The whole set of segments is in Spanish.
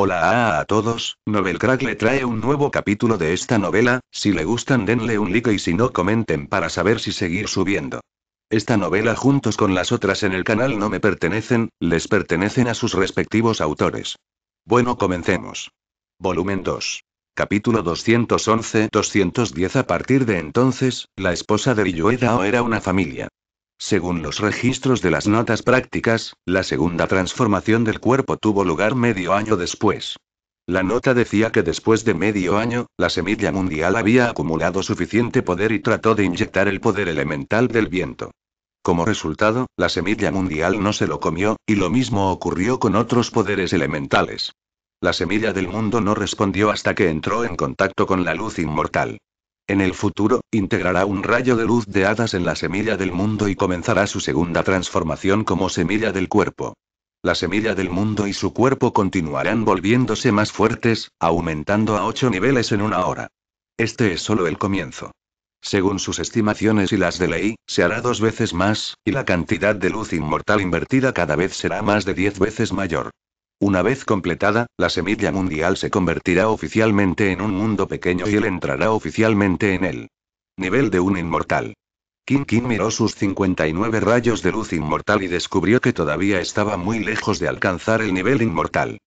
Hola a, todos, Novelcrack Crack le trae un nuevo capítulo de esta novela, si le gustan denle un like y si no comenten para saber si seguir subiendo. Esta novela juntos con las otras en el canal no me pertenecen, les pertenecen a sus respectivos autores. Bueno, comencemos. Volumen 2. Capítulo 211-210 A partir de entonces, la esposa de Illueda era una familia. Según los registros de las notas prácticas, la segunda transformación del cuerpo tuvo lugar medio año después. La nota decía que después de medio año, la semilla mundial había acumulado suficiente poder y trató de inyectar el poder elemental del viento. Como resultado, la semilla mundial no se lo comió, y lo mismo ocurrió con otros poderes elementales. La semilla del mundo no respondió hasta que entró en contacto con la luz inmortal. En el futuro, integrará un rayo de luz de hadas en la semilla del mundo y comenzará su segunda transformación como semilla del cuerpo. La semilla del mundo y su cuerpo continuarán volviéndose más fuertes, aumentando a 8 niveles en una hora. Este es solo el comienzo. Según sus estimaciones y las de ley, se hará dos veces más, y la cantidad de luz inmortal invertida cada vez será más de 10 veces mayor. Una vez completada, la semilla mundial se convertirá oficialmente en un mundo pequeño y él entrará oficialmente en él. Nivel de un inmortal. King King miró sus 59 rayos de luz inmortal y descubrió que todavía estaba muy lejos de alcanzar el nivel inmortal.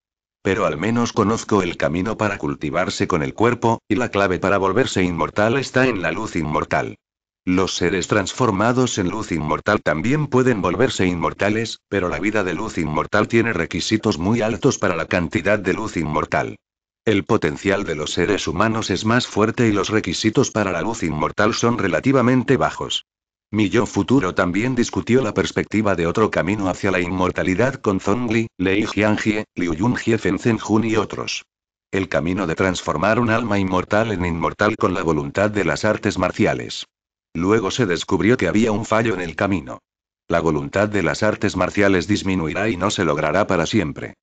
Pero al menos conozco el camino para cultivarse con el cuerpo, y la clave para volverse inmortal está en la luz inmortal. Los seres transformados en luz inmortal también pueden volverse inmortales, pero la vida de luz inmortal tiene requisitos muy altos para la cantidad de luz inmortal. El potencial de los seres humanos es más fuerte y los requisitos para la luz inmortal son relativamente bajos. Mi yo futuro también discutió la perspectiva de otro camino hacia la inmortalidad con Zongli, Lei Jiangjie, Liu Yunjie, Fenzen Jun y otros. El camino de transformar un alma inmortal en inmortal con la voluntad de las artes marciales. Luego se descubrió que había un fallo en el camino. La voluntad de las artes marciales disminuirá y no se logrará para siempre.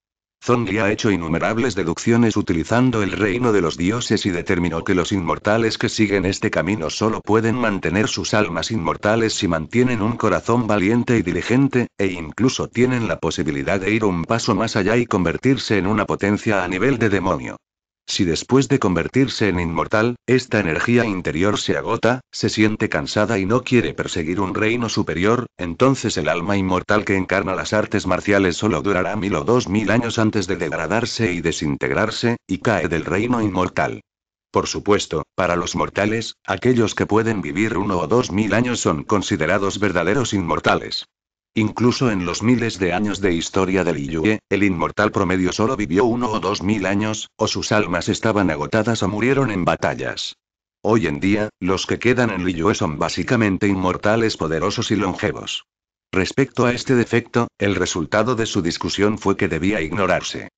Zongli ha hecho innumerables deducciones utilizando el reino de los dioses y determinó que los inmortales que siguen este camino solo pueden mantener sus almas inmortales si mantienen un corazón valiente y diligente, e incluso tienen la posibilidad de ir un paso más allá y convertirse en una potencia a nivel de demonio. Si después de convertirse en inmortal, esta energía interior se agota, se siente cansada y no quiere perseguir un reino superior, entonces el alma inmortal que encarna las artes marciales solo durará mil o dos mil años antes de degradarse y desintegrarse, y cae del reino inmortal. Por supuesto, para los mortales, aquellos que pueden vivir uno o dos mil años son considerados verdaderos inmortales. Incluso en los miles de años de historia del Iyue, el inmortal promedio solo vivió uno o dos mil años, o sus almas estaban agotadas o murieron en batallas. Hoy en día, los que quedan en Liyue son básicamente inmortales poderosos y longevos. Respecto a este defecto, el resultado de su discusión fue que debía ignorarse.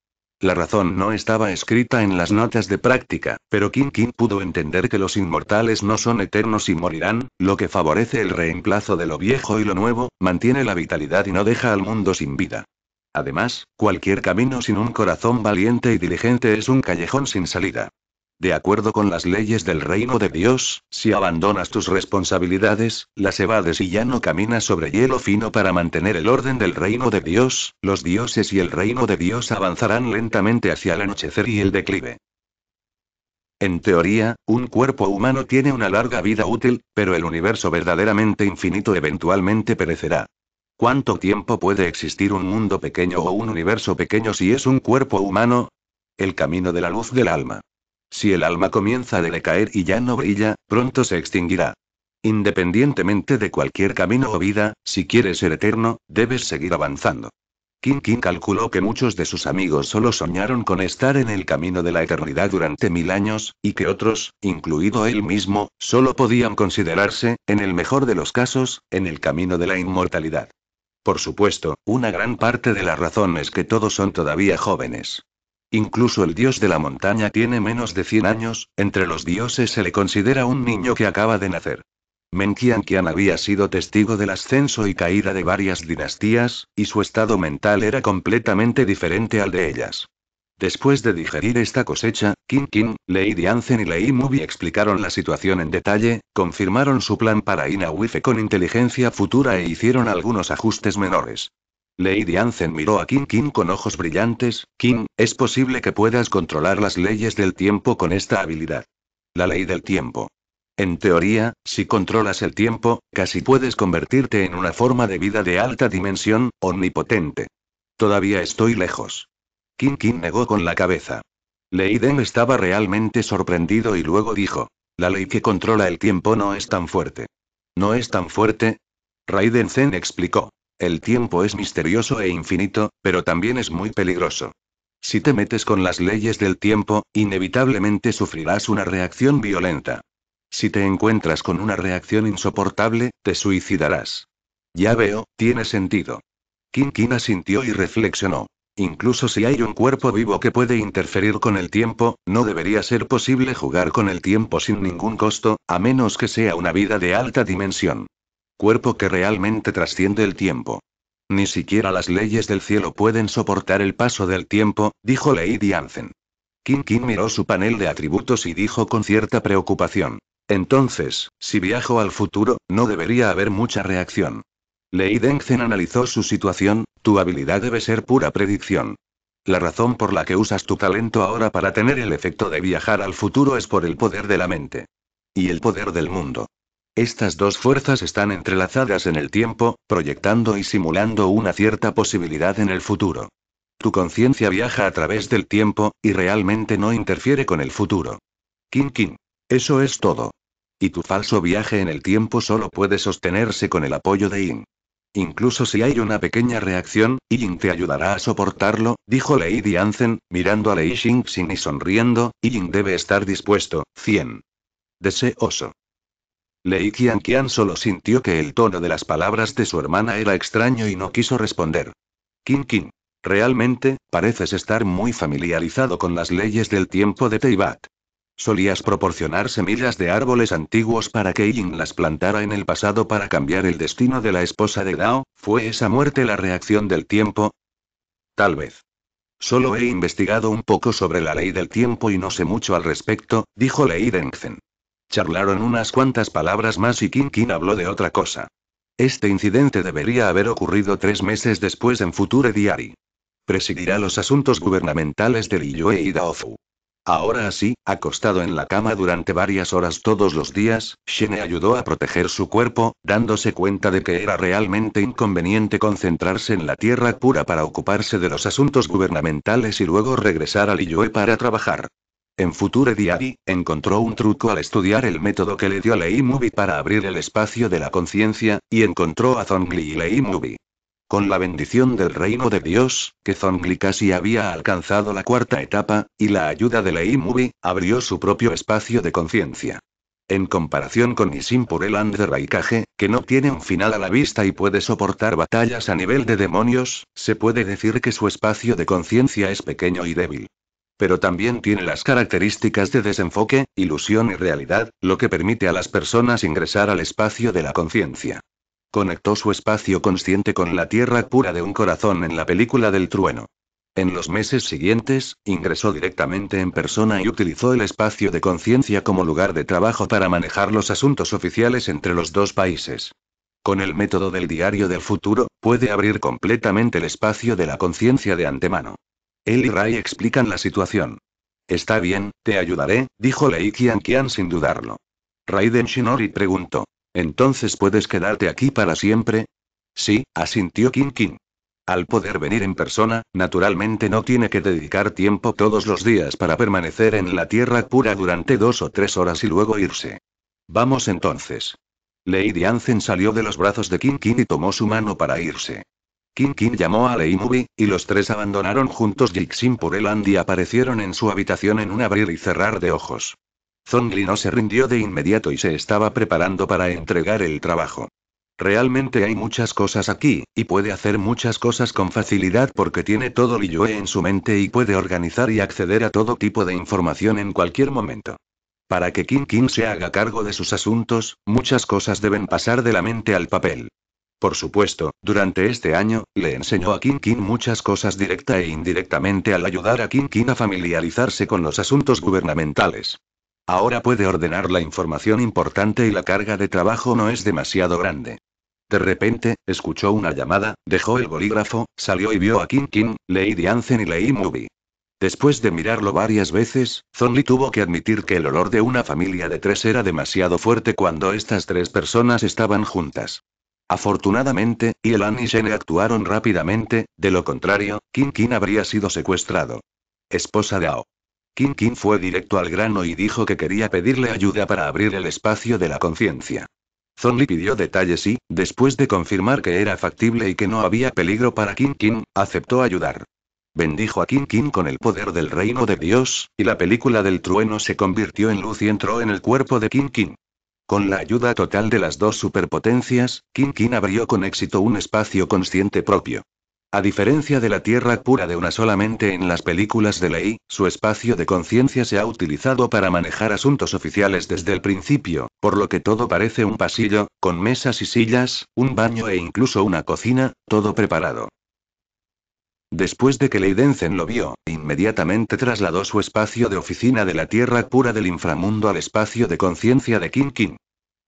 La razón no estaba escrita en las notas de práctica, pero King King pudo entender que los inmortales no son eternos y morirán, lo que favorece el reemplazo de lo viejo y lo nuevo, mantiene la vitalidad y no deja al mundo sin vida. Además, cualquier camino sin un corazón valiente y diligente es un callejón sin salida. De acuerdo con las leyes del reino de Dios, si abandonas tus responsabilidades, las evades y ya no caminas sobre hielo fino para mantener el orden del reino de Dios, los dioses y el reino de Dios avanzarán lentamente hacia el anochecer y el declive. En teoría, un cuerpo humano tiene una larga vida útil, pero el universo verdaderamente infinito eventualmente perecerá. ¿Cuánto tiempo puede existir un mundo pequeño o un universo pequeño si es un cuerpo humano? El camino de la luz del alma. Si el alma comienza a decaer y ya no brilla, pronto se extinguirá. Independientemente de cualquier camino o vida, si quieres ser eterno, debes seguir avanzando. King King calculó que muchos de sus amigos solo soñaron con estar en el camino de la eternidad durante mil años, y que otros, incluido él mismo, solo podían considerarse, en el mejor de los casos, en el camino de la inmortalidad. Por supuesto, una gran parte de la razón es que todos son todavía jóvenes. Incluso el dios de la montaña tiene menos de 100 años, entre los dioses se le considera un niño que acaba de nacer. Menkiankian había sido testigo del ascenso y caída de varias dinastías, y su estado mental era completamente diferente al de ellas. Después de digerir esta cosecha, King King, Lady Anzen y Lei Mubi explicaron la situación en detalle, confirmaron su plan para Inawife con inteligencia futura e hicieron algunos ajustes menores. Lady Anzen miró a King King con ojos brillantes. King, es posible que puedas controlar las leyes del tiempo con esta habilidad. La ley del tiempo. En teoría, si controlas el tiempo, casi puedes convertirte en una forma de vida de alta dimensión, omnipotente. Todavía estoy lejos. King King negó con la cabeza. Leiden estaba realmente sorprendido y luego dijo, la ley que controla el tiempo no es tan fuerte. ¿No es tan fuerte? Raiden Zen explicó. El tiempo es misterioso e infinito, pero también es muy peligroso. Si te metes con las leyes del tiempo, inevitablemente sufrirás una reacción violenta. Si te encuentras con una reacción insoportable, te suicidarás. Ya veo, tiene sentido. Kinkina sintió y reflexionó. Incluso si hay un cuerpo vivo que puede interferir con el tiempo, no debería ser posible jugar con el tiempo sin ningún costo, a menos que sea una vida de alta dimensión cuerpo que realmente trasciende el tiempo. Ni siquiera las leyes del cielo pueden soportar el paso del tiempo, dijo Lady Anzen. King Kim miró su panel de atributos y dijo con cierta preocupación. Entonces, si viajo al futuro, no debería haber mucha reacción. Lady Anzen analizó su situación, tu habilidad debe ser pura predicción. La razón por la que usas tu talento ahora para tener el efecto de viajar al futuro es por el poder de la mente. Y el poder del mundo. Estas dos fuerzas están entrelazadas en el tiempo, proyectando y simulando una cierta posibilidad en el futuro. Tu conciencia viaja a través del tiempo, y realmente no interfiere con el futuro. King King. Eso es todo. Y tu falso viaje en el tiempo solo puede sostenerse con el apoyo de Yin. Incluso si hay una pequeña reacción, Yin te ayudará a soportarlo, dijo Lady Anzen, mirando a Lei Xingxin y sonriendo, Yin debe estar dispuesto, 100. Deseoso. Lei Qianqian solo sintió que el tono de las palabras de su hermana era extraño y no quiso responder. Qin Qin. Realmente, pareces estar muy familiarizado con las leyes del tiempo de Teibat. Solías proporcionar semillas de árboles antiguos para que Yin las plantara en el pasado para cambiar el destino de la esposa de Dao, ¿fue esa muerte la reacción del tiempo? Tal vez. Solo he investigado un poco sobre la ley del tiempo y no sé mucho al respecto, dijo Lei Dengzen. Charlaron unas cuantas palabras más y Kim King habló de otra cosa. Este incidente debería haber ocurrido tres meses después en Future Diary. Presidirá los asuntos gubernamentales de Liyue y Daofu. Ahora así, acostado en la cama durante varias horas todos los días, Shene ayudó a proteger su cuerpo, dándose cuenta de que era realmente inconveniente concentrarse en la tierra pura para ocuparse de los asuntos gubernamentales y luego regresar a Liyue para trabajar. En Future Diary, encontró un truco al estudiar el método que le dio Mubi para abrir el espacio de la conciencia, y encontró a Zongli y Mubi. Con la bendición del reino de Dios, que Zongli casi había alcanzado la cuarta etapa, y la ayuda de Mubi abrió su propio espacio de conciencia. En comparación con Pureland de Raikage, que no tiene un final a la vista y puede soportar batallas a nivel de demonios, se puede decir que su espacio de conciencia es pequeño y débil pero también tiene las características de desenfoque, ilusión y realidad, lo que permite a las personas ingresar al espacio de la conciencia. Conectó su espacio consciente con la tierra pura de un corazón en la película del trueno. En los meses siguientes, ingresó directamente en persona y utilizó el espacio de conciencia como lugar de trabajo para manejar los asuntos oficiales entre los dos países. Con el método del diario del futuro, puede abrir completamente el espacio de la conciencia de antemano. Él y Rai explican la situación. Está bien, te ayudaré, dijo Lei Qian sin dudarlo. Raiden Shinori preguntó. ¿Entonces puedes quedarte aquí para siempre? Sí, asintió King Al poder venir en persona, naturalmente no tiene que dedicar tiempo todos los días para permanecer en la tierra pura durante dos o tres horas y luego irse. Vamos entonces. Lady Anzen salió de los brazos de King y tomó su mano para irse. King King llamó a Leimubi, y los tres abandonaron juntos Jixin el y aparecieron en su habitación en un abrir y cerrar de ojos. Zongli no se rindió de inmediato y se estaba preparando para entregar el trabajo. Realmente hay muchas cosas aquí, y puede hacer muchas cosas con facilidad porque tiene todo Liyue en su mente y puede organizar y acceder a todo tipo de información en cualquier momento. Para que King King se haga cargo de sus asuntos, muchas cosas deben pasar de la mente al papel. Por supuesto, durante este año, le enseñó a King King muchas cosas directa e indirectamente al ayudar a King King a familiarizarse con los asuntos gubernamentales. Ahora puede ordenar la información importante y la carga de trabajo no es demasiado grande. De repente, escuchó una llamada, dejó el bolígrafo, salió y vio a King King, Lady Anzen y leí Movie. Después de mirarlo varias veces, Zonli tuvo que admitir que el olor de una familia de tres era demasiado fuerte cuando estas tres personas estaban juntas. Afortunadamente, Yelan y Shene actuaron rápidamente, de lo contrario, King King habría sido secuestrado. Esposa de Ao. King King fue directo al grano y dijo que quería pedirle ayuda para abrir el espacio de la conciencia. Zonli pidió detalles y, después de confirmar que era factible y que no había peligro para King King, aceptó ayudar. Bendijo a King King con el poder del reino de Dios, y la película del trueno se convirtió en luz y entró en el cuerpo de King King. Con la ayuda total de las dos superpotencias, Kinkin abrió con éxito un espacio consciente propio. A diferencia de la Tierra pura de una solamente en las películas de ley, su espacio de conciencia se ha utilizado para manejar asuntos oficiales desde el principio, por lo que todo parece un pasillo, con mesas y sillas, un baño e incluso una cocina, todo preparado. Después de que Leidenzen lo vio, inmediatamente trasladó su espacio de oficina de la tierra pura del inframundo al espacio de conciencia de King King.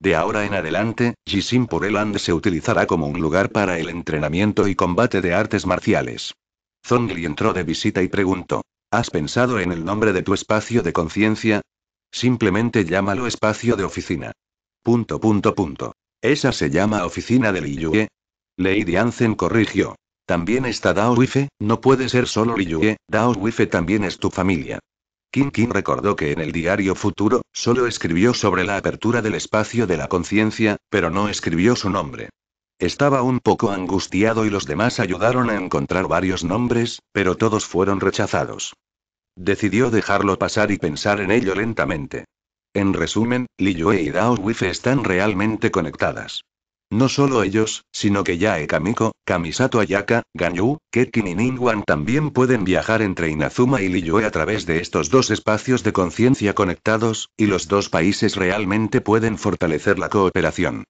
De ahora en adelante, Jisim Pureland se utilizará como un lugar para el entrenamiento y combate de artes marciales. Zongli entró de visita y preguntó: ¿Has pensado en el nombre de tu espacio de conciencia? Simplemente llámalo espacio de oficina. Punto punto punto. Esa se llama oficina del Yue. Lady Anzen corrigió. También está Dao Wife, no puede ser solo Liyue, eh. Dao Wife también es tu familia. Kim Kim recordó que en el diario Futuro, solo escribió sobre la apertura del espacio de la conciencia, pero no escribió su nombre. Estaba un poco angustiado y los demás ayudaron a encontrar varios nombres, pero todos fueron rechazados. Decidió dejarlo pasar y pensar en ello lentamente. En resumen, Liyue y Dao Wife están realmente conectadas. No solo ellos, sino que Yae Kamiko, Kamisato Ayaka, Ganyu, Kekin y Ningwan también pueden viajar entre Inazuma y Liyue a través de estos dos espacios de conciencia conectados, y los dos países realmente pueden fortalecer la cooperación.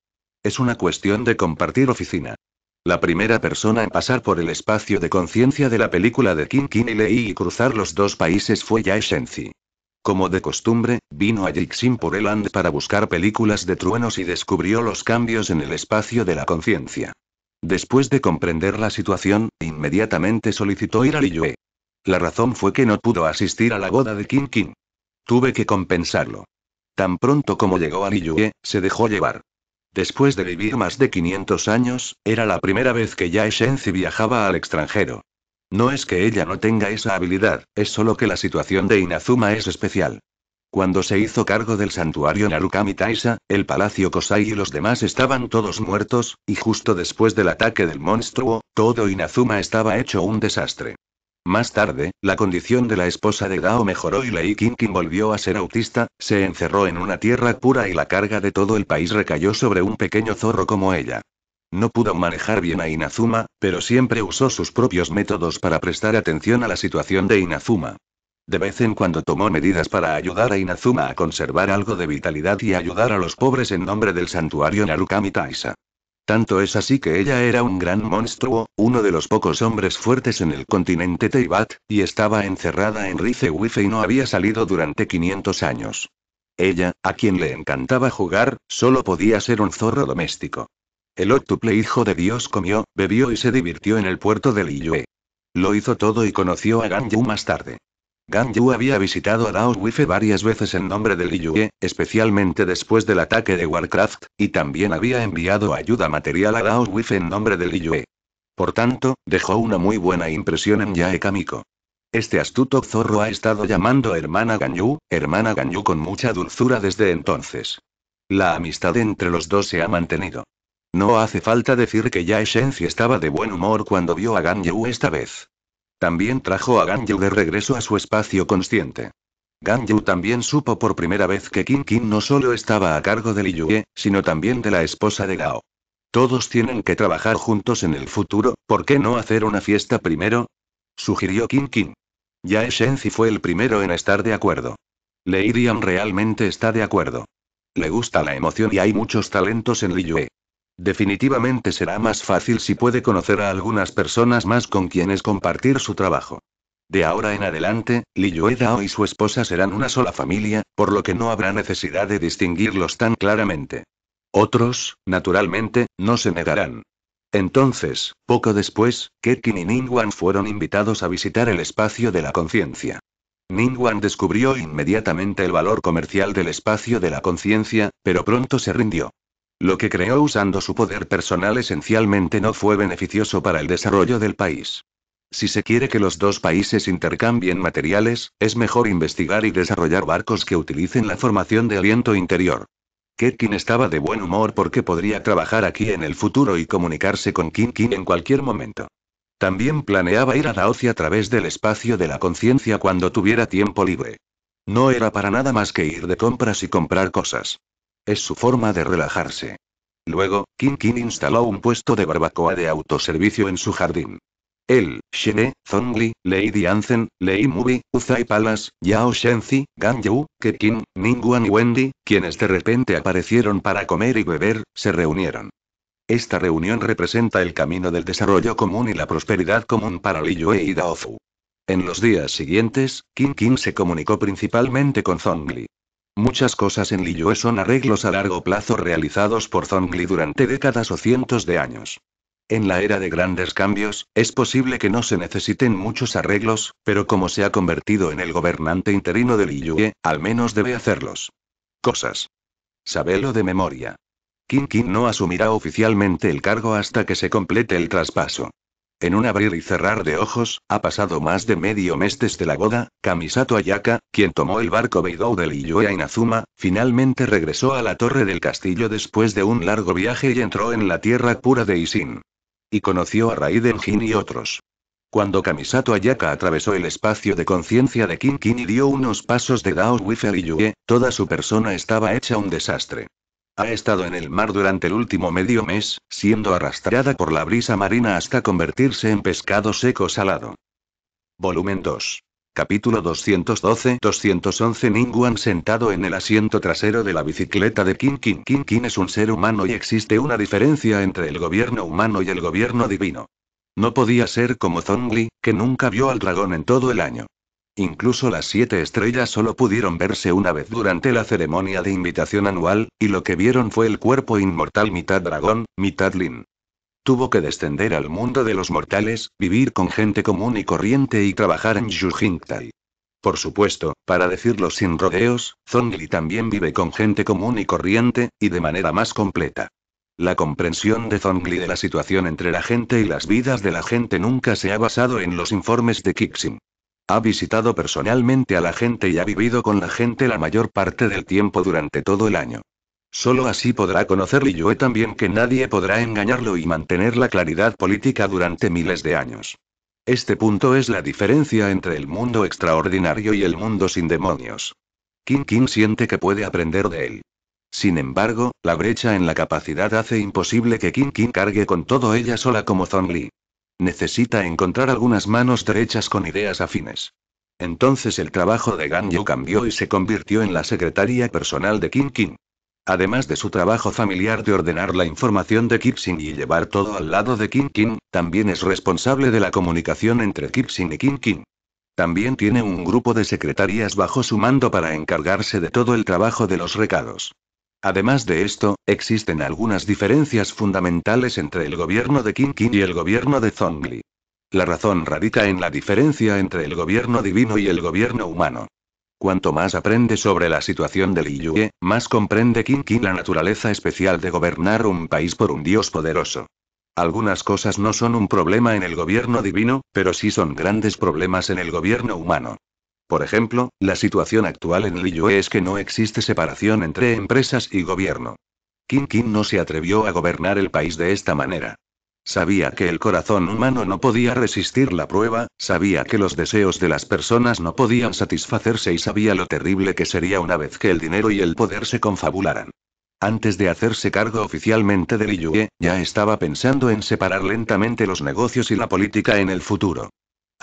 Es una cuestión de compartir oficina. La primera persona en pasar por el espacio de conciencia de la película de Kim Lei y cruzar los dos países fue Yae como de costumbre, vino a por el and para buscar películas de truenos y descubrió los cambios en el espacio de la conciencia. Después de comprender la situación, inmediatamente solicitó ir a Liyue. La razón fue que no pudo asistir a la boda de King King. Tuve que compensarlo. Tan pronto como llegó a Liyue, se dejó llevar. Después de vivir más de 500 años, era la primera vez que Yae Shenzi viajaba al extranjero. No es que ella no tenga esa habilidad, es solo que la situación de Inazuma es especial. Cuando se hizo cargo del santuario Narukami Taisa, el palacio Kosai y los demás estaban todos muertos, y justo después del ataque del monstruo, todo Inazuma estaba hecho un desastre. Más tarde, la condición de la esposa de Gao mejoró y Lei Kinkin volvió a ser autista, se encerró en una tierra pura y la carga de todo el país recayó sobre un pequeño zorro como ella. No pudo manejar bien a Inazuma, pero siempre usó sus propios métodos para prestar atención a la situación de Inazuma. De vez en cuando tomó medidas para ayudar a Inazuma a conservar algo de vitalidad y ayudar a los pobres en nombre del santuario Narukami Taisa. Tanto es así que ella era un gran monstruo, uno de los pocos hombres fuertes en el continente Teibat, y estaba encerrada en Rice Wife y no había salido durante 500 años. Ella, a quien le encantaba jugar, solo podía ser un zorro doméstico. El octuple hijo de Dios comió, bebió y se divirtió en el puerto de Liyue. Lo hizo todo y conoció a Ganyu más tarde. Ganyu había visitado a Daoswife varias veces en nombre de Liyue, especialmente después del ataque de Warcraft, y también había enviado ayuda material a Dao en nombre de Liyue. Por tanto, dejó una muy buena impresión en Yae Este astuto zorro ha estado llamando a hermana Ganyu, hermana Ganyu con mucha dulzura desde entonces. La amistad entre los dos se ha mantenido. No hace falta decir que ya Shenzi estaba de buen humor cuando vio a Ganyu esta vez. También trajo a Ganyu de regreso a su espacio consciente. Ganyu también supo por primera vez que King King no solo estaba a cargo de Yue, sino también de la esposa de Gao. Todos tienen que trabajar juntos en el futuro, ¿por qué no hacer una fiesta primero? Sugirió King King. Ya Shenzi fue el primero en estar de acuerdo. Leirian realmente está de acuerdo. Le gusta la emoción y hay muchos talentos en Yue. Definitivamente será más fácil si puede conocer a algunas personas más con quienes compartir su trabajo. De ahora en adelante, Li Yuedao y su esposa serán una sola familia, por lo que no habrá necesidad de distinguirlos tan claramente. Otros, naturalmente, no se negarán. Entonces, poco después, Kekin y Ningwan fueron invitados a visitar el espacio de la conciencia. Ningwan descubrió inmediatamente el valor comercial del espacio de la conciencia, pero pronto se rindió. Lo que creó usando su poder personal esencialmente no fue beneficioso para el desarrollo del país. Si se quiere que los dos países intercambien materiales, es mejor investigar y desarrollar barcos que utilicen la formación de aliento interior. Ketkin estaba de buen humor porque podría trabajar aquí en el futuro y comunicarse con Kinkin en cualquier momento. También planeaba ir a Daoci a través del espacio de la conciencia cuando tuviera tiempo libre. No era para nada más que ir de compras y comprar cosas. Es su forma de relajarse. Luego, King King instaló un puesto de barbacoa de autoservicio en su jardín. Él, Shene, Zongli, Lady Anzen, Lei Mubi, Uzai Palace, Yao Shenzi, Gan Yu, Kekin, Ningguan y Wendy, quienes de repente aparecieron para comer y beber, se reunieron. Esta reunión representa el camino del desarrollo común y la prosperidad común para Li Yue y Daofu. En los días siguientes, King King se comunicó principalmente con Zongli. Muchas cosas en Liyue son arreglos a largo plazo realizados por Zongli durante décadas o cientos de años. En la era de grandes cambios, es posible que no se necesiten muchos arreglos, pero como se ha convertido en el gobernante interino de Liyue, al menos debe hacerlos. Cosas. Sabelo de memoria. King King no asumirá oficialmente el cargo hasta que se complete el traspaso. En un abrir y cerrar de ojos, ha pasado más de medio mes desde la boda, Kamisato Ayaka, quien tomó el barco Beidou del y Inazuma, finalmente regresó a la torre del castillo después de un largo viaje y entró en la tierra pura de Isin. Y conoció a Raiden Jin y otros. Cuando Kamisato Ayaka atravesó el espacio de conciencia de Kinkin y dio unos pasos de Dao Wifer y Yue, toda su persona estaba hecha un desastre. Ha estado en el mar durante el último medio mes, siendo arrastrada por la brisa marina hasta convertirse en pescado seco salado. Volumen 2. Capítulo 212-211 Ningguan sentado en el asiento trasero de la bicicleta de King King King King es un ser humano y existe una diferencia entre el gobierno humano y el gobierno divino. No podía ser como Zongli, que nunca vio al dragón en todo el año. Incluso las siete estrellas solo pudieron verse una vez durante la ceremonia de invitación anual, y lo que vieron fue el cuerpo inmortal mitad dragón, mitad lin. Tuvo que descender al mundo de los mortales, vivir con gente común y corriente y trabajar en Yujingtai. Por supuesto, para decirlo sin rodeos, Zongli también vive con gente común y corriente, y de manera más completa. La comprensión de Zongli de la situación entre la gente y las vidas de la gente nunca se ha basado en los informes de Kixin. Ha visitado personalmente a la gente y ha vivido con la gente la mayor parte del tiempo durante todo el año. Solo así podrá conocer Liyue también que nadie podrá engañarlo y mantener la claridad política durante miles de años. Este punto es la diferencia entre el mundo extraordinario y el mundo sin demonios. King King siente que puede aprender de él. Sin embargo, la brecha en la capacidad hace imposible que King King cargue con todo ella sola como Zhongli. Necesita encontrar algunas manos derechas con ideas afines. Entonces el trabajo de Yu cambió y se convirtió en la secretaria personal de Kim King. Además de su trabajo familiar de ordenar la información de Kipsing y llevar todo al lado de King King, también es responsable de la comunicación entre Kipsing y King King. También tiene un grupo de secretarías bajo su mando para encargarse de todo el trabajo de los recados. Además de esto, existen algunas diferencias fundamentales entre el gobierno de King King y el gobierno de Zongli. La razón radica en la diferencia entre el gobierno divino y el gobierno humano. Cuanto más aprende sobre la situación Li Yue, más comprende Qin la naturaleza especial de gobernar un país por un dios poderoso. Algunas cosas no son un problema en el gobierno divino, pero sí son grandes problemas en el gobierno humano. Por ejemplo, la situación actual en Liyue es que no existe separación entre empresas y gobierno. Qin Qin no se atrevió a gobernar el país de esta manera. Sabía que el corazón humano no podía resistir la prueba, sabía que los deseos de las personas no podían satisfacerse y sabía lo terrible que sería una vez que el dinero y el poder se confabularan. Antes de hacerse cargo oficialmente de Liyue, ya estaba pensando en separar lentamente los negocios y la política en el futuro.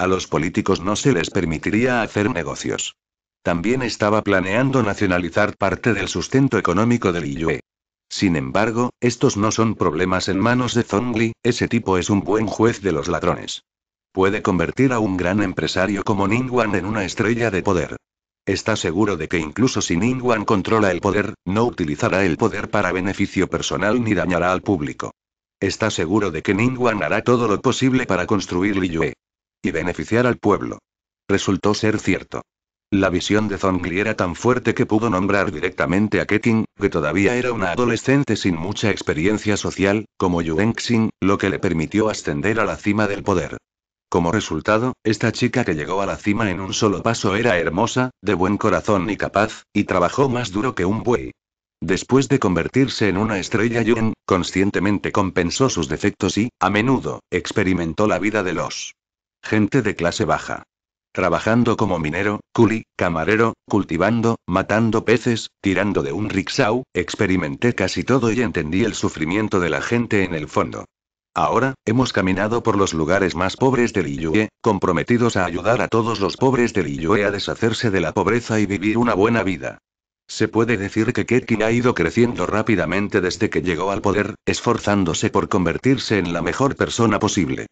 A los políticos no se les permitiría hacer negocios. También estaba planeando nacionalizar parte del sustento económico de Liyue. Sin embargo, estos no son problemas en manos de Zhongli. ese tipo es un buen juez de los ladrones. Puede convertir a un gran empresario como Ningguan en una estrella de poder. Está seguro de que incluso si Ningguan controla el poder, no utilizará el poder para beneficio personal ni dañará al público. Está seguro de que Ningguan hará todo lo posible para construir Liyue y beneficiar al pueblo. Resultó ser cierto. La visión de Zongli era tan fuerte que pudo nombrar directamente a Keqing, que todavía era una adolescente sin mucha experiencia social, como Xing, lo que le permitió ascender a la cima del poder. Como resultado, esta chica que llegó a la cima en un solo paso era hermosa, de buen corazón y capaz, y trabajó más duro que un buey. Después de convertirse en una estrella Yuen, conscientemente compensó sus defectos y, a menudo, experimentó la vida de los Gente de clase baja. Trabajando como minero, culi, camarero, cultivando, matando peces, tirando de un rixau, experimenté casi todo y entendí el sufrimiento de la gente en el fondo. Ahora, hemos caminado por los lugares más pobres de Liyue, comprometidos a ayudar a todos los pobres de Liyue a deshacerse de la pobreza y vivir una buena vida. Se puede decir que Keki ha ido creciendo rápidamente desde que llegó al poder, esforzándose por convertirse en la mejor persona posible.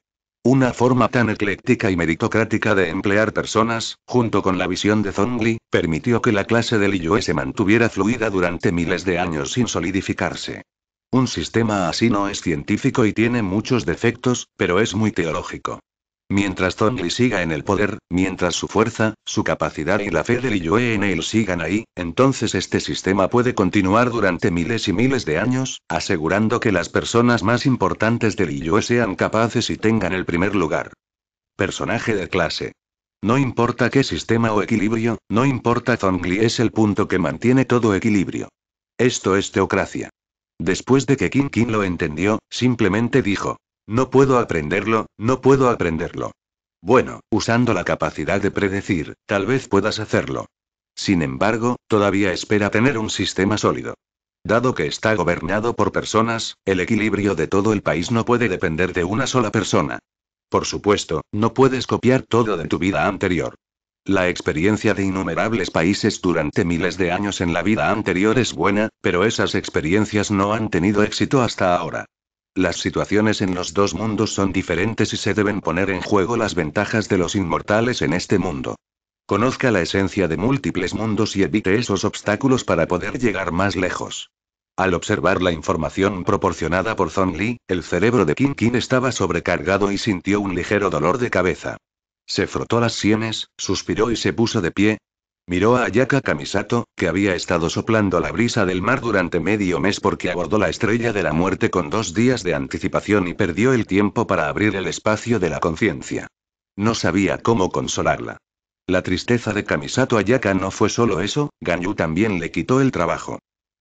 Una forma tan ecléctica y meritocrática de emplear personas, junto con la visión de Zongli, permitió que la clase del Liyue se mantuviera fluida durante miles de años sin solidificarse. Un sistema así no es científico y tiene muchos defectos, pero es muy teológico. Mientras Zongli siga en el poder, mientras su fuerza, su capacidad y la fe de Liyue en él sigan ahí, entonces este sistema puede continuar durante miles y miles de años, asegurando que las personas más importantes de Liyue sean capaces y tengan el primer lugar. Personaje de clase. No importa qué sistema o equilibrio, no importa Zongli es el punto que mantiene todo equilibrio. Esto es teocracia. Después de que King King lo entendió, simplemente dijo, no puedo aprenderlo, no puedo aprenderlo. Bueno, usando la capacidad de predecir, tal vez puedas hacerlo. Sin embargo, todavía espera tener un sistema sólido. Dado que está gobernado por personas, el equilibrio de todo el país no puede depender de una sola persona. Por supuesto, no puedes copiar todo de tu vida anterior. La experiencia de innumerables países durante miles de años en la vida anterior es buena, pero esas experiencias no han tenido éxito hasta ahora. Las situaciones en los dos mundos son diferentes y se deben poner en juego las ventajas de los inmortales en este mundo. Conozca la esencia de múltiples mundos y evite esos obstáculos para poder llegar más lejos. Al observar la información proporcionada por Zong Li, el cerebro de King King estaba sobrecargado y sintió un ligero dolor de cabeza. Se frotó las sienes, suspiró y se puso de pie, Miró a Ayaka Kamisato, que había estado soplando la brisa del mar durante medio mes porque abordó la estrella de la muerte con dos días de anticipación y perdió el tiempo para abrir el espacio de la conciencia. No sabía cómo consolarla. La tristeza de Kamisato Ayaka no fue solo eso, Ganyu también le quitó el trabajo.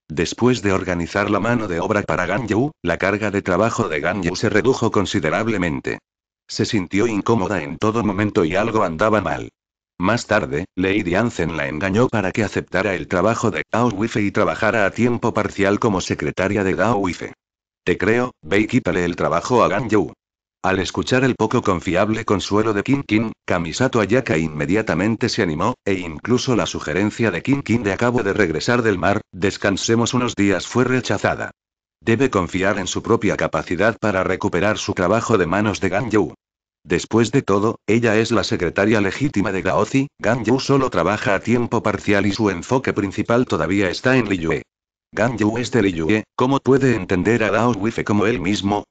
Después de organizar la mano de obra para Ganyu, la carga de trabajo de Ganyu se redujo considerablemente. Se sintió incómoda en todo momento y algo andaba mal. Más tarde, Lady Anzen la engañó para que aceptara el trabajo de Gao Wife y trabajara a tiempo parcial como secretaria de Gao Wife. Te creo, ve y el trabajo a Gan Yu. Al escuchar el poco confiable consuelo de Kim Kim, Kamisato Ayaka inmediatamente se animó, e incluso la sugerencia de King King de acabo de regresar del mar, descansemos unos días fue rechazada. Debe confiar en su propia capacidad para recuperar su trabajo de manos de Gan Yu. Después de todo, ella es la secretaria legítima de Gaozi, Gan Yu solo trabaja a tiempo parcial y su enfoque principal todavía está en Liyue. Gan Yu es de Liyue, ¿cómo puede entender a Dao Wife como él mismo?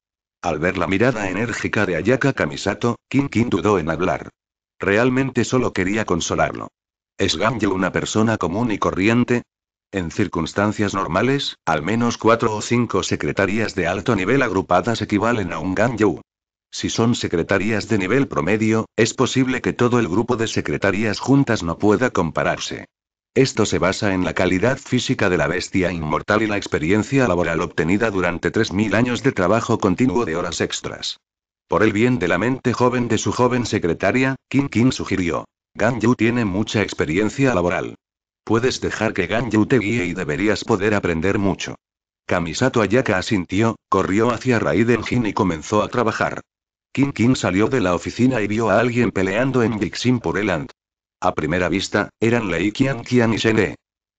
Al ver la mirada enérgica de Ayaka Kamisato, King King dudó en hablar. Realmente solo quería consolarlo. ¿Es Gan una persona común y corriente? En circunstancias normales, al menos cuatro o cinco secretarías de alto nivel agrupadas equivalen a un Gan Yu. Si son secretarías de nivel promedio, es posible que todo el grupo de secretarías juntas no pueda compararse. Esto se basa en la calidad física de la bestia inmortal y la experiencia laboral obtenida durante 3.000 años de trabajo continuo de horas extras. Por el bien de la mente joven de su joven secretaria, King King sugirió. Gan tiene mucha experiencia laboral. Puedes dejar que Gan te guíe y deberías poder aprender mucho. Kamisato Ayaka asintió, corrió hacia Raiden y comenzó a trabajar. King King salió de la oficina y vio a alguien peleando en Gixin por el A primera vista, eran Lei Qianqian y Shen e.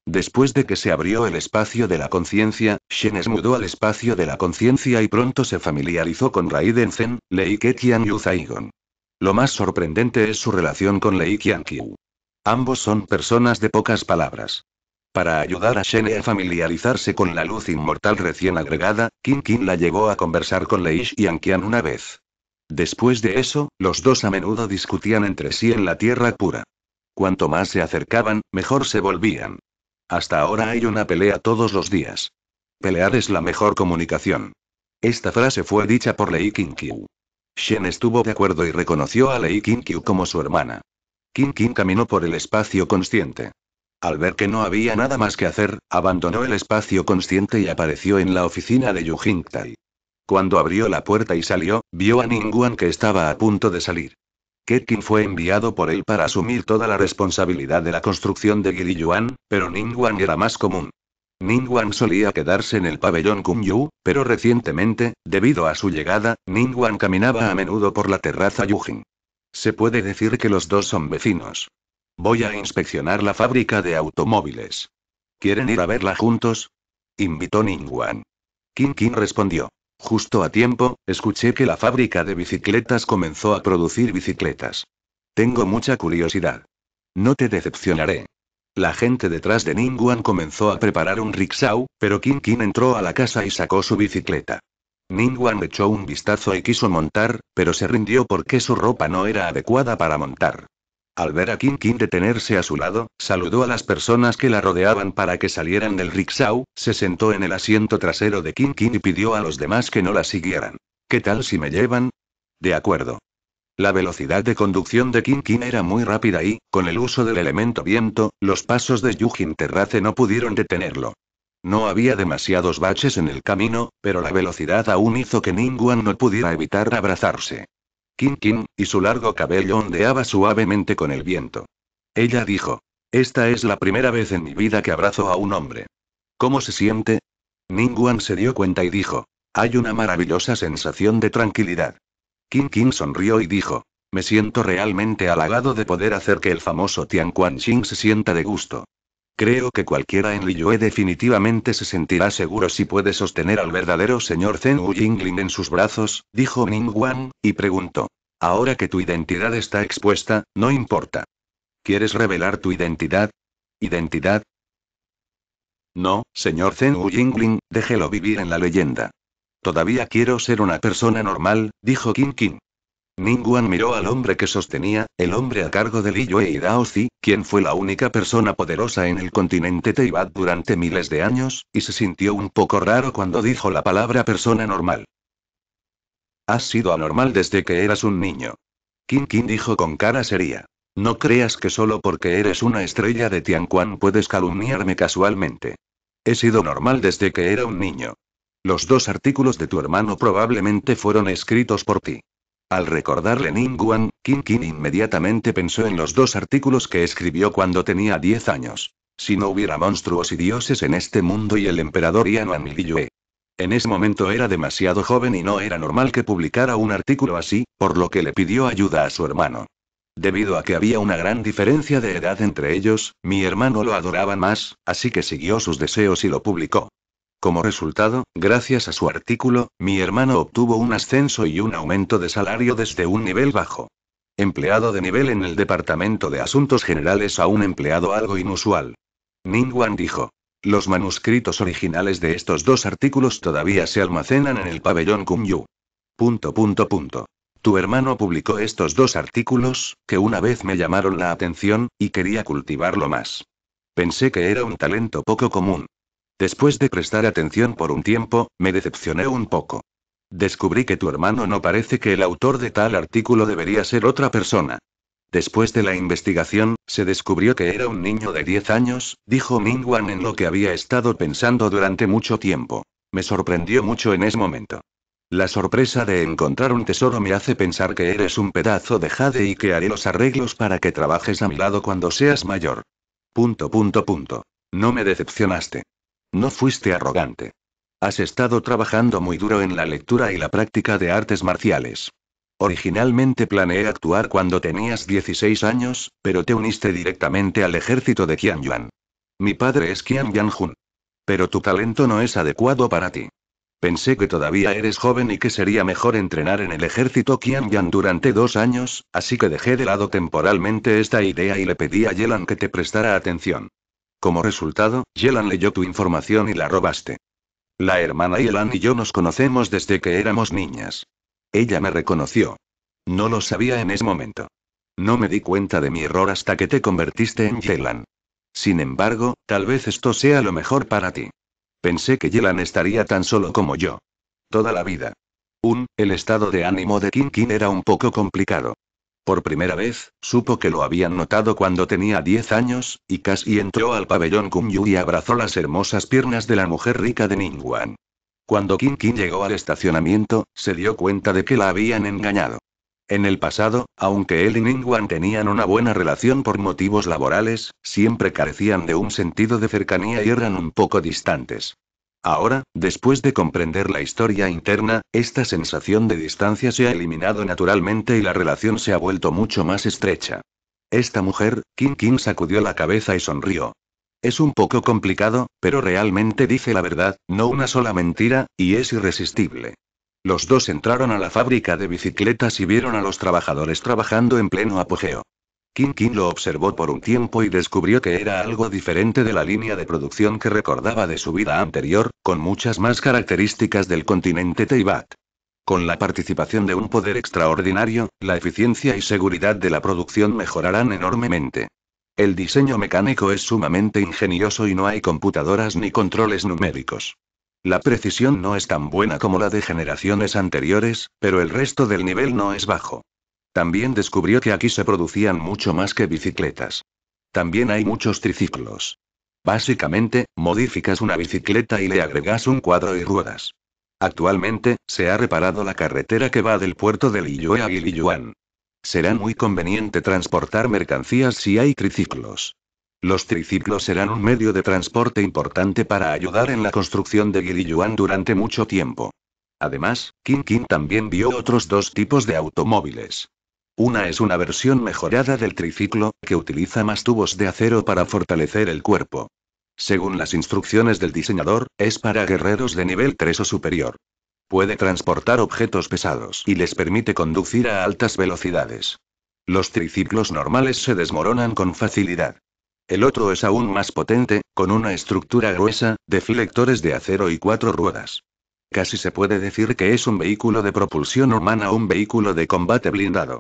Después de que se abrió el espacio de la conciencia, Shen es mudó al espacio de la conciencia y pronto se familiarizó con Raiden Zen, Lei Keqian y Uzaigon. Lo más sorprendente es su relación con Lei Qianqiu. Ambos son personas de pocas palabras. Para ayudar a Shen e a familiarizarse con la luz inmortal recién agregada, King King la llevó a conversar con Lei Qianqian una vez. Después de eso, los dos a menudo discutían entre sí en la tierra pura. Cuanto más se acercaban, mejor se volvían. Hasta ahora hay una pelea todos los días. Pelear es la mejor comunicación. Esta frase fue dicha por Lei Qingqiu. Shen estuvo de acuerdo y reconoció a Lei Kyu como su hermana. King Qin caminó por el espacio consciente. Al ver que no había nada más que hacer, abandonó el espacio consciente y apareció en la oficina de Yu Jingtai. Cuando abrió la puerta y salió, vio a Ningguan que estaba a punto de salir. Kekin fue enviado por él para asumir toda la responsabilidad de la construcción de Giriyuan, pero Ningguan era más común. Ningguan solía quedarse en el pabellón Kunyu, pero recientemente, debido a su llegada, Ningguan caminaba a menudo por la terraza Yujin. Se puede decir que los dos son vecinos. Voy a inspeccionar la fábrica de automóviles. ¿Quieren ir a verla juntos? Invitó Ningguan. King King respondió. Justo a tiempo, escuché que la fábrica de bicicletas comenzó a producir bicicletas. Tengo mucha curiosidad. No te decepcionaré. La gente detrás de Wan comenzó a preparar un rickshaw, pero King King entró a la casa y sacó su bicicleta. Wan echó un vistazo y quiso montar, pero se rindió porque su ropa no era adecuada para montar. Al ver a King King detenerse a su lado, saludó a las personas que la rodeaban para que salieran del rickshaw, se sentó en el asiento trasero de King King y pidió a los demás que no la siguieran. ¿Qué tal si me llevan? De acuerdo. La velocidad de conducción de King King era muy rápida y, con el uso del elemento viento, los pasos de Yujin Terrace no pudieron detenerlo. No había demasiados baches en el camino, pero la velocidad aún hizo que Wan no pudiera evitar abrazarse. Kim, y su largo cabello ondeaba suavemente con el viento. Ella dijo, Esta es la primera vez en mi vida que abrazo a un hombre. ¿Cómo se siente? Wan se dio cuenta y dijo, Hay una maravillosa sensación de tranquilidad. Kim sonrió y dijo, Me siento realmente halagado de poder hacer que el famoso Tian Quan Xing se sienta de gusto. Creo que cualquiera en Liyue definitivamente se sentirá seguro si puede sostener al verdadero señor Zen Wu Yingling en sus brazos, dijo Ning Wan y preguntó. Ahora que tu identidad está expuesta, no importa. ¿Quieres revelar tu identidad? ¿Identidad? No, señor Zen Wu Yingling, déjelo vivir en la leyenda. Todavía quiero ser una persona normal, dijo Qin Qin. Ningguan miró al hombre que sostenía, el hombre a cargo de Li Yue y Zi, quien fue la única persona poderosa en el continente Teibat durante miles de años, y se sintió un poco raro cuando dijo la palabra persona normal. Has sido anormal desde que eras un niño. Qin Qin dijo con cara seria. No creas que solo porque eres una estrella de Tianquan puedes calumniarme casualmente. He sido normal desde que era un niño. Los dos artículos de tu hermano probablemente fueron escritos por ti. Al recordarle Ningguan, inmediatamente pensó en los dos artículos que escribió cuando tenía 10 años. Si no hubiera monstruos y dioses en este mundo y el emperador Ian yue En ese momento era demasiado joven y no era normal que publicara un artículo así, por lo que le pidió ayuda a su hermano. Debido a que había una gran diferencia de edad entre ellos, mi hermano lo adoraba más, así que siguió sus deseos y lo publicó. Como resultado, gracias a su artículo, mi hermano obtuvo un ascenso y un aumento de salario desde un nivel bajo. Empleado de nivel en el Departamento de Asuntos Generales a un empleado algo inusual. Ningwan dijo. Los manuscritos originales de estos dos artículos todavía se almacenan en el pabellón Kumyu. Punto punto punto. Tu hermano publicó estos dos artículos, que una vez me llamaron la atención, y quería cultivarlo más. Pensé que era un talento poco común. Después de prestar atención por un tiempo, me decepcioné un poco. Descubrí que tu hermano no parece que el autor de tal artículo debería ser otra persona. Después de la investigación, se descubrió que era un niño de 10 años, dijo Mingwan en lo que había estado pensando durante mucho tiempo. Me sorprendió mucho en ese momento. La sorpresa de encontrar un tesoro me hace pensar que eres un pedazo de jade y que haré los arreglos para que trabajes a mi lado cuando seas mayor. Punto punto punto. No me decepcionaste. No fuiste arrogante. Has estado trabajando muy duro en la lectura y la práctica de artes marciales. Originalmente planeé actuar cuando tenías 16 años, pero te uniste directamente al ejército de Yuan. Mi padre es Qian Jun. Pero tu talento no es adecuado para ti. Pensé que todavía eres joven y que sería mejor entrenar en el ejército Yuan durante dos años, así que dejé de lado temporalmente esta idea y le pedí a Yelan que te prestara atención. Como resultado, Yelan leyó tu información y la robaste. La hermana Yelan y yo nos conocemos desde que éramos niñas. Ella me reconoció. No lo sabía en ese momento. No me di cuenta de mi error hasta que te convertiste en Yelan. Sin embargo, tal vez esto sea lo mejor para ti. Pensé que Yelan estaría tan solo como yo. Toda la vida. Un, el estado de ánimo de King King era un poco complicado. Por primera vez, supo que lo habían notado cuando tenía 10 años, y casi entró al pabellón Yu y abrazó las hermosas piernas de la mujer rica de Wan. Cuando Qin Qin llegó al estacionamiento, se dio cuenta de que la habían engañado. En el pasado, aunque él y Wan tenían una buena relación por motivos laborales, siempre carecían de un sentido de cercanía y eran un poco distantes. Ahora, después de comprender la historia interna, esta sensación de distancia se ha eliminado naturalmente y la relación se ha vuelto mucho más estrecha. Esta mujer, King King, sacudió la cabeza y sonrió. Es un poco complicado, pero realmente dice la verdad, no una sola mentira, y es irresistible. Los dos entraron a la fábrica de bicicletas y vieron a los trabajadores trabajando en pleno apogeo. King King lo observó por un tiempo y descubrió que era algo diferente de la línea de producción que recordaba de su vida anterior, con muchas más características del continente Teibat. Con la participación de un poder extraordinario, la eficiencia y seguridad de la producción mejorarán enormemente. El diseño mecánico es sumamente ingenioso y no hay computadoras ni controles numéricos. La precisión no es tan buena como la de generaciones anteriores, pero el resto del nivel no es bajo. También descubrió que aquí se producían mucho más que bicicletas. También hay muchos triciclos. Básicamente, modificas una bicicleta y le agregas un cuadro y ruedas. Actualmente, se ha reparado la carretera que va del puerto de Liyue a Liyuan. Será muy conveniente transportar mercancías si hay triciclos. Los triciclos serán un medio de transporte importante para ayudar en la construcción de Guiliyuan durante mucho tiempo. Además, King King también vio otros dos tipos de automóviles. Una es una versión mejorada del triciclo, que utiliza más tubos de acero para fortalecer el cuerpo. Según las instrucciones del diseñador, es para guerreros de nivel 3 o superior. Puede transportar objetos pesados y les permite conducir a altas velocidades. Los triciclos normales se desmoronan con facilidad. El otro es aún más potente, con una estructura gruesa, de deflectores de acero y cuatro ruedas. Casi se puede decir que es un vehículo de propulsión humana o un vehículo de combate blindado.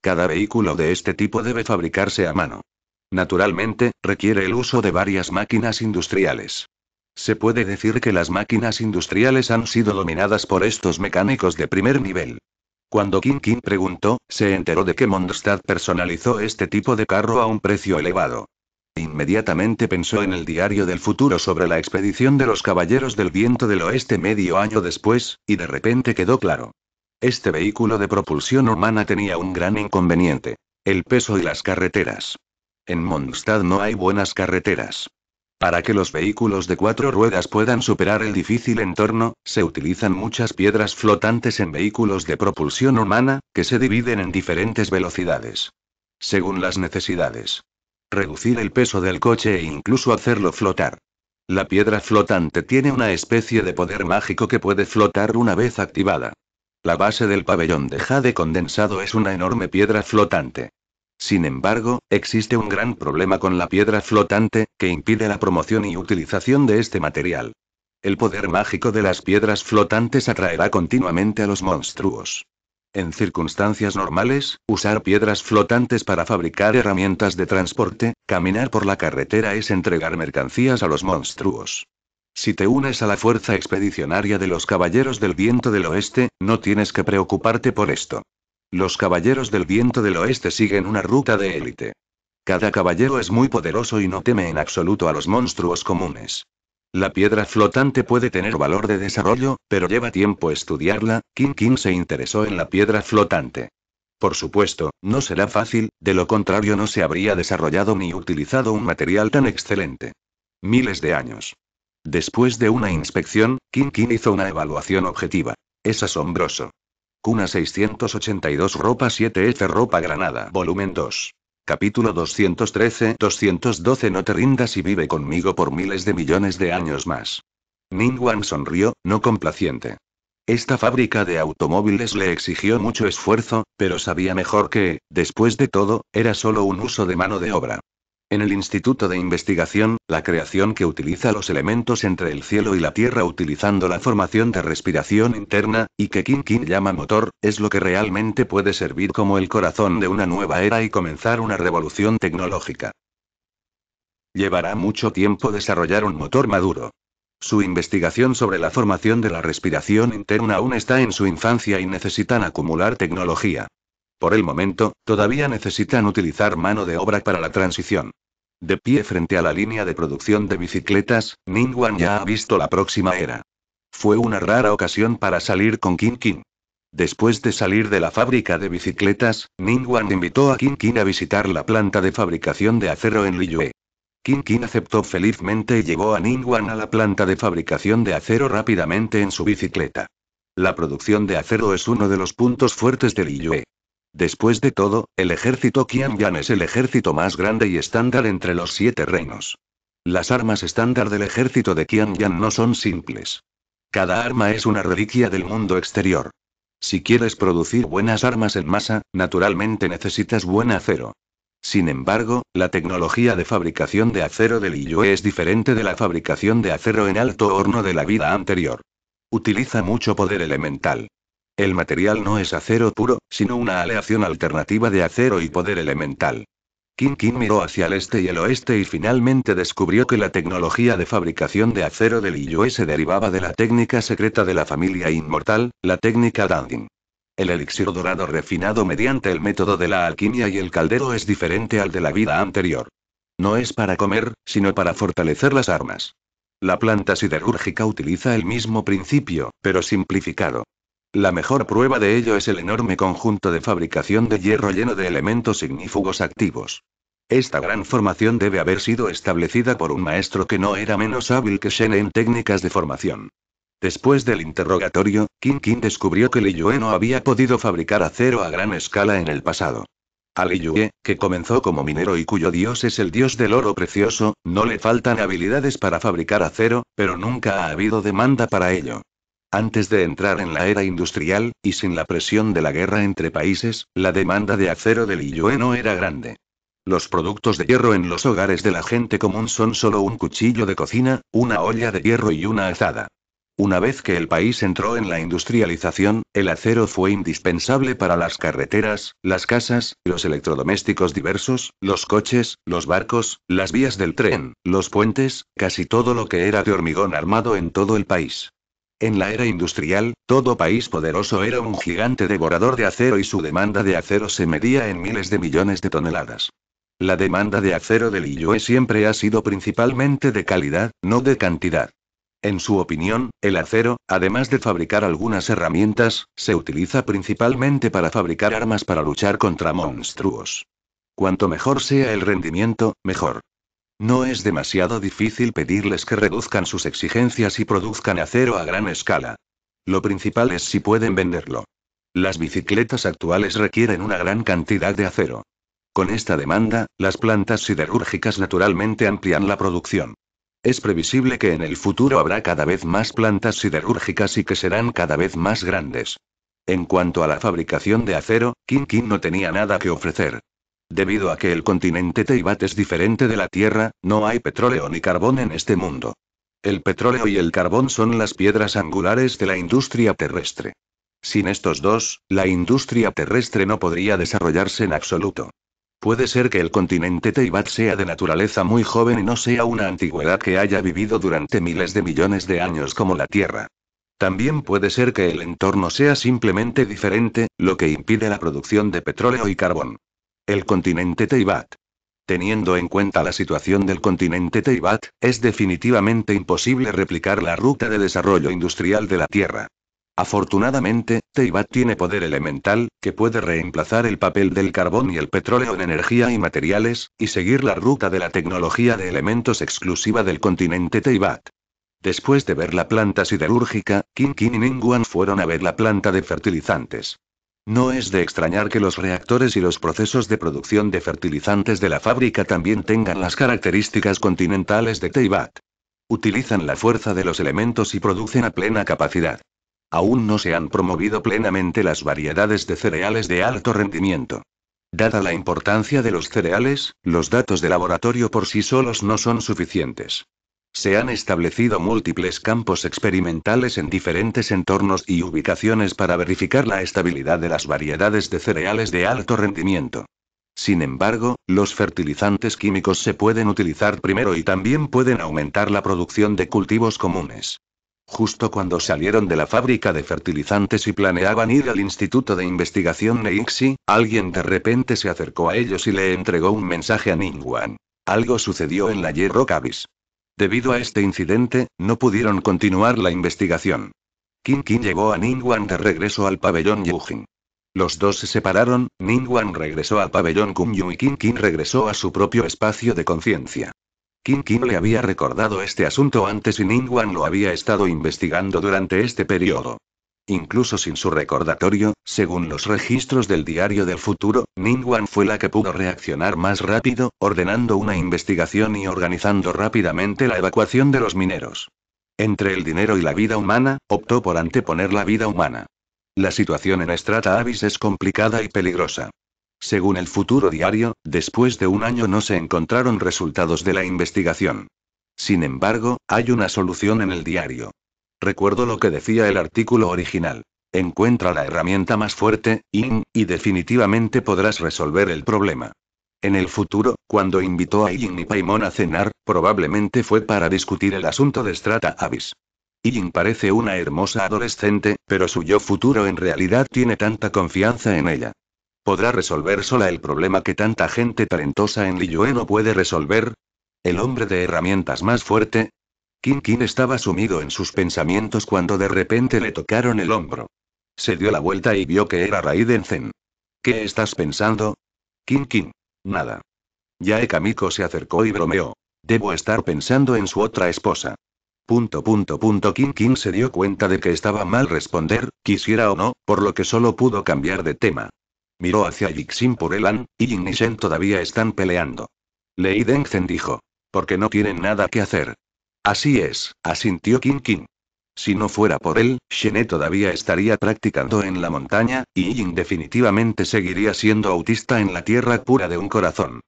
Cada vehículo de este tipo debe fabricarse a mano. Naturalmente, requiere el uso de varias máquinas industriales. Se puede decir que las máquinas industriales han sido dominadas por estos mecánicos de primer nivel. Cuando King King preguntó, se enteró de que Mondstadt personalizó este tipo de carro a un precio elevado. Inmediatamente pensó en el diario del futuro sobre la expedición de los Caballeros del Viento del Oeste medio año después, y de repente quedó claro. Este vehículo de propulsión humana tenía un gran inconveniente. El peso y las carreteras. En Mondstadt no hay buenas carreteras. Para que los vehículos de cuatro ruedas puedan superar el difícil entorno, se utilizan muchas piedras flotantes en vehículos de propulsión humana, que se dividen en diferentes velocidades. Según las necesidades. Reducir el peso del coche e incluso hacerlo flotar. La piedra flotante tiene una especie de poder mágico que puede flotar una vez activada. La base del pabellón de jade condensado es una enorme piedra flotante. Sin embargo, existe un gran problema con la piedra flotante, que impide la promoción y utilización de este material. El poder mágico de las piedras flotantes atraerá continuamente a los monstruos. En circunstancias normales, usar piedras flotantes para fabricar herramientas de transporte, caminar por la carretera es entregar mercancías a los monstruos. Si te unes a la fuerza expedicionaria de los Caballeros del Viento del Oeste, no tienes que preocuparte por esto. Los Caballeros del Viento del Oeste siguen una ruta de élite. Cada caballero es muy poderoso y no teme en absoluto a los monstruos comunes. La piedra flotante puede tener valor de desarrollo, pero lleva tiempo estudiarla, King King se interesó en la piedra flotante. Por supuesto, no será fácil, de lo contrario no se habría desarrollado ni utilizado un material tan excelente. Miles de años. Después de una inspección, King King hizo una evaluación objetiva. Es asombroso. Cuna 682 Ropa 7F Ropa Granada Volumen 2. Capítulo 213 212 No te rindas y vive conmigo por miles de millones de años más. Wang sonrió, no complaciente. Esta fábrica de automóviles le exigió mucho esfuerzo, pero sabía mejor que, después de todo, era solo un uso de mano de obra. En el Instituto de Investigación, la creación que utiliza los elementos entre el cielo y la tierra utilizando la formación de respiración interna, y que King King llama motor, es lo que realmente puede servir como el corazón de una nueva era y comenzar una revolución tecnológica. Llevará mucho tiempo desarrollar un motor maduro. Su investigación sobre la formación de la respiración interna aún está en su infancia y necesitan acumular tecnología. Por el momento, todavía necesitan utilizar mano de obra para la transición. De pie frente a la línea de producción de bicicletas, Ning Wan ya ha visto la próxima era. Fue una rara ocasión para salir con Qin Qin. Después de salir de la fábrica de bicicletas, Ning Wan invitó a Qin Qin a visitar la planta de fabricación de acero en Liyue. Qin Qin aceptó felizmente y llevó a Ning Wan a la planta de fabricación de acero rápidamente en su bicicleta. La producción de acero es uno de los puntos fuertes de Liyue. Después de todo, el ejército Qianyan es el ejército más grande y estándar entre los siete reinos. Las armas estándar del ejército de Qianyan no son simples. Cada arma es una reliquia del mundo exterior. Si quieres producir buenas armas en masa, naturalmente necesitas buen acero. Sin embargo, la tecnología de fabricación de acero del Iyue es diferente de la fabricación de acero en alto horno de la vida anterior. Utiliza mucho poder elemental. El material no es acero puro, sino una aleación alternativa de acero y poder elemental. King King miró hacia el este y el oeste y finalmente descubrió que la tecnología de fabricación de acero del Iyue se derivaba de la técnica secreta de la familia inmortal, la técnica Dandin. El elixir dorado refinado mediante el método de la alquimia y el caldero es diferente al de la vida anterior. No es para comer, sino para fortalecer las armas. La planta siderúrgica utiliza el mismo principio, pero simplificado. La mejor prueba de ello es el enorme conjunto de fabricación de hierro lleno de elementos ignífugos activos. Esta gran formación debe haber sido establecida por un maestro que no era menos hábil que Shen en técnicas de formación. Después del interrogatorio, King King descubrió que Li Yue no había podido fabricar acero a gran escala en el pasado. A Li que comenzó como minero y cuyo dios es el dios del oro precioso, no le faltan habilidades para fabricar acero, pero nunca ha habido demanda para ello. Antes de entrar en la era industrial, y sin la presión de la guerra entre países, la demanda de acero del Liyue no era grande. Los productos de hierro en los hogares de la gente común son solo un cuchillo de cocina, una olla de hierro y una azada. Una vez que el país entró en la industrialización, el acero fue indispensable para las carreteras, las casas, los electrodomésticos diversos, los coches, los barcos, las vías del tren, los puentes, casi todo lo que era de hormigón armado en todo el país. En la era industrial, todo país poderoso era un gigante devorador de acero y su demanda de acero se medía en miles de millones de toneladas. La demanda de acero del lillo e siempre ha sido principalmente de calidad, no de cantidad. En su opinión, el acero, además de fabricar algunas herramientas, se utiliza principalmente para fabricar armas para luchar contra monstruos. Cuanto mejor sea el rendimiento, mejor. No es demasiado difícil pedirles que reduzcan sus exigencias y produzcan acero a gran escala. Lo principal es si pueden venderlo. Las bicicletas actuales requieren una gran cantidad de acero. Con esta demanda, las plantas siderúrgicas naturalmente amplían la producción. Es previsible que en el futuro habrá cada vez más plantas siderúrgicas y que serán cada vez más grandes. En cuanto a la fabricación de acero, King, King no tenía nada que ofrecer. Debido a que el continente Teibat es diferente de la Tierra, no hay petróleo ni carbón en este mundo. El petróleo y el carbón son las piedras angulares de la industria terrestre. Sin estos dos, la industria terrestre no podría desarrollarse en absoluto. Puede ser que el continente Teibat sea de naturaleza muy joven y no sea una antigüedad que haya vivido durante miles de millones de años como la Tierra. También puede ser que el entorno sea simplemente diferente, lo que impide la producción de petróleo y carbón. El continente Teibat. Teniendo en cuenta la situación del continente Teibat, es definitivamente imposible replicar la ruta de desarrollo industrial de la Tierra. Afortunadamente, Teibat tiene poder elemental, que puede reemplazar el papel del carbón y el petróleo en energía y materiales, y seguir la ruta de la tecnología de elementos exclusiva del continente Teibat. Después de ver la planta siderúrgica, King y Ningguan fueron a ver la planta de fertilizantes. No es de extrañar que los reactores y los procesos de producción de fertilizantes de la fábrica también tengan las características continentales de Teibat. Utilizan la fuerza de los elementos y producen a plena capacidad. Aún no se han promovido plenamente las variedades de cereales de alto rendimiento. Dada la importancia de los cereales, los datos de laboratorio por sí solos no son suficientes. Se han establecido múltiples campos experimentales en diferentes entornos y ubicaciones para verificar la estabilidad de las variedades de cereales de alto rendimiento. Sin embargo, los fertilizantes químicos se pueden utilizar primero y también pueden aumentar la producción de cultivos comunes. Justo cuando salieron de la fábrica de fertilizantes y planeaban ir al Instituto de Investigación Neixi, alguien de repente se acercó a ellos y le entregó un mensaje a Ningwan. Algo sucedió en la Yerro Cabis. Debido a este incidente, no pudieron continuar la investigación. King King llegó a Wan de regreso al pabellón Yujin. Los dos se separaron, Wan regresó al pabellón Kunyu y King regresó a su propio espacio de conciencia. King Kim le había recordado este asunto antes y Wan lo había estado investigando durante este periodo. Incluso sin su recordatorio, según los registros del Diario del Futuro, Wan fue la que pudo reaccionar más rápido, ordenando una investigación y organizando rápidamente la evacuación de los mineros. Entre el dinero y la vida humana, optó por anteponer la vida humana. La situación en Strata Avis es complicada y peligrosa. Según el futuro diario, después de un año no se encontraron resultados de la investigación. Sin embargo, hay una solución en el diario. Recuerdo lo que decía el artículo original. Encuentra la herramienta más fuerte, Yin, y definitivamente podrás resolver el problema. En el futuro, cuando invitó a Yin y Paimon a cenar, probablemente fue para discutir el asunto de Strata Abyss. Yin parece una hermosa adolescente, pero su yo futuro en realidad tiene tanta confianza en ella. ¿Podrá resolver sola el problema que tanta gente talentosa en Liyue no puede resolver? El hombre de herramientas más fuerte, King estaba sumido en sus pensamientos cuando de repente le tocaron el hombro. Se dio la vuelta y vio que era Raiden Zen. ¿Qué estás pensando? King King. Nada. Yae Kamiko se acercó y bromeó. Debo estar pensando en su otra esposa. Punto punto punto King King se dio cuenta de que estaba mal responder, quisiera o no, por lo que solo pudo cambiar de tema. Miró hacia Jixin por Elan, y Yin y Shen todavía están peleando. Lei Zen dijo. Porque no tienen nada que hacer. Así es, asintió King King. Si no fuera por él, Shené todavía estaría practicando en la montaña, y Yin definitivamente seguiría siendo autista en la tierra pura de un corazón.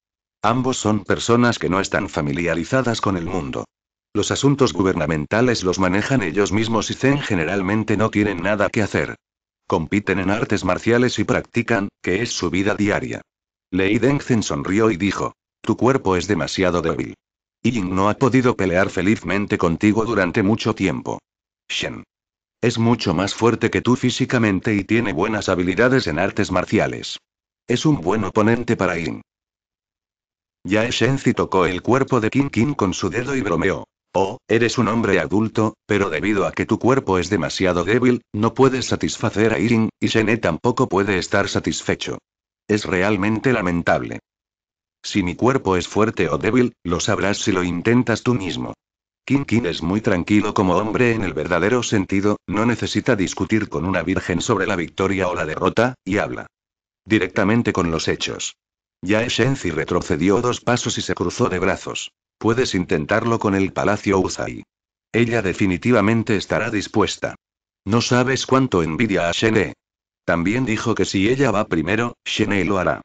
Ambos son personas que no están familiarizadas con el mundo. Los asuntos gubernamentales los manejan ellos mismos y Zen generalmente no tienen nada que hacer. Compiten en artes marciales y practican, que es su vida diaria. Lei Zen sonrió y dijo: Tu cuerpo es demasiado débil. Ying no ha podido pelear felizmente contigo durante mucho tiempo. Shen. Es mucho más fuerte que tú físicamente y tiene buenas habilidades en artes marciales. Es un buen oponente para Ying. Ya Shenzi tocó el cuerpo de King King con su dedo y bromeó. Oh, eres un hombre adulto, pero debido a que tu cuerpo es demasiado débil, no puedes satisfacer a Ying, y E tampoco puede estar satisfecho. Es realmente lamentable. Si mi cuerpo es fuerte o débil, lo sabrás si lo intentas tú mismo. Kim King es muy tranquilo como hombre en el verdadero sentido, no necesita discutir con una virgen sobre la victoria o la derrota, y habla directamente con los hechos. Ya Shenzi retrocedió dos pasos y se cruzó de brazos. Puedes intentarlo con el Palacio Uzai. Ella definitivamente estará dispuesta. No sabes cuánto envidia a Shené. También dijo que si ella va primero, Shené lo hará.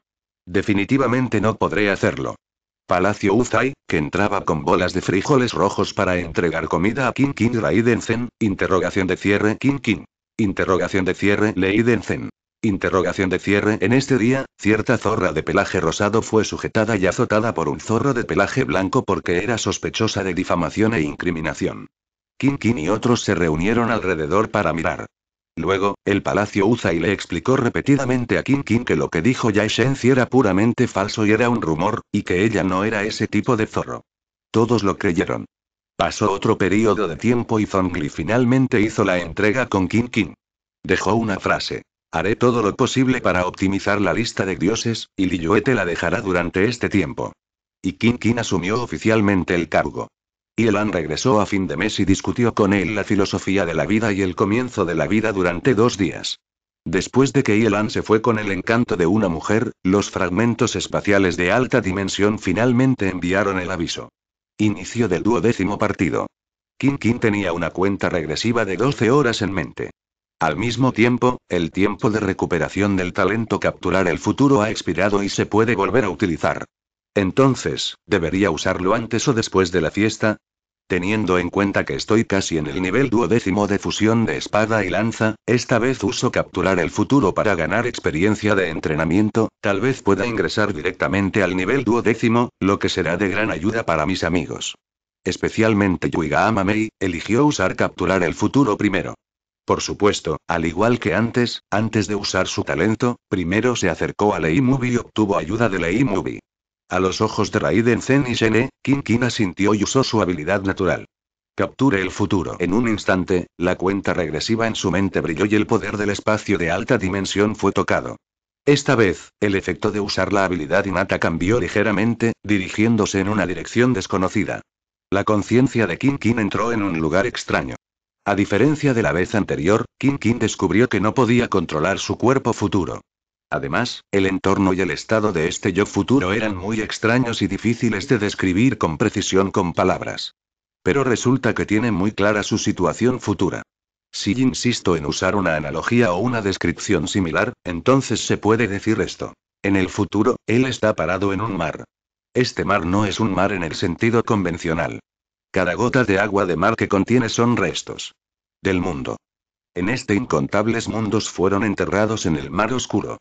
Definitivamente no podré hacerlo. Palacio Uzai, que entraba con bolas de frijoles rojos para entregar comida a King King Raidenzen. interrogación de cierre King King. Interrogación de cierre Leidenzen. Interrogación de cierre En este día, cierta zorra de pelaje rosado fue sujetada y azotada por un zorro de pelaje blanco porque era sospechosa de difamación e incriminación. King King y otros se reunieron alrededor para mirar. Luego, el Palacio Uzai le explicó repetidamente a King King que lo que dijo Yai Shenzi era puramente falso y era un rumor, y que ella no era ese tipo de zorro. Todos lo creyeron. Pasó otro periodo de tiempo y Zongli finalmente hizo la entrega con King King. Dejó una frase. Haré todo lo posible para optimizar la lista de dioses, y Liyue te la dejará durante este tiempo. Y King King asumió oficialmente el cargo. Y Elan regresó a fin de mes y discutió con él la filosofía de la vida y el comienzo de la vida durante dos días. Después de que Elan se fue con el encanto de una mujer, los fragmentos espaciales de alta dimensión finalmente enviaron el aviso. Inicio del duodécimo partido. King King tenía una cuenta regresiva de 12 horas en mente. Al mismo tiempo, el tiempo de recuperación del talento capturar el futuro ha expirado y se puede volver a utilizar. Entonces, ¿debería usarlo antes o después de la fiesta? Teniendo en cuenta que estoy casi en el nivel duodécimo de fusión de espada y lanza, esta vez uso capturar el futuro para ganar experiencia de entrenamiento, tal vez pueda ingresar directamente al nivel duodécimo, lo que será de gran ayuda para mis amigos. Especialmente Yuiga Amamei, eligió usar capturar el futuro primero. Por supuesto, al igual que antes, antes de usar su talento, primero se acercó a Lei movie y obtuvo ayuda de Lei movie a los ojos de Raiden Zen y Shene, King King asintió y usó su habilidad natural. Capture el futuro. En un instante, la cuenta regresiva en su mente brilló y el poder del espacio de alta dimensión fue tocado. Esta vez, el efecto de usar la habilidad innata cambió ligeramente, dirigiéndose en una dirección desconocida. La conciencia de King King entró en un lugar extraño. A diferencia de la vez anterior, King King descubrió que no podía controlar su cuerpo futuro. Además, el entorno y el estado de este yo futuro eran muy extraños y difíciles de describir con precisión con palabras. Pero resulta que tiene muy clara su situación futura. Si insisto en usar una analogía o una descripción similar, entonces se puede decir esto. En el futuro, él está parado en un mar. Este mar no es un mar en el sentido convencional. Cada gota de agua de mar que contiene son restos. Del mundo. En este incontables mundos fueron enterrados en el mar oscuro.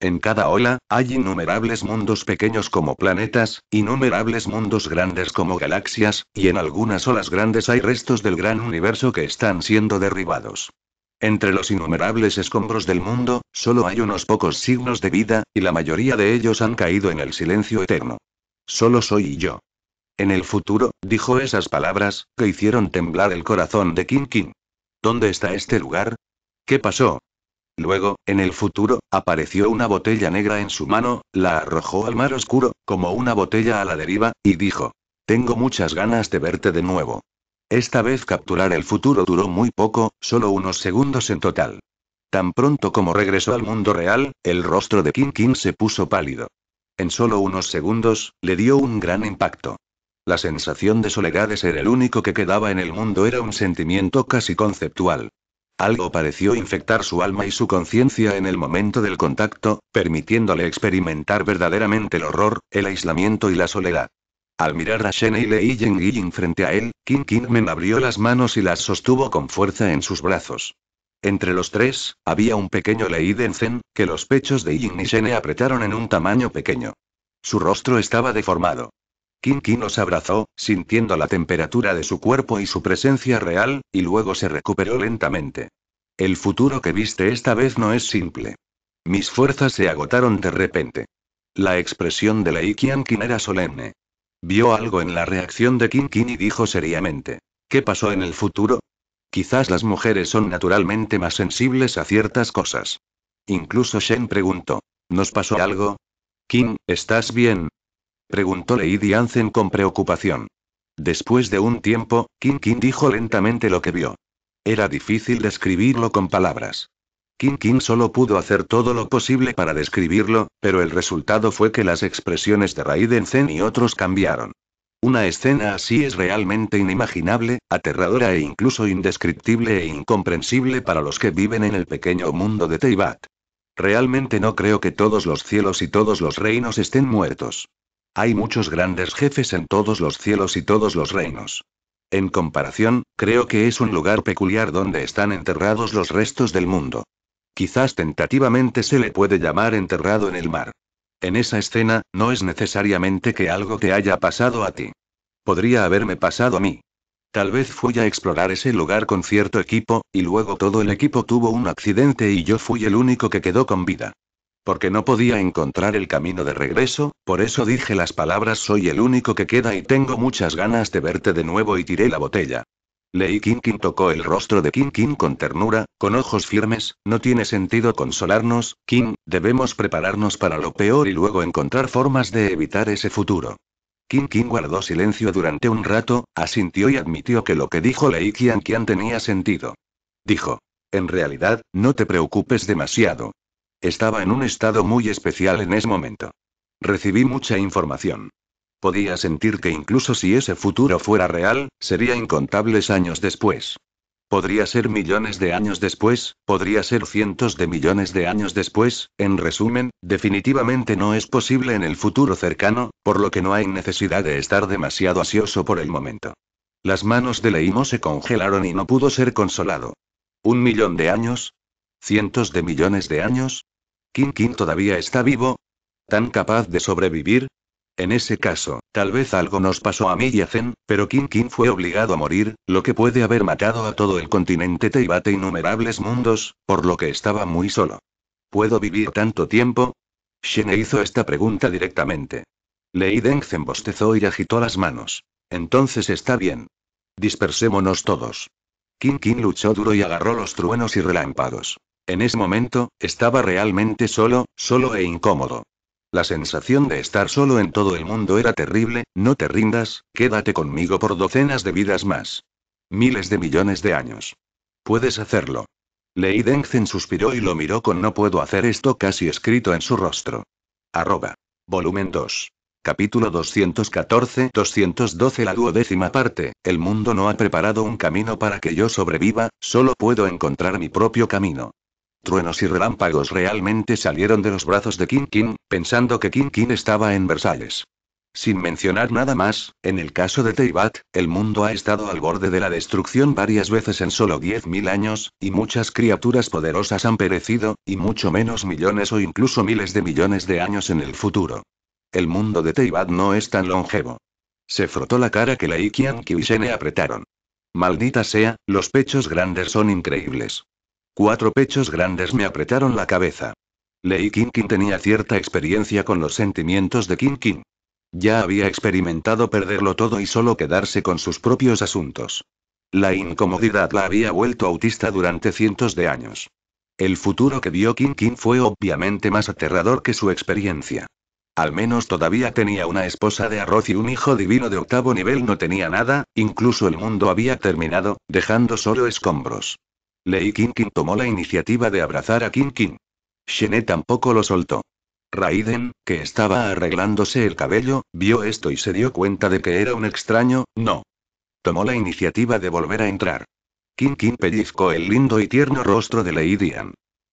En cada ola, hay innumerables mundos pequeños como planetas, innumerables mundos grandes como galaxias, y en algunas olas grandes hay restos del gran universo que están siendo derribados. Entre los innumerables escombros del mundo, solo hay unos pocos signos de vida, y la mayoría de ellos han caído en el silencio eterno. Solo soy yo. En el futuro, dijo esas palabras, que hicieron temblar el corazón de King King. ¿Dónde está este lugar? ¿Qué pasó? Luego, en el futuro, apareció una botella negra en su mano, la arrojó al mar oscuro, como una botella a la deriva, y dijo, Tengo muchas ganas de verte de nuevo. Esta vez capturar el futuro duró muy poco, solo unos segundos en total. Tan pronto como regresó al mundo real, el rostro de King King se puso pálido. En solo unos segundos, le dio un gran impacto. La sensación de soledad de ser el único que quedaba en el mundo era un sentimiento casi conceptual. Algo pareció infectar su alma y su conciencia en el momento del contacto, permitiéndole experimentar verdaderamente el horror, el aislamiento y la soledad. Al mirar a Shen y y Yin frente a él, King Men abrió las manos y las sostuvo con fuerza en sus brazos. Entre los tres, había un pequeño Lei Denzen, que los pechos de Yin y Shene apretaron en un tamaño pequeño. Su rostro estaba deformado. Kim los abrazó, sintiendo la temperatura de su cuerpo y su presencia real, y luego se recuperó lentamente. El futuro que viste esta vez no es simple. Mis fuerzas se agotaron de repente. La expresión de Lei Qin era solemne. Vio algo en la reacción de Kinkin y dijo seriamente: ¿Qué pasó en el futuro? Quizás las mujeres son naturalmente más sensibles a ciertas cosas. Incluso Shen preguntó: ¿Nos pasó algo? Kim, ¿estás bien? preguntó Lady Anzen con preocupación. Después de un tiempo, King King dijo lentamente lo que vio. Era difícil describirlo con palabras. King King solo pudo hacer todo lo posible para describirlo, pero el resultado fue que las expresiones de Raiden Zen y otros cambiaron. Una escena así es realmente inimaginable, aterradora e incluso indescriptible e incomprensible para los que viven en el pequeño mundo de Teibat. Realmente no creo que todos los cielos y todos los reinos estén muertos. Hay muchos grandes jefes en todos los cielos y todos los reinos. En comparación, creo que es un lugar peculiar donde están enterrados los restos del mundo. Quizás tentativamente se le puede llamar enterrado en el mar. En esa escena, no es necesariamente que algo te haya pasado a ti. Podría haberme pasado a mí. Tal vez fui a explorar ese lugar con cierto equipo, y luego todo el equipo tuvo un accidente y yo fui el único que quedó con vida porque no podía encontrar el camino de regreso, por eso dije las palabras soy el único que queda y tengo muchas ganas de verte de nuevo y tiré la botella. Lei Kinkin tocó el rostro de Kinkin con ternura, con ojos firmes, no tiene sentido consolarnos, Kim. debemos prepararnos para lo peor y luego encontrar formas de evitar ese futuro. Kinkin guardó silencio durante un rato, asintió y admitió que lo que dijo Lei Qian tenía sentido. Dijo. En realidad, no te preocupes demasiado. Estaba en un estado muy especial en ese momento. Recibí mucha información. Podía sentir que incluso si ese futuro fuera real, sería incontables años después. Podría ser millones de años después, podría ser cientos de millones de años después, en resumen, definitivamente no es posible en el futuro cercano, por lo que no hay necesidad de estar demasiado ansioso por el momento. Las manos de Leimo se congelaron y no pudo ser consolado. ¿Un millón de años? ¿Cientos de millones de años? ¿King King todavía está vivo? ¿Tan capaz de sobrevivir? En ese caso, tal vez algo nos pasó a mí y a Zen, pero King King fue obligado a morir, lo que puede haber matado a todo el continente Teibate innumerables mundos, por lo que estaba muy solo. ¿Puedo vivir tanto tiempo? Shen hizo esta pregunta directamente. Lei Zen bostezó y agitó las manos. Entonces está bien. Dispersémonos todos. King King luchó duro y agarró los truenos y relámpagos. En ese momento, estaba realmente solo, solo e incómodo. La sensación de estar solo en todo el mundo era terrible, no te rindas, quédate conmigo por docenas de vidas más. Miles de millones de años. Puedes hacerlo. Lei suspiró y lo miró con no puedo hacer esto casi escrito en su rostro. Arroba. Volumen 2. Capítulo 214-212 La duodécima parte, el mundo no ha preparado un camino para que yo sobreviva, solo puedo encontrar mi propio camino truenos y relámpagos realmente salieron de los brazos de King King, pensando que King King estaba en Versalles. Sin mencionar nada más, en el caso de Teyvat, el mundo ha estado al borde de la destrucción varias veces en solo 10.000 años, y muchas criaturas poderosas han perecido, y mucho menos millones o incluso miles de millones de años en el futuro. El mundo de Teyvat no es tan longevo. Se frotó la cara que la Ikian y apretaron. Maldita sea, los pechos grandes son increíbles. Cuatro pechos grandes me apretaron la cabeza. Lei King tenía cierta experiencia con los sentimientos de King. Ya había experimentado perderlo todo y solo quedarse con sus propios asuntos. La incomodidad la había vuelto autista durante cientos de años. El futuro que vio King fue obviamente más aterrador que su experiencia. Al menos todavía tenía una esposa de arroz y un hijo divino de octavo nivel no tenía nada, incluso el mundo había terminado, dejando solo escombros. Lei Kinkin tomó la iniciativa de abrazar a Kinkin. Shene tampoco lo soltó. Raiden, que estaba arreglándose el cabello, vio esto y se dio cuenta de que era un extraño, no. Tomó la iniciativa de volver a entrar. King pellizcó el lindo y tierno rostro de Dian.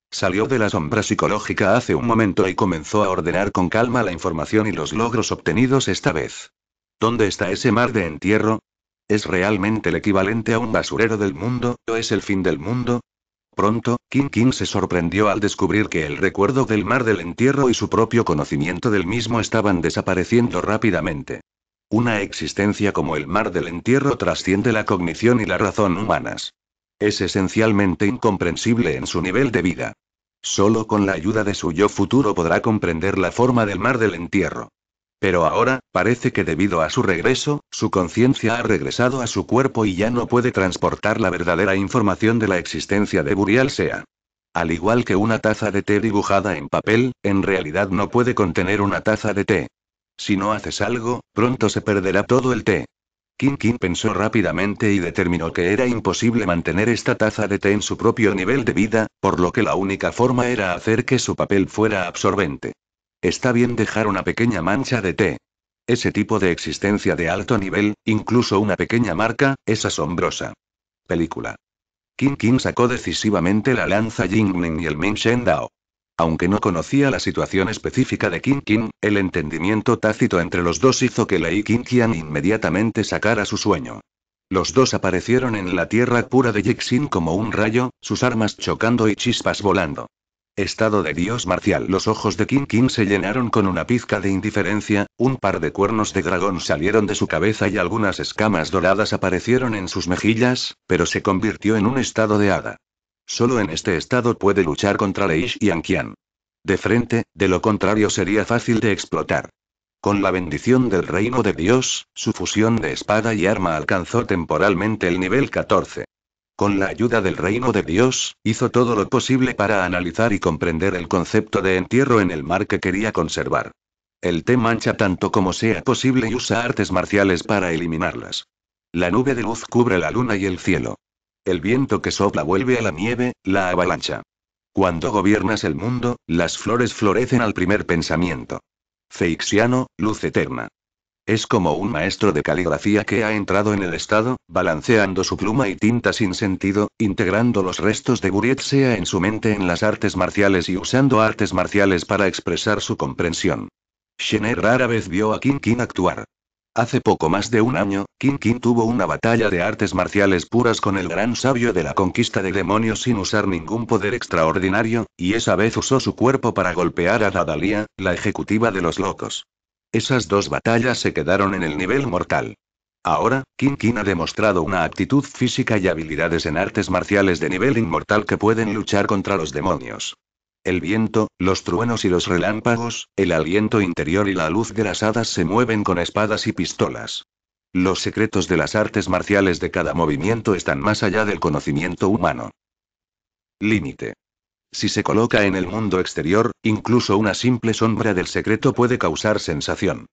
Salió de la sombra psicológica hace un momento y comenzó a ordenar con calma la información y los logros obtenidos esta vez. ¿Dónde está ese mar de entierro? ¿Es realmente el equivalente a un basurero del mundo, o es el fin del mundo? Pronto, King King se sorprendió al descubrir que el recuerdo del mar del entierro y su propio conocimiento del mismo estaban desapareciendo rápidamente. Una existencia como el mar del entierro trasciende la cognición y la razón humanas. Es esencialmente incomprensible en su nivel de vida. Solo con la ayuda de su yo futuro podrá comprender la forma del mar del entierro. Pero ahora, parece que debido a su regreso, su conciencia ha regresado a su cuerpo y ya no puede transportar la verdadera información de la existencia de Burial Sea. Al igual que una taza de té dibujada en papel, en realidad no puede contener una taza de té. Si no haces algo, pronto se perderá todo el té. Kim Kim pensó rápidamente y determinó que era imposible mantener esta taza de té en su propio nivel de vida, por lo que la única forma era hacer que su papel fuera absorbente. Está bien dejar una pequeña mancha de té. Ese tipo de existencia de alto nivel, incluso una pequeña marca, es asombrosa. Película. King King sacó decisivamente la lanza Jingling y el Ming Shen Dao. Aunque no conocía la situación específica de Qin Qin, el entendimiento tácito entre los dos hizo que Lei Qingqian inmediatamente sacara su sueño. Los dos aparecieron en la tierra pura de Jixin como un rayo, sus armas chocando y chispas volando. Estado de dios marcial. Los ojos de King King se llenaron con una pizca de indiferencia, un par de cuernos de dragón salieron de su cabeza y algunas escamas doradas aparecieron en sus mejillas, pero se convirtió en un estado de hada. Solo en este estado puede luchar contra Leish y Ankian. De frente, de lo contrario sería fácil de explotar. Con la bendición del reino de Dios, su fusión de espada y arma alcanzó temporalmente el nivel 14. Con la ayuda del reino de Dios, hizo todo lo posible para analizar y comprender el concepto de entierro en el mar que quería conservar. El té mancha tanto como sea posible y usa artes marciales para eliminarlas. La nube de luz cubre la luna y el cielo. El viento que sopla vuelve a la nieve, la avalancha. Cuando gobiernas el mundo, las flores florecen al primer pensamiento. Feixiano, luz eterna. Es como un maestro de caligrafía que ha entrado en el estado, balanceando su pluma y tinta sin sentido, integrando los restos de Gurietsea en su mente en las artes marciales y usando artes marciales para expresar su comprensión. Shener rara vez vio a King King actuar. Hace poco más de un año, King King tuvo una batalla de artes marciales puras con el gran sabio de la conquista de demonios sin usar ningún poder extraordinario, y esa vez usó su cuerpo para golpear a Dadalia, la ejecutiva de los locos. Esas dos batallas se quedaron en el nivel mortal. Ahora, King King ha demostrado una actitud física y habilidades en artes marciales de nivel inmortal que pueden luchar contra los demonios. El viento, los truenos y los relámpagos, el aliento interior y la luz de las hadas se mueven con espadas y pistolas. Los secretos de las artes marciales de cada movimiento están más allá del conocimiento humano. Límite. Si se coloca en el mundo exterior, incluso una simple sombra del secreto puede causar sensación.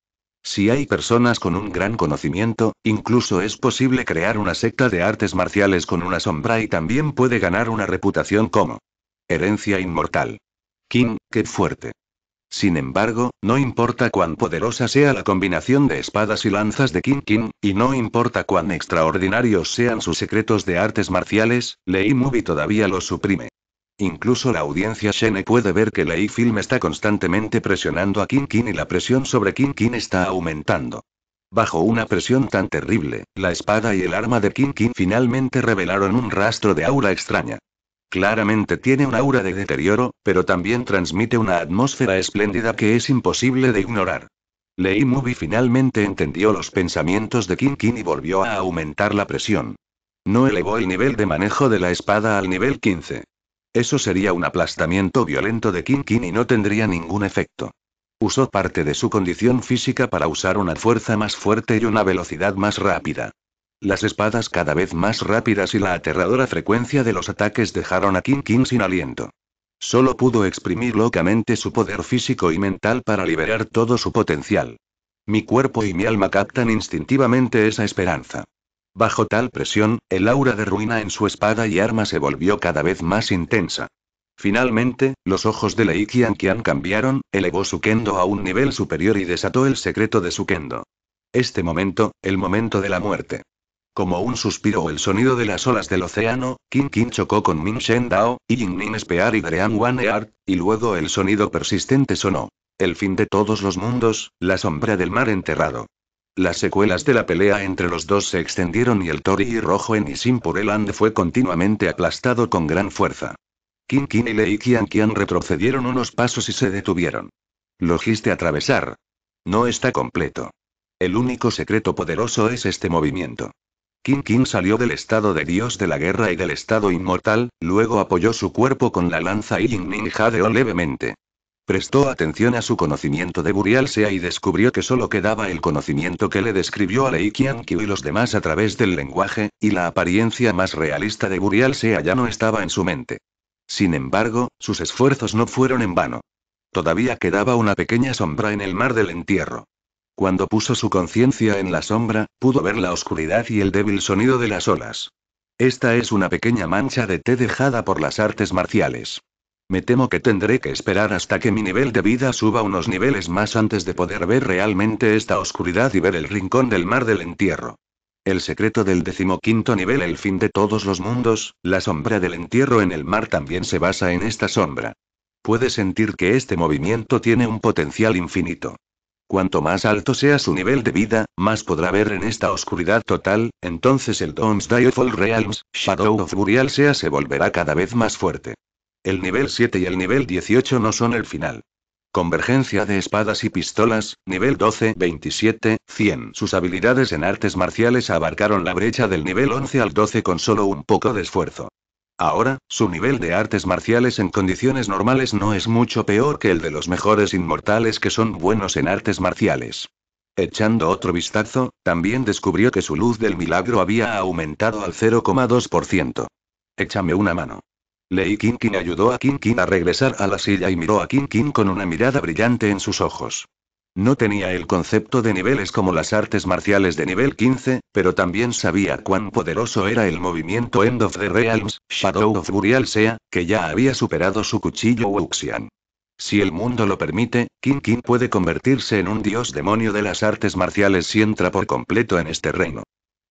Si hay personas con un gran conocimiento, incluso es posible crear una secta de artes marciales con una sombra y también puede ganar una reputación como herencia inmortal. King, qué fuerte. Sin embargo, no importa cuán poderosa sea la combinación de espadas y lanzas de King King, y no importa cuán extraordinarios sean sus secretos de artes marciales, Lei Mubi todavía los suprime. Incluso la audiencia Shene puede ver que Lei Film está constantemente presionando a King King y la presión sobre King King está aumentando. Bajo una presión tan terrible, la espada y el arma de King King finalmente revelaron un rastro de aura extraña. Claramente tiene un aura de deterioro, pero también transmite una atmósfera espléndida que es imposible de ignorar. Lei Movie finalmente entendió los pensamientos de King King y volvió a aumentar la presión. No elevó el nivel de manejo de la espada al nivel 15, eso sería un aplastamiento violento de King King y no tendría ningún efecto. Usó parte de su condición física para usar una fuerza más fuerte y una velocidad más rápida. Las espadas cada vez más rápidas y la aterradora frecuencia de los ataques dejaron a King King sin aliento. Solo pudo exprimir locamente su poder físico y mental para liberar todo su potencial. Mi cuerpo y mi alma captan instintivamente esa esperanza. Bajo tal presión, el aura de ruina en su espada y arma se volvió cada vez más intensa. Finalmente, los ojos de Lei Qianqian cambiaron, elevó su kendo a un nivel superior y desató el secreto de su kendo. Este momento, el momento de la muerte. Como un suspiro o el sonido de las olas del océano, Qin Qin chocó con Min Shen Dao, y Ying Spear y Grean Wan Eart, y luego el sonido persistente sonó. El fin de todos los mundos, la sombra del mar enterrado. Las secuelas de la pelea entre los dos se extendieron y el Tori rojo en Isin por el fue continuamente aplastado con gran fuerza. King y Lei Kian retrocedieron unos pasos y se detuvieron. Logiste atravesar. No está completo. El único secreto poderoso es este movimiento. King salió del estado de dios de la guerra y del estado inmortal, luego apoyó su cuerpo con la lanza y jadeó levemente. Prestó atención a su conocimiento de Burial y descubrió que solo quedaba el conocimiento que le describió a Lei Qianqiu y los demás a través del lenguaje, y la apariencia más realista de Burial ya no estaba en su mente. Sin embargo, sus esfuerzos no fueron en vano. Todavía quedaba una pequeña sombra en el mar del entierro. Cuando puso su conciencia en la sombra, pudo ver la oscuridad y el débil sonido de las olas. Esta es una pequeña mancha de té dejada por las artes marciales. Me temo que tendré que esperar hasta que mi nivel de vida suba unos niveles más antes de poder ver realmente esta oscuridad y ver el rincón del mar del entierro. El secreto del decimoquinto nivel, el fin de todos los mundos, la sombra del entierro en el mar también se basa en esta sombra. Puede sentir que este movimiento tiene un potencial infinito. Cuanto más alto sea su nivel de vida, más podrá ver en esta oscuridad total, entonces el Don's Day of All Realms, Shadow of Burial Sea se volverá cada vez más fuerte. El nivel 7 y el nivel 18 no son el final. Convergencia de espadas y pistolas, nivel 12, 27, 100. Sus habilidades en artes marciales abarcaron la brecha del nivel 11 al 12 con solo un poco de esfuerzo. Ahora, su nivel de artes marciales en condiciones normales no es mucho peor que el de los mejores inmortales que son buenos en artes marciales. Echando otro vistazo, también descubrió que su luz del milagro había aumentado al 0,2%. Échame una mano. Lei Kinkin ayudó a Kinkin a regresar a la silla y miró a Kinkin con una mirada brillante en sus ojos. No tenía el concepto de niveles como las artes marciales de nivel 15, pero también sabía cuán poderoso era el movimiento End of the Realms, Shadow of Burial Sea, que ya había superado su cuchillo Wuxian. Si el mundo lo permite, King King puede convertirse en un dios demonio de las artes marciales si entra por completo en este reino.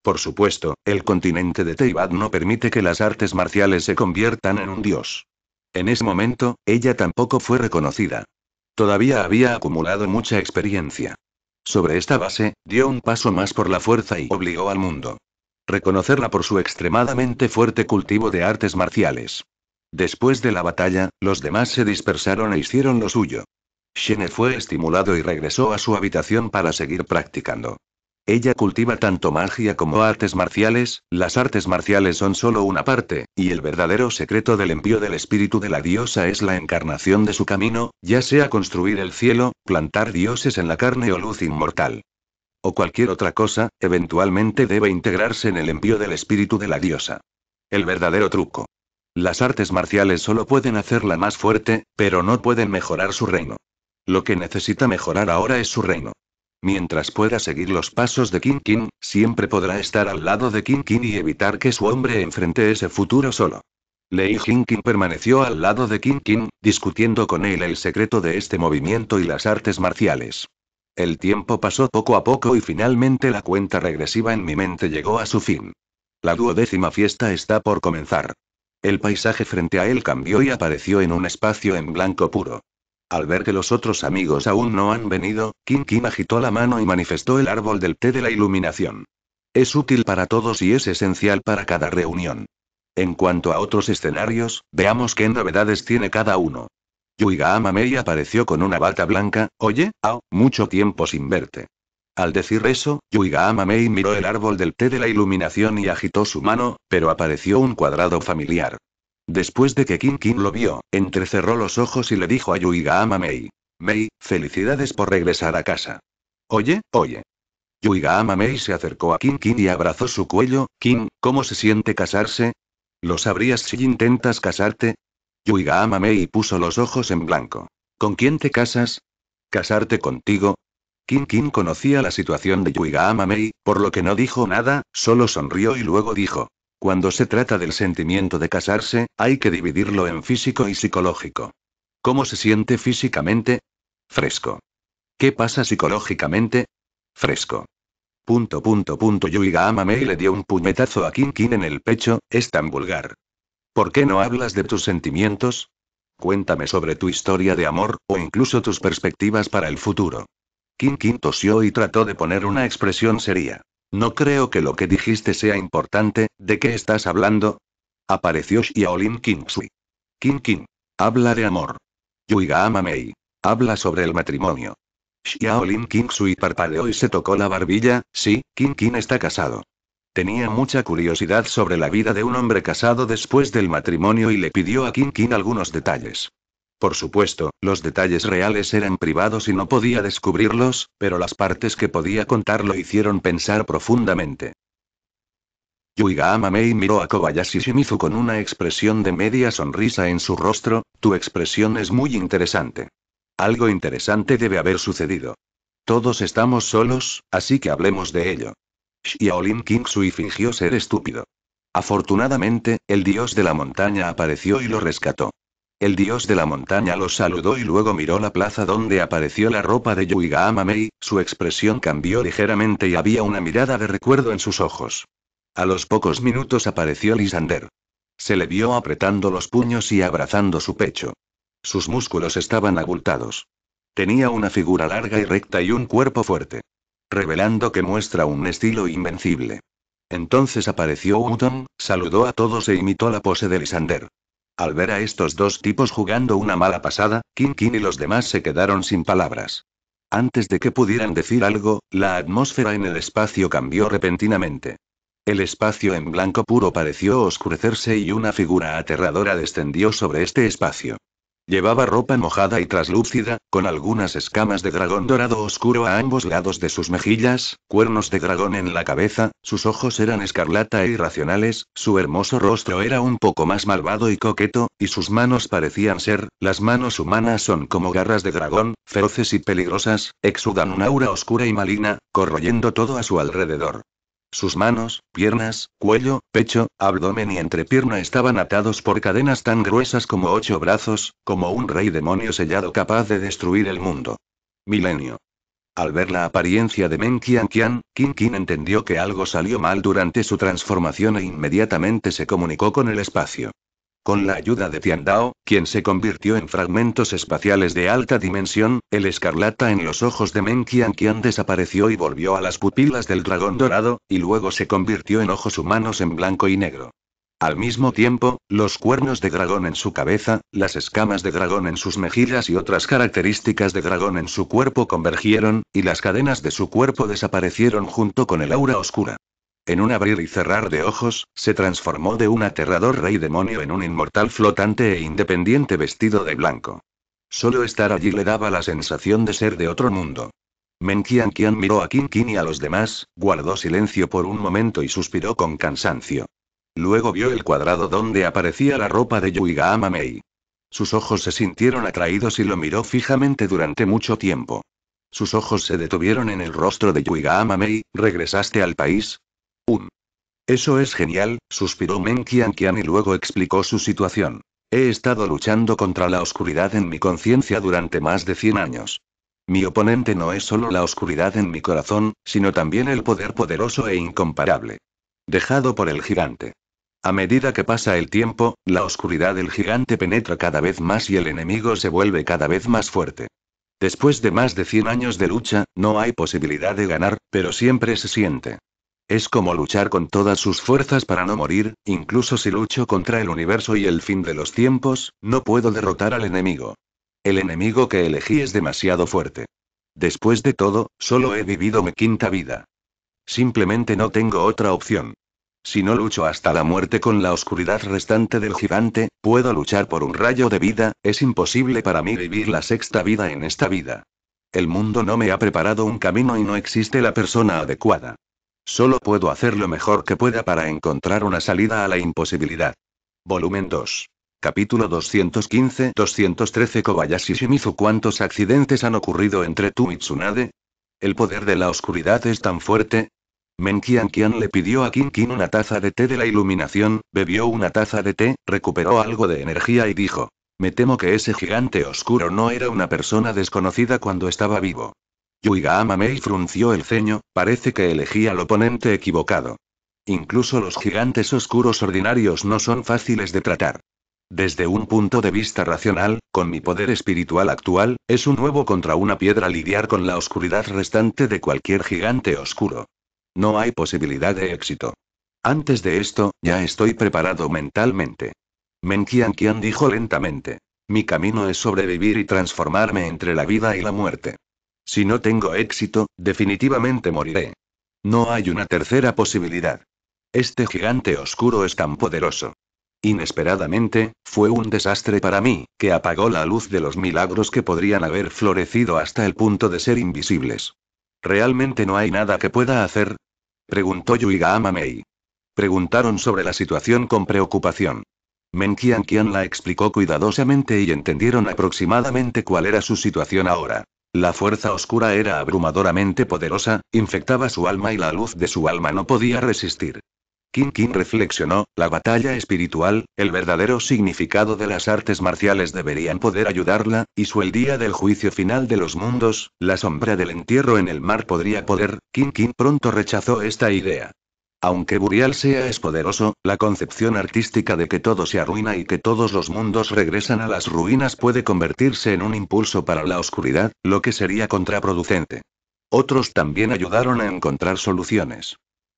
Por supuesto, el continente de Teivad no permite que las artes marciales se conviertan en un dios. En ese momento, ella tampoco fue reconocida. Todavía había acumulado mucha experiencia. Sobre esta base, dio un paso más por la fuerza y obligó al mundo. Reconocerla por su extremadamente fuerte cultivo de artes marciales. Después de la batalla, los demás se dispersaron e hicieron lo suyo. Shene fue estimulado y regresó a su habitación para seguir practicando. Ella cultiva tanto magia como artes marciales, las artes marciales son solo una parte, y el verdadero secreto del envío del espíritu de la diosa es la encarnación de su camino, ya sea construir el cielo, plantar dioses en la carne o luz inmortal. O cualquier otra cosa, eventualmente debe integrarse en el envío del espíritu de la diosa. El verdadero truco. Las artes marciales solo pueden hacerla más fuerte, pero no pueden mejorar su reino. Lo que necesita mejorar ahora es su reino. Mientras pueda seguir los pasos de King King, siempre podrá estar al lado de King King y evitar que su hombre enfrente ese futuro solo. Lei King permaneció al lado de King King, discutiendo con él el secreto de este movimiento y las artes marciales. El tiempo pasó poco a poco y finalmente la cuenta regresiva en mi mente llegó a su fin. La duodécima fiesta está por comenzar. El paisaje frente a él cambió y apareció en un espacio en blanco puro. Al ver que los otros amigos aún no han venido, Kim Kim agitó la mano y manifestó el árbol del té de la iluminación. Es útil para todos y es esencial para cada reunión. En cuanto a otros escenarios, veamos qué novedades tiene cada uno. Yuiga Amamei apareció con una bata blanca, oye, Ao, mucho tiempo sin verte. Al decir eso, Yuiga Amamei miró el árbol del té de la iluminación y agitó su mano, pero apareció un cuadrado familiar. Después de que King King lo vio, entrecerró los ojos y le dijo a Yuiga Mei. Mei, felicidades por regresar a casa. Oye, oye. Yuiga Amamei se acercó a King King y abrazó su cuello. Kim, ¿cómo se siente casarse? ¿Lo sabrías si intentas casarte? Yuiga Mei puso los ojos en blanco. ¿Con quién te casas? ¿Casarte contigo? King King conocía la situación de Yuiga Mei, por lo que no dijo nada, solo sonrió y luego dijo, cuando se trata del sentimiento de casarse, hay que dividirlo en físico y psicológico. ¿Cómo se siente físicamente? Fresco. ¿Qué pasa psicológicamente? Fresco. Punto punto punto Yuiga y le dio un puñetazo a King King en el pecho, es tan vulgar. ¿Por qué no hablas de tus sentimientos? Cuéntame sobre tu historia de amor, o incluso tus perspectivas para el futuro. King tosió y trató de poner una expresión seria. No creo que lo que dijiste sea importante, ¿de qué estás hablando? Apareció Xiaolin Kingsui. King King. Habla de amor. Yuiga Amamei. Habla sobre el matrimonio. Xiaolin Kingsui parpadeó y se tocó la barbilla, sí, King King está casado. Tenía mucha curiosidad sobre la vida de un hombre casado después del matrimonio y le pidió a King King algunos detalles. Por supuesto, los detalles reales eran privados y no podía descubrirlos, pero las partes que podía contar lo hicieron pensar profundamente. Yuiga Mei miró a Kobayashi Shimizu con una expresión de media sonrisa en su rostro, tu expresión es muy interesante. Algo interesante debe haber sucedido. Todos estamos solos, así que hablemos de ello. Xiaolin Kingsui fingió ser estúpido. Afortunadamente, el dios de la montaña apareció y lo rescató. El dios de la montaña los saludó y luego miró la plaza donde apareció la ropa de Yuiga Mei, su expresión cambió ligeramente y había una mirada de recuerdo en sus ojos. A los pocos minutos apareció Lisander. Se le vio apretando los puños y abrazando su pecho. Sus músculos estaban abultados. Tenía una figura larga y recta y un cuerpo fuerte. Revelando que muestra un estilo invencible. Entonces apareció Uton, saludó a todos e imitó la pose de Lisander. Al ver a estos dos tipos jugando una mala pasada, King King y los demás se quedaron sin palabras. Antes de que pudieran decir algo, la atmósfera en el espacio cambió repentinamente. El espacio en blanco puro pareció oscurecerse y una figura aterradora descendió sobre este espacio. Llevaba ropa mojada y traslúcida, con algunas escamas de dragón dorado oscuro a ambos lados de sus mejillas, cuernos de dragón en la cabeza, sus ojos eran escarlata e irracionales, su hermoso rostro era un poco más malvado y coqueto, y sus manos parecían ser, las manos humanas son como garras de dragón, feroces y peligrosas, exudan una aura oscura y maligna, corroyendo todo a su alrededor. Sus manos, piernas, cuello, pecho, abdomen y entrepierna estaban atados por cadenas tan gruesas como ocho brazos, como un rey demonio sellado capaz de destruir el mundo. Milenio. Al ver la apariencia de Men Qian Qian, Qin Qin entendió que algo salió mal durante su transformación e inmediatamente se comunicó con el espacio. Con la ayuda de Dao, quien se convirtió en fragmentos espaciales de alta dimensión, el escarlata en los ojos de Meng Qian desapareció y volvió a las pupilas del dragón dorado, y luego se convirtió en ojos humanos en blanco y negro. Al mismo tiempo, los cuernos de dragón en su cabeza, las escamas de dragón en sus mejillas y otras características de dragón en su cuerpo convergieron, y las cadenas de su cuerpo desaparecieron junto con el aura oscura. En un abrir y cerrar de ojos, se transformó de un aterrador rey demonio en un inmortal flotante e independiente vestido de blanco. Solo estar allí le daba la sensación de ser de otro mundo. Menkian miró a Kin y a los demás, guardó silencio por un momento y suspiró con cansancio. Luego vio el cuadrado donde aparecía la ropa de Yuiga Mei. Sus ojos se sintieron atraídos y lo miró fijamente durante mucho tiempo. Sus ojos se detuvieron en el rostro de Yuiga Mei, ¿regresaste al país? Eso es genial, suspiró Men y luego explicó su situación. He estado luchando contra la oscuridad en mi conciencia durante más de 100 años. Mi oponente no es solo la oscuridad en mi corazón, sino también el poder poderoso e incomparable. Dejado por el gigante. A medida que pasa el tiempo, la oscuridad del gigante penetra cada vez más y el enemigo se vuelve cada vez más fuerte. Después de más de 100 años de lucha, no hay posibilidad de ganar, pero siempre se siente. Es como luchar con todas sus fuerzas para no morir, incluso si lucho contra el universo y el fin de los tiempos, no puedo derrotar al enemigo. El enemigo que elegí es demasiado fuerte. Después de todo, solo he vivido mi quinta vida. Simplemente no tengo otra opción. Si no lucho hasta la muerte con la oscuridad restante del gigante, puedo luchar por un rayo de vida, es imposible para mí vivir la sexta vida en esta vida. El mundo no me ha preparado un camino y no existe la persona adecuada. Solo puedo hacer lo mejor que pueda para encontrar una salida a la imposibilidad. Volumen 2. Capítulo 215-213 Kobayashi Shimizu ¿Cuántos accidentes han ocurrido entre tú y Tsunade? ¿El poder de la oscuridad es tan fuerte? Menkian Kian le pidió a Kinkin una taza de té de la iluminación, bebió una taza de té, recuperó algo de energía y dijo. Me temo que ese gigante oscuro no era una persona desconocida cuando estaba vivo. Yuiga Mei frunció el ceño, parece que elegí al oponente equivocado. Incluso los gigantes oscuros ordinarios no son fáciles de tratar. Desde un punto de vista racional, con mi poder espiritual actual, es un nuevo contra una piedra lidiar con la oscuridad restante de cualquier gigante oscuro. No hay posibilidad de éxito. Antes de esto, ya estoy preparado mentalmente. Menkian Kian dijo lentamente. Mi camino es sobrevivir y transformarme entre la vida y la muerte. Si no tengo éxito, definitivamente moriré. No hay una tercera posibilidad. Este gigante oscuro es tan poderoso. Inesperadamente, fue un desastre para mí, que apagó la luz de los milagros que podrían haber florecido hasta el punto de ser invisibles. ¿Realmente no hay nada que pueda hacer? Preguntó Yuiga Amamei. Preguntaron sobre la situación con preocupación. Menkian Kian la explicó cuidadosamente y entendieron aproximadamente cuál era su situación ahora. La fuerza oscura era abrumadoramente poderosa, infectaba su alma y la luz de su alma no podía resistir. King King reflexionó, la batalla espiritual, el verdadero significado de las artes marciales deberían poder ayudarla, y su el día del juicio final de los mundos, la sombra del entierro en el mar podría poder, King King pronto rechazó esta idea. Aunque Burial sea es poderoso, la concepción artística de que todo se arruina y que todos los mundos regresan a las ruinas puede convertirse en un impulso para la oscuridad, lo que sería contraproducente. Otros también ayudaron a encontrar soluciones.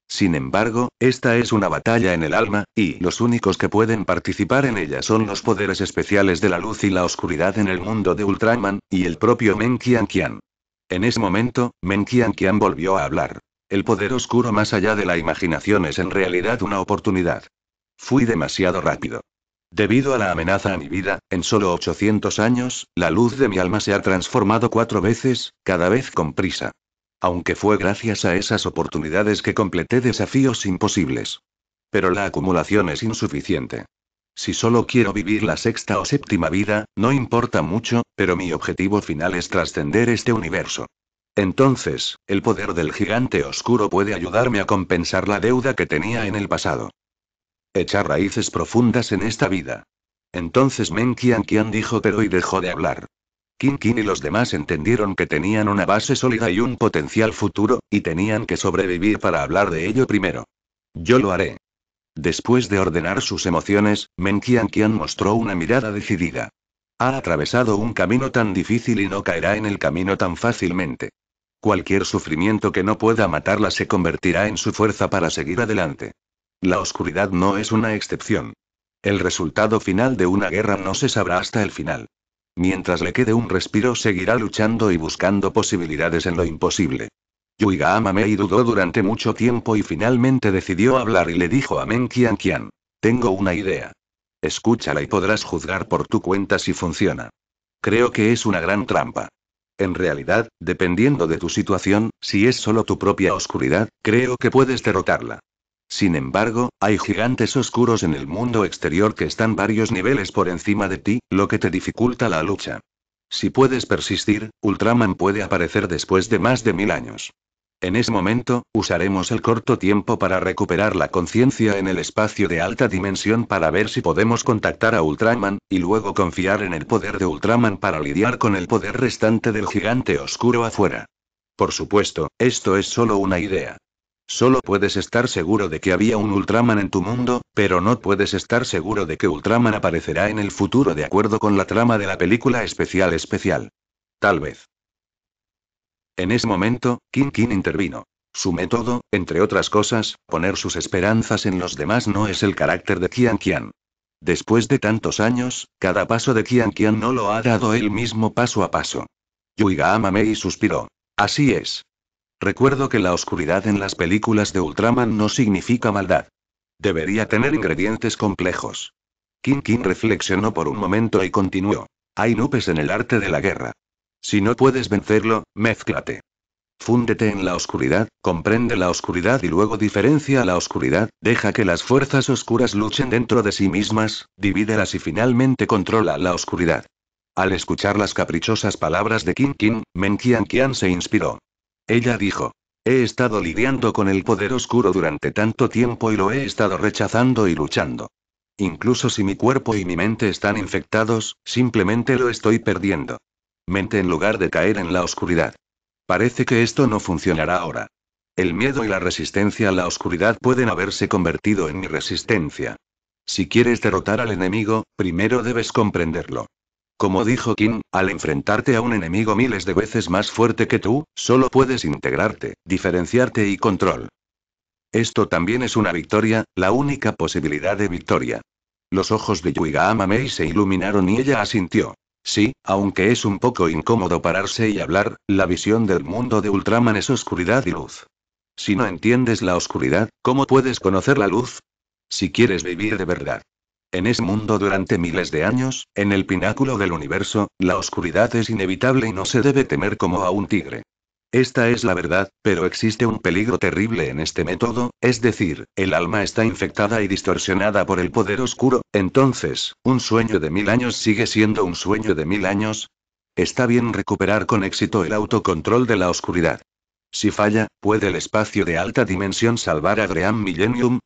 Sin embargo, esta es una batalla en el alma, y los únicos que pueden participar en ella son los poderes especiales de la luz y la oscuridad en el mundo de Ultraman, y el propio Menkian Kian. En ese momento, Menkian Kian volvió a hablar. El poder oscuro más allá de la imaginación es en realidad una oportunidad. Fui demasiado rápido. Debido a la amenaza a mi vida, en solo 800 años, la luz de mi alma se ha transformado cuatro veces, cada vez con prisa. Aunque fue gracias a esas oportunidades que completé desafíos imposibles. Pero la acumulación es insuficiente. Si solo quiero vivir la sexta o séptima vida, no importa mucho, pero mi objetivo final es trascender este universo. Entonces, el poder del gigante oscuro puede ayudarme a compensar la deuda que tenía en el pasado. Echar raíces profundas en esta vida. Entonces Men Qian dijo pero y dejó de hablar. Qin Qin y los demás entendieron que tenían una base sólida y un potencial futuro, y tenían que sobrevivir para hablar de ello primero. Yo lo haré. Después de ordenar sus emociones, Men Qian mostró una mirada decidida. Ha atravesado un camino tan difícil y no caerá en el camino tan fácilmente. Cualquier sufrimiento que no pueda matarla se convertirá en su fuerza para seguir adelante. La oscuridad no es una excepción. El resultado final de una guerra no se sabrá hasta el final. Mientras le quede un respiro seguirá luchando y buscando posibilidades en lo imposible. Yuiga Amamei dudó durante mucho tiempo y finalmente decidió hablar y le dijo a Men Qian Tengo una idea. Escúchala y podrás juzgar por tu cuenta si funciona. Creo que es una gran trampa. En realidad, dependiendo de tu situación, si es solo tu propia oscuridad, creo que puedes derrotarla. Sin embargo, hay gigantes oscuros en el mundo exterior que están varios niveles por encima de ti, lo que te dificulta la lucha. Si puedes persistir, Ultraman puede aparecer después de más de mil años. En ese momento, usaremos el corto tiempo para recuperar la conciencia en el espacio de alta dimensión para ver si podemos contactar a Ultraman, y luego confiar en el poder de Ultraman para lidiar con el poder restante del gigante oscuro afuera. Por supuesto, esto es solo una idea. Solo puedes estar seguro de que había un Ultraman en tu mundo, pero no puedes estar seguro de que Ultraman aparecerá en el futuro de acuerdo con la trama de la película especial especial. Tal vez. En ese momento, King King intervino. Su método, entre otras cosas, poner sus esperanzas en los demás no es el carácter de Qian Qian. Después de tantos años, cada paso de Qian Qian no lo ha dado él mismo paso a paso. Yuiga y suspiró. Así es. Recuerdo que la oscuridad en las películas de Ultraman no significa maldad. Debería tener ingredientes complejos. King King reflexionó por un momento y continuó. Hay nubes en el arte de la guerra. Si no puedes vencerlo, mezclate, Fúndete en la oscuridad, comprende la oscuridad y luego diferencia la oscuridad, deja que las fuerzas oscuras luchen dentro de sí mismas, divídelas y finalmente controla la oscuridad. Al escuchar las caprichosas palabras de King King, Men Qian se inspiró. Ella dijo. He estado lidiando con el poder oscuro durante tanto tiempo y lo he estado rechazando y luchando. Incluso si mi cuerpo y mi mente están infectados, simplemente lo estoy perdiendo mente en lugar de caer en la oscuridad. Parece que esto no funcionará ahora. El miedo y la resistencia a la oscuridad pueden haberse convertido en mi resistencia. Si quieres derrotar al enemigo, primero debes comprenderlo. Como dijo Kim, al enfrentarte a un enemigo miles de veces más fuerte que tú, solo puedes integrarte, diferenciarte y control. Esto también es una victoria, la única posibilidad de victoria. Los ojos de Yuiga Amamei se iluminaron y ella asintió. Sí, aunque es un poco incómodo pararse y hablar, la visión del mundo de Ultraman es oscuridad y luz. Si no entiendes la oscuridad, ¿cómo puedes conocer la luz? Si quieres vivir de verdad. En ese mundo durante miles de años, en el pináculo del universo, la oscuridad es inevitable y no se debe temer como a un tigre. Esta es la verdad, pero existe un peligro terrible en este método, es decir, el alma está infectada y distorsionada por el poder oscuro, entonces, ¿un sueño de mil años sigue siendo un sueño de mil años? Está bien recuperar con éxito el autocontrol de la oscuridad. Si falla, ¿puede el espacio de alta dimensión salvar a Graham Millennium?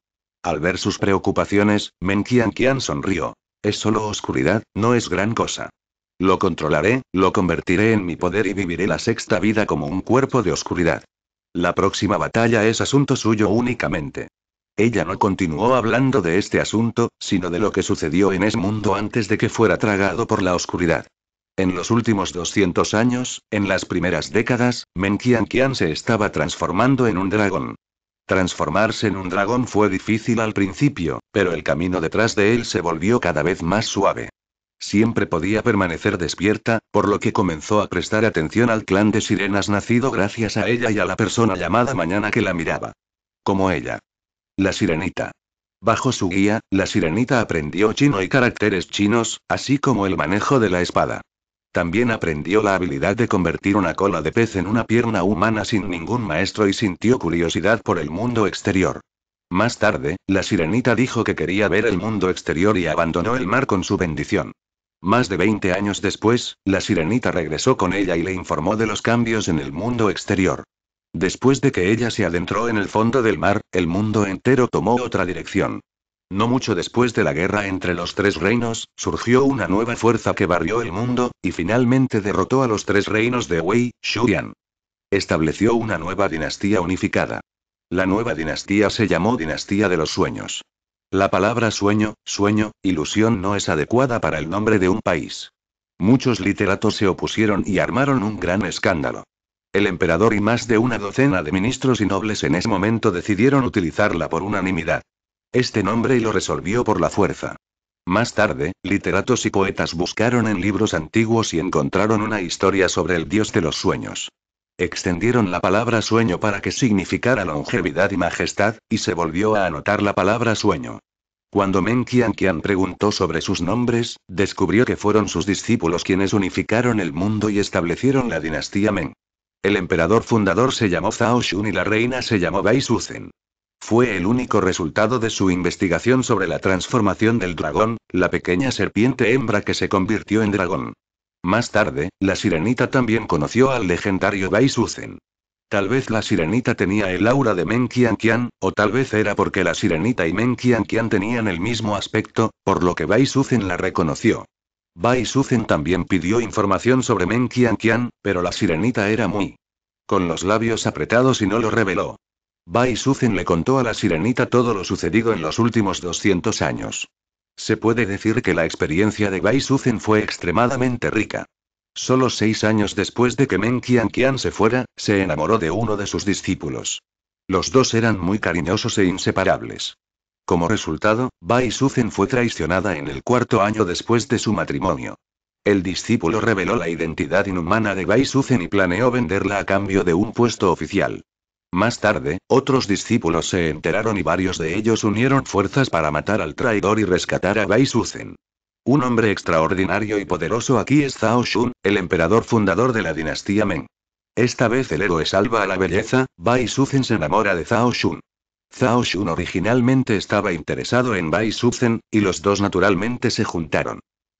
Al ver sus preocupaciones, Menkian Kian sonrió. Es solo oscuridad, no es gran cosa. Lo controlaré, lo convertiré en mi poder y viviré la sexta vida como un cuerpo de oscuridad. La próxima batalla es asunto suyo únicamente. Ella no continuó hablando de este asunto, sino de lo que sucedió en ese mundo antes de que fuera tragado por la oscuridad. En los últimos 200 años, en las primeras décadas, Menkian se estaba transformando en un dragón. Transformarse en un dragón fue difícil al principio, pero el camino detrás de él se volvió cada vez más suave. Siempre podía permanecer despierta, por lo que comenzó a prestar atención al clan de sirenas nacido gracias a ella y a la persona llamada mañana que la miraba. Como ella. La sirenita. Bajo su guía, la sirenita aprendió chino y caracteres chinos, así como el manejo de la espada. También aprendió la habilidad de convertir una cola de pez en una pierna humana sin ningún maestro y sintió curiosidad por el mundo exterior. Más tarde, la sirenita dijo que quería ver el mundo exterior y abandonó el mar con su bendición. Más de 20 años después, la sirenita regresó con ella y le informó de los cambios en el mundo exterior. Después de que ella se adentró en el fondo del mar, el mundo entero tomó otra dirección. No mucho después de la guerra entre los tres reinos, surgió una nueva fuerza que barrió el mundo, y finalmente derrotó a los tres reinos de Wei, Shuyan. Estableció una nueva dinastía unificada. La nueva dinastía se llamó Dinastía de los Sueños. La palabra sueño, sueño, ilusión no es adecuada para el nombre de un país. Muchos literatos se opusieron y armaron un gran escándalo. El emperador y más de una docena de ministros y nobles en ese momento decidieron utilizarla por unanimidad. Este nombre lo resolvió por la fuerza. Más tarde, literatos y poetas buscaron en libros antiguos y encontraron una historia sobre el dios de los sueños. Extendieron la palabra sueño para que significara longevidad y majestad, y se volvió a anotar la palabra sueño. Cuando Meng Qianqian preguntó sobre sus nombres, descubrió que fueron sus discípulos quienes unificaron el mundo y establecieron la dinastía Men. El emperador fundador se llamó Zhao Shun y la reina se llamó Bai Suzen. Fue el único resultado de su investigación sobre la transformación del dragón, la pequeña serpiente hembra que se convirtió en dragón. Más tarde, la sirenita también conoció al legendario Bai Tal vez la sirenita tenía el aura de Men o tal vez era porque la sirenita y Men tenían el mismo aspecto, por lo que Bai la reconoció. Bai también pidió información sobre Men pero la sirenita era muy con los labios apretados y no lo reveló. Bai le contó a la sirenita todo lo sucedido en los últimos 200 años. Se puede decir que la experiencia de Bai Suzen fue extremadamente rica. Solo seis años después de que Meng Qian se fuera, se enamoró de uno de sus discípulos. Los dos eran muy cariñosos e inseparables. Como resultado, Bai Suzen fue traicionada en el cuarto año después de su matrimonio. El discípulo reveló la identidad inhumana de Bai Suzen y planeó venderla a cambio de un puesto oficial. Más tarde, otros discípulos se enteraron y varios de ellos unieron fuerzas para matar al traidor y rescatar a Bai Suzen. Un hombre extraordinario y poderoso aquí es Zhao Shun, el emperador fundador de la dinastía Meng. Esta vez el héroe salva a la belleza, Bai Suzen se enamora de Zhao Shun. Zhao Shun originalmente estaba interesado en Bai Suzen, y los dos naturalmente se juntaron.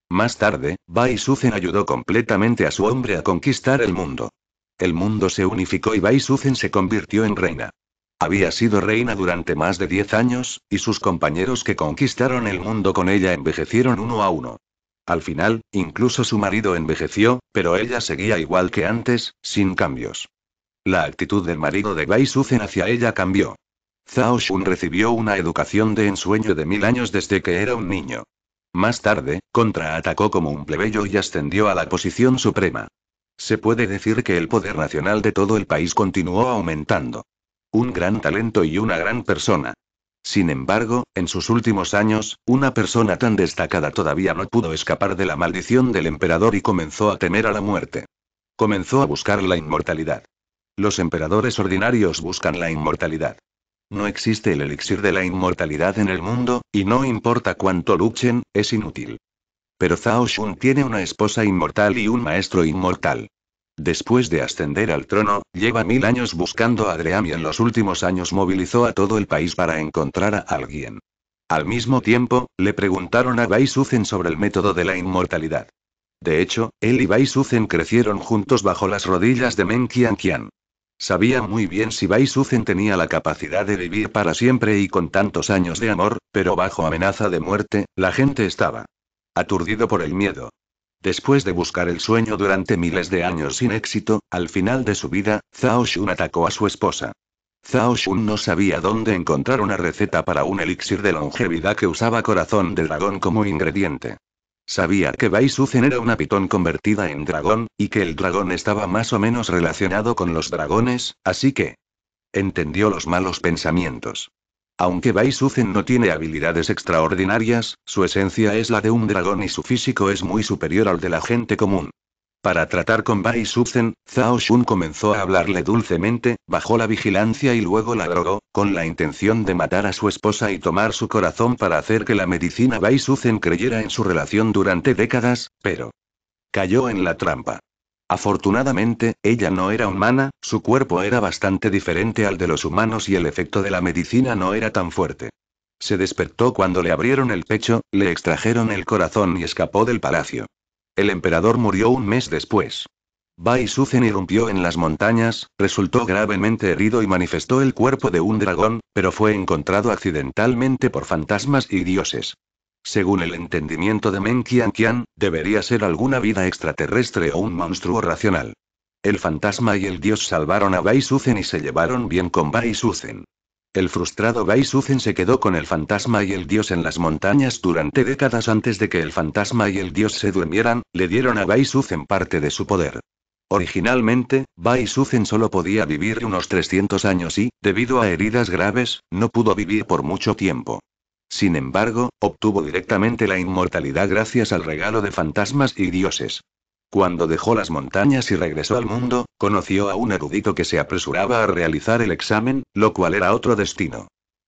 Más tarde, Bai Suzen ayudó completamente a su hombre a conquistar el mundo. El mundo se unificó y Bai Suzen se convirtió en reina. Había sido reina durante más de 10 años, y sus compañeros que conquistaron el mundo con ella envejecieron uno a uno. Al final, incluso su marido envejeció, pero ella seguía igual que antes, sin cambios. La actitud del marido de Bai Suzen hacia ella cambió. Zhao Shun recibió una educación de ensueño de mil años desde que era un niño. Más tarde, contraatacó como un plebeyo y ascendió a la posición suprema. Se puede decir que el poder nacional de todo el país continuó aumentando. Un gran talento y una gran persona. Sin embargo, en sus últimos años, una persona tan destacada todavía no pudo escapar de la maldición del emperador y comenzó a temer a la muerte. Comenzó a buscar la inmortalidad. Los emperadores ordinarios buscan la inmortalidad. No existe el elixir de la inmortalidad en el mundo, y no importa cuánto luchen, es inútil. Pero Zhao Shun tiene una esposa inmortal y un maestro inmortal. Después de ascender al trono, lleva mil años buscando a Dream y en los últimos años movilizó a todo el país para encontrar a alguien. Al mismo tiempo, le preguntaron a Bai sobre el método de la inmortalidad. De hecho, él y Bai Suzen crecieron juntos bajo las rodillas de Meng Qian Sabía muy bien si Bai Suzen tenía la capacidad de vivir para siempre y con tantos años de amor, pero bajo amenaza de muerte, la gente estaba aturdido por el miedo. Después de buscar el sueño durante miles de años sin éxito, al final de su vida, Zhao Shun atacó a su esposa. Zhao Shun no sabía dónde encontrar una receta para un elixir de longevidad que usaba corazón de dragón como ingrediente. Sabía que Bai Suzen era una pitón convertida en dragón, y que el dragón estaba más o menos relacionado con los dragones, así que... Entendió los malos pensamientos. Aunque Bai Suzen no tiene habilidades extraordinarias, su esencia es la de un dragón y su físico es muy superior al de la gente común. Para tratar con Bai Suzen, Zhao Shun comenzó a hablarle dulcemente, bajó la vigilancia y luego la drogó, con la intención de matar a su esposa y tomar su corazón para hacer que la medicina Bai Suzen creyera en su relación durante décadas, pero cayó en la trampa. Afortunadamente, ella no era humana, su cuerpo era bastante diferente al de los humanos y el efecto de la medicina no era tan fuerte. Se despertó cuando le abrieron el pecho, le extrajeron el corazón y escapó del palacio. El emperador murió un mes después. Bai Suzen irrumpió en las montañas, resultó gravemente herido y manifestó el cuerpo de un dragón, pero fue encontrado accidentalmente por fantasmas y dioses. Según el entendimiento de Meng Qian, debería ser alguna vida extraterrestre o un monstruo racional. El fantasma y el dios salvaron a Bai y se llevaron bien con Bai Suzen. El frustrado Bai se quedó con el fantasma y el dios en las montañas durante décadas antes de que el fantasma y el dios se durmieran, le dieron a Bai parte de su poder. Originalmente, Bai solo podía vivir unos 300 años y, debido a heridas graves, no pudo vivir por mucho tiempo. Sin embargo, obtuvo directamente la inmortalidad gracias al regalo de fantasmas y dioses. Cuando dejó las montañas y regresó al mundo, conoció a un erudito que se apresuraba a realizar el examen, lo cual era otro destino.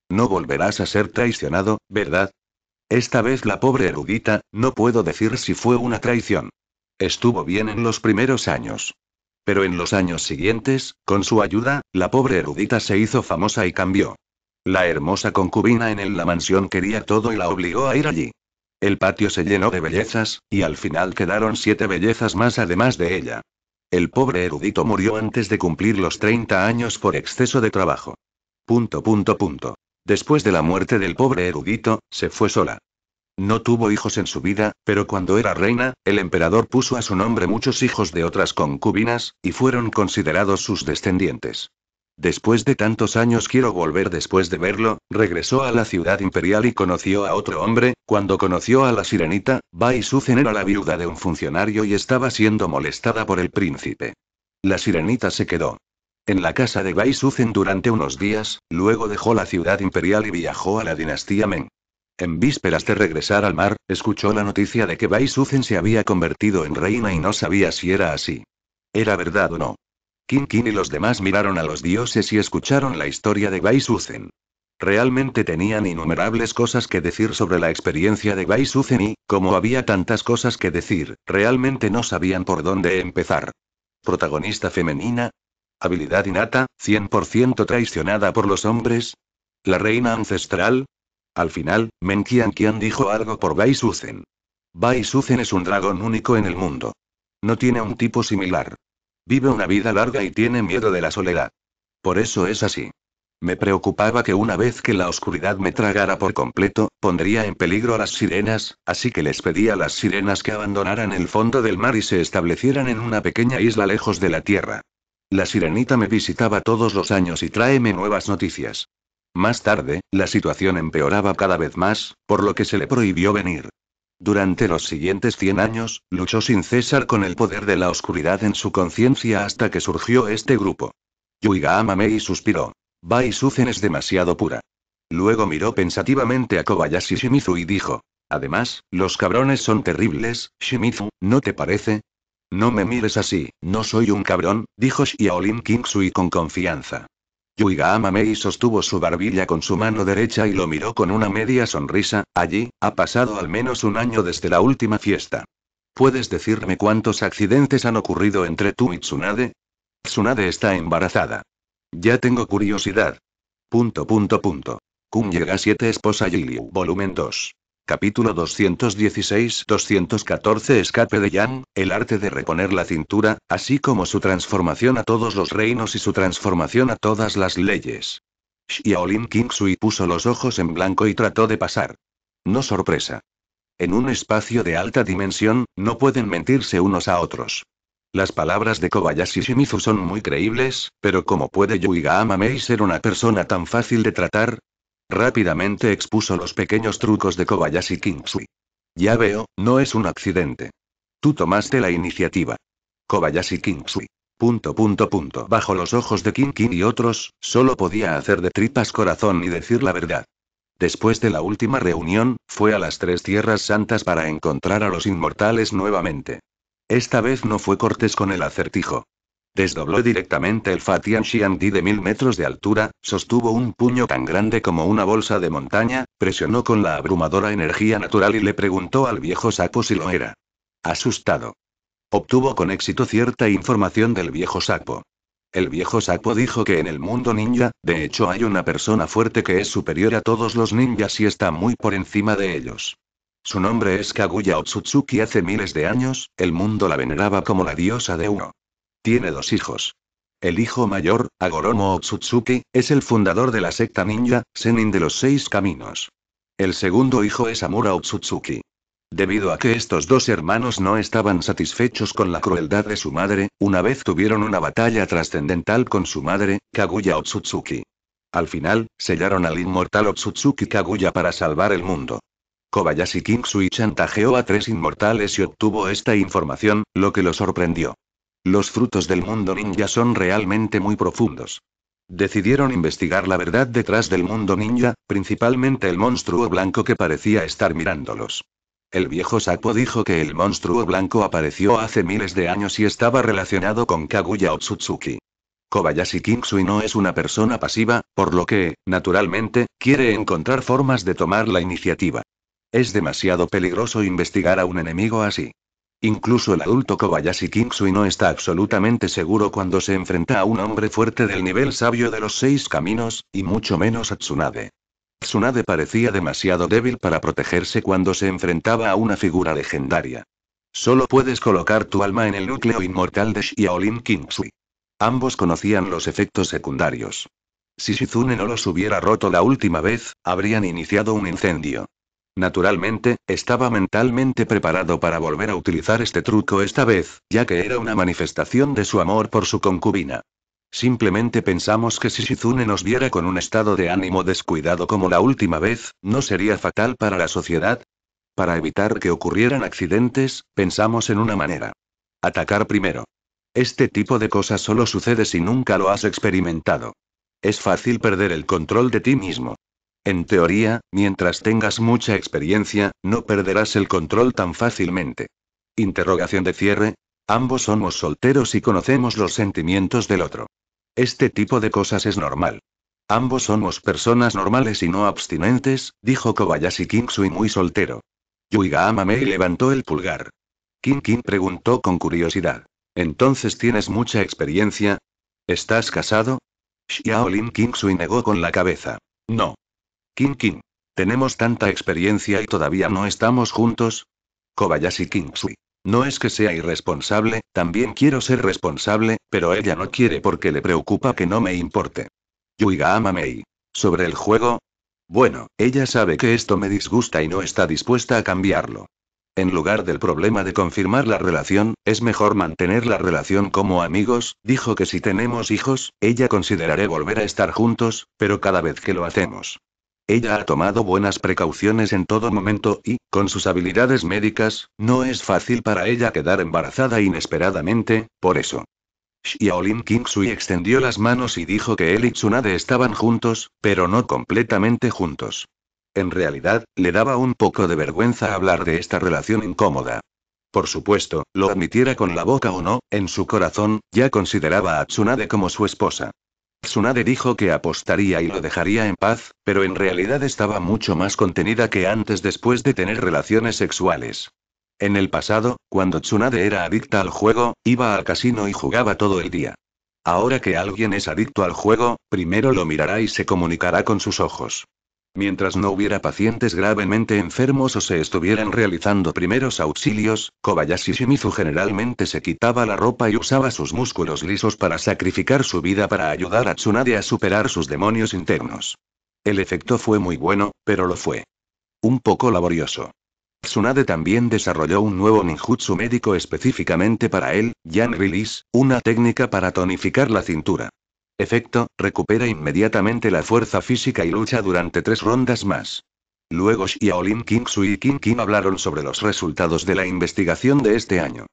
No volverás a ser traicionado, ¿verdad? Esta vez la pobre erudita, no puedo decir si fue una traición. Estuvo bien en los primeros años. Pero en los años siguientes, con su ayuda, la pobre erudita se hizo famosa y cambió. La hermosa concubina en la mansión quería todo y la obligó a ir allí. El patio se llenó de bellezas, y al final quedaron siete bellezas más además de ella. El pobre erudito murió antes de cumplir los 30 años por exceso de trabajo. Punto, punto, punto. Después de la muerte del pobre erudito, se fue sola. No tuvo hijos en su vida, pero cuando era reina, el emperador puso a su nombre muchos hijos de otras concubinas, y fueron considerados sus descendientes. Después de tantos años quiero volver después de verlo, regresó a la ciudad imperial y conoció a otro hombre, cuando conoció a la sirenita, Bai era la viuda de un funcionario y estaba siendo molestada por el príncipe. La sirenita se quedó. En la casa de Bai durante unos días, luego dejó la ciudad imperial y viajó a la dinastía Meng. En vísperas de regresar al mar, escuchó la noticia de que Bai se había convertido en reina y no sabía si era así. ¿Era verdad o no? Qin y los demás miraron a los dioses y escucharon la historia de Bai Realmente tenían innumerables cosas que decir sobre la experiencia de Bai y, como había tantas cosas que decir, realmente no sabían por dónde empezar. Protagonista femenina. Habilidad innata, 100% traicionada por los hombres. La reina ancestral. Al final, Menkian Kian dijo algo por Bai Suzen. Bai es un dragón único en el mundo. No tiene un tipo similar. Vive una vida larga y tiene miedo de la soledad. Por eso es así. Me preocupaba que una vez que la oscuridad me tragara por completo, pondría en peligro a las sirenas, así que les pedí a las sirenas que abandonaran el fondo del mar y se establecieran en una pequeña isla lejos de la tierra. La sirenita me visitaba todos los años y tráeme nuevas noticias. Más tarde, la situación empeoraba cada vez más, por lo que se le prohibió venir. Durante los siguientes 100 años, luchó sin cesar con el poder de la oscuridad en su conciencia hasta que surgió este grupo. Yuiga Amamei suspiró. Bai Suzen es demasiado pura. Luego miró pensativamente a Kobayashi Shimizu y dijo. Además, los cabrones son terribles, Shimizu, ¿no te parece? No me mires así, no soy un cabrón, dijo Xiaolin Kingsui con confianza. Yuiga Amamei sostuvo su barbilla con su mano derecha y lo miró con una media sonrisa, allí, ha pasado al menos un año desde la última fiesta. ¿Puedes decirme cuántos accidentes han ocurrido entre tú y Tsunade? Tsunade está embarazada. Ya tengo curiosidad. Punto punto punto. Kun llega 7 esposa Yiliu. Volumen 2. Capítulo 216-214 Escape de Yang, el arte de reponer la cintura, así como su transformación a todos los reinos y su transformación a todas las leyes. Xiaolin Kingsui puso los ojos en blanco y trató de pasar. No sorpresa. En un espacio de alta dimensión, no pueden mentirse unos a otros. Las palabras de Kobayashi Shimizu son muy creíbles, pero como puede Yuiga Mei ser una persona tan fácil de tratar, Rápidamente expuso los pequeños trucos de Kobayashi Kingsui. Ya veo, no es un accidente. Tú tomaste la iniciativa. Kobayashi Kingsui... Punto, punto, punto. Bajo los ojos de King King y otros, solo podía hacer de tripas corazón y decir la verdad. Después de la última reunión, fue a las tres tierras santas para encontrar a los inmortales nuevamente. Esta vez no fue cortés con el acertijo. Desdobló directamente el Fatian Xiangdi de mil metros de altura, sostuvo un puño tan grande como una bolsa de montaña, presionó con la abrumadora energía natural y le preguntó al viejo sapo si lo era. Asustado. Obtuvo con éxito cierta información del viejo sapo. El viejo sapo dijo que en el mundo ninja, de hecho hay una persona fuerte que es superior a todos los ninjas y está muy por encima de ellos. Su nombre es Kaguya Otsutsuki. Hace miles de años, el mundo la veneraba como la diosa de uno. Tiene dos hijos. El hijo mayor, Agoromo Otsutsuki, es el fundador de la secta ninja, Senin de los Seis Caminos. El segundo hijo es Amura Otsutsuki. Debido a que estos dos hermanos no estaban satisfechos con la crueldad de su madre, una vez tuvieron una batalla trascendental con su madre, Kaguya Otsutsuki. Al final, sellaron al inmortal Otsutsuki Kaguya para salvar el mundo. Kobayashi Kingsui chantajeó a tres inmortales y obtuvo esta información, lo que lo sorprendió. Los frutos del mundo ninja son realmente muy profundos. Decidieron investigar la verdad detrás del mundo ninja, principalmente el monstruo blanco que parecía estar mirándolos. El viejo sapo dijo que el monstruo blanco apareció hace miles de años y estaba relacionado con Kaguya Otsutsuki. Kobayashi Kingsui no es una persona pasiva, por lo que, naturalmente, quiere encontrar formas de tomar la iniciativa. Es demasiado peligroso investigar a un enemigo así. Incluso el adulto Kobayashi Kingsui no está absolutamente seguro cuando se enfrenta a un hombre fuerte del nivel sabio de los seis caminos, y mucho menos a Tsunade. Tsunade parecía demasiado débil para protegerse cuando se enfrentaba a una figura legendaria. Solo puedes colocar tu alma en el núcleo inmortal de Xiaolin Kingsui. Ambos conocían los efectos secundarios. Si Shizune no los hubiera roto la última vez, habrían iniciado un incendio. Naturalmente, estaba mentalmente preparado para volver a utilizar este truco esta vez, ya que era una manifestación de su amor por su concubina. Simplemente pensamos que si Shizune nos viera con un estado de ánimo descuidado como la última vez, ¿no sería fatal para la sociedad? Para evitar que ocurrieran accidentes, pensamos en una manera. Atacar primero. Este tipo de cosas solo sucede si nunca lo has experimentado. Es fácil perder el control de ti mismo. En teoría, mientras tengas mucha experiencia, no perderás el control tan fácilmente. Interrogación de cierre. Ambos somos solteros y conocemos los sentimientos del otro. Este tipo de cosas es normal. Ambos somos personas normales y no abstinentes, dijo Kobayashi Kingsui muy soltero. Yuiga Amamei levantó el pulgar. King King preguntó con curiosidad. Entonces tienes mucha experiencia. ¿Estás casado? Xiaolin Kingsui negó con la cabeza. No. King Tenemos tanta experiencia y todavía no estamos juntos. Kobayashi Kingsui. No es que sea irresponsable, también quiero ser responsable, pero ella no quiere porque le preocupa que no me importe. Yuiga Mei. Sobre el juego. Bueno, ella sabe que esto me disgusta y no está dispuesta a cambiarlo. En lugar del problema de confirmar la relación, es mejor mantener la relación como amigos, dijo que si tenemos hijos, ella consideraré volver a estar juntos, pero cada vez que lo hacemos, ella ha tomado buenas precauciones en todo momento y, con sus habilidades médicas, no es fácil para ella quedar embarazada inesperadamente, por eso. Xiaolin Kingsui extendió las manos y dijo que él y Tsunade estaban juntos, pero no completamente juntos. En realidad, le daba un poco de vergüenza hablar de esta relación incómoda. Por supuesto, lo admitiera con la boca o no, en su corazón, ya consideraba a Tsunade como su esposa. Tsunade dijo que apostaría y lo dejaría en paz, pero en realidad estaba mucho más contenida que antes después de tener relaciones sexuales. En el pasado, cuando Tsunade era adicta al juego, iba al casino y jugaba todo el día. Ahora que alguien es adicto al juego, primero lo mirará y se comunicará con sus ojos. Mientras no hubiera pacientes gravemente enfermos o se estuvieran realizando primeros auxilios, Kobayashi Shimizu generalmente se quitaba la ropa y usaba sus músculos lisos para sacrificar su vida para ayudar a Tsunade a superar sus demonios internos. El efecto fue muy bueno, pero lo fue. Un poco laborioso. Tsunade también desarrolló un nuevo ninjutsu médico específicamente para él, Jan Release, una técnica para tonificar la cintura. Efecto, recupera inmediatamente la fuerza física y lucha durante tres rondas más. Luego Xiaolin Kingsui y King Kim hablaron sobre los resultados de la investigación de este año.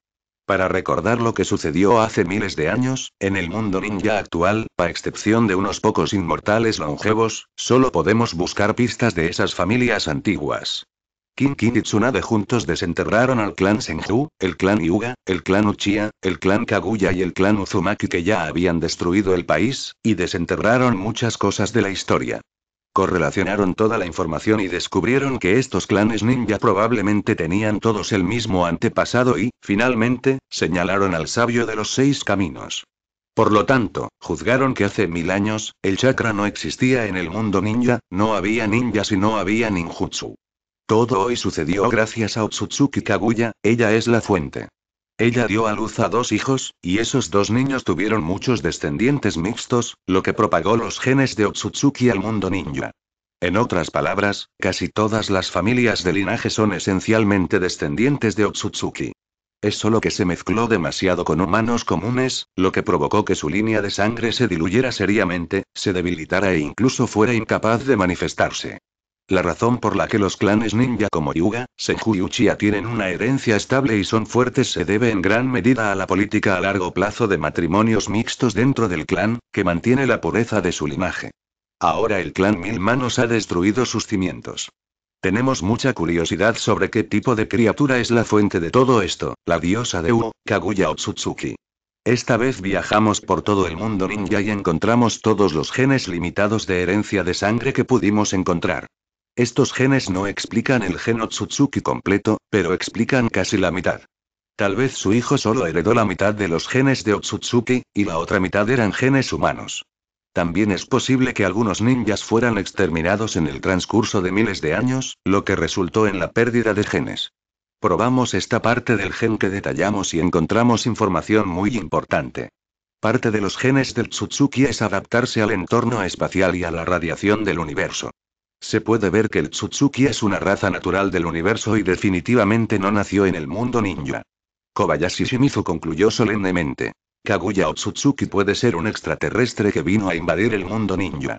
Para recordar lo que sucedió hace miles de años, en el mundo ninja actual, a excepción de unos pocos inmortales longevos, solo podemos buscar pistas de esas familias antiguas. King Kim juntos desenterraron al clan Senju, el clan Yuga, el clan Uchiha, el clan Kaguya y el clan Uzumaki que ya habían destruido el país, y desenterraron muchas cosas de la historia. Correlacionaron toda la información y descubrieron que estos clanes ninja probablemente tenían todos el mismo antepasado y, finalmente, señalaron al sabio de los seis caminos. Por lo tanto, juzgaron que hace mil años, el chakra no existía en el mundo ninja, no había ninjas y no había ninjutsu. Todo hoy sucedió gracias a Otsutsuki Kaguya, ella es la fuente. Ella dio a luz a dos hijos, y esos dos niños tuvieron muchos descendientes mixtos, lo que propagó los genes de Otsutsuki al mundo ninja. En otras palabras, casi todas las familias de linaje son esencialmente descendientes de Otsutsuki. Es solo que se mezcló demasiado con humanos comunes, lo que provocó que su línea de sangre se diluyera seriamente, se debilitara e incluso fuera incapaz de manifestarse. La razón por la que los clanes ninja como Yuga, Senju y Uchiha tienen una herencia estable y son fuertes se debe en gran medida a la política a largo plazo de matrimonios mixtos dentro del clan, que mantiene la pureza de su linaje. Ahora el clan Mil Manos ha destruido sus cimientos. Tenemos mucha curiosidad sobre qué tipo de criatura es la fuente de todo esto, la diosa de U, Kaguya Otsutsuki. Esta vez viajamos por todo el mundo ninja y encontramos todos los genes limitados de herencia de sangre que pudimos encontrar. Estos genes no explican el gen Otsutsuki completo, pero explican casi la mitad. Tal vez su hijo solo heredó la mitad de los genes de Otsutsuki, y la otra mitad eran genes humanos. También es posible que algunos ninjas fueran exterminados en el transcurso de miles de años, lo que resultó en la pérdida de genes. Probamos esta parte del gen que detallamos y encontramos información muy importante. Parte de los genes del Tsutsuki es adaptarse al entorno espacial y a la radiación del universo. Se puede ver que el Tsutsuki es una raza natural del universo y definitivamente no nació en el mundo ninja. Kobayashi Shimizu concluyó solemnemente. Kaguya o Otsutsuki puede ser un extraterrestre que vino a invadir el mundo ninja.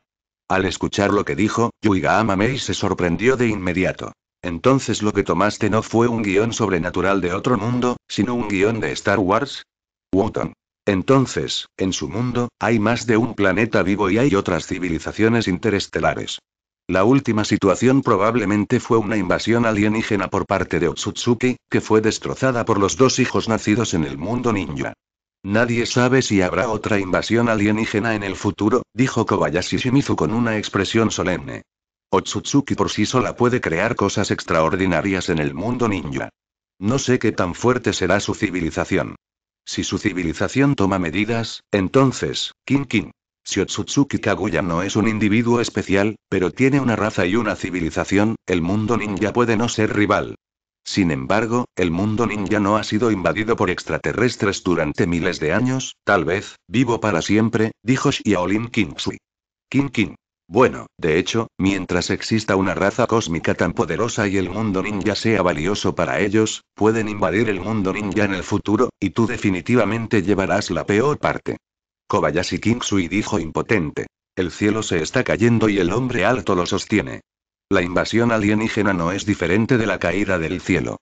Al escuchar lo que dijo, Yuiga Amamei se sorprendió de inmediato. Entonces lo que tomaste no fue un guión sobrenatural de otro mundo, sino un guión de Star Wars. Wotan. Entonces, en su mundo, hay más de un planeta vivo y hay otras civilizaciones interestelares. La última situación probablemente fue una invasión alienígena por parte de Otsutsuki, que fue destrozada por los dos hijos nacidos en el mundo ninja. Nadie sabe si habrá otra invasión alienígena en el futuro, dijo Kobayashi Shimizu con una expresión solemne. Otsutsuki por sí sola puede crear cosas extraordinarias en el mundo ninja. No sé qué tan fuerte será su civilización. Si su civilización toma medidas, entonces, King King. Otsutsuki Kaguya no es un individuo especial, pero tiene una raza y una civilización, el mundo ninja puede no ser rival. Sin embargo, el mundo ninja no ha sido invadido por extraterrestres durante miles de años, tal vez, vivo para siempre, dijo Xiaolin Kingsui. King King. Bueno, de hecho, mientras exista una raza cósmica tan poderosa y el mundo ninja sea valioso para ellos, pueden invadir el mundo ninja en el futuro, y tú definitivamente llevarás la peor parte. Kobayashi Kingsui dijo impotente. El cielo se está cayendo y el hombre alto lo sostiene. La invasión alienígena no es diferente de la caída del cielo.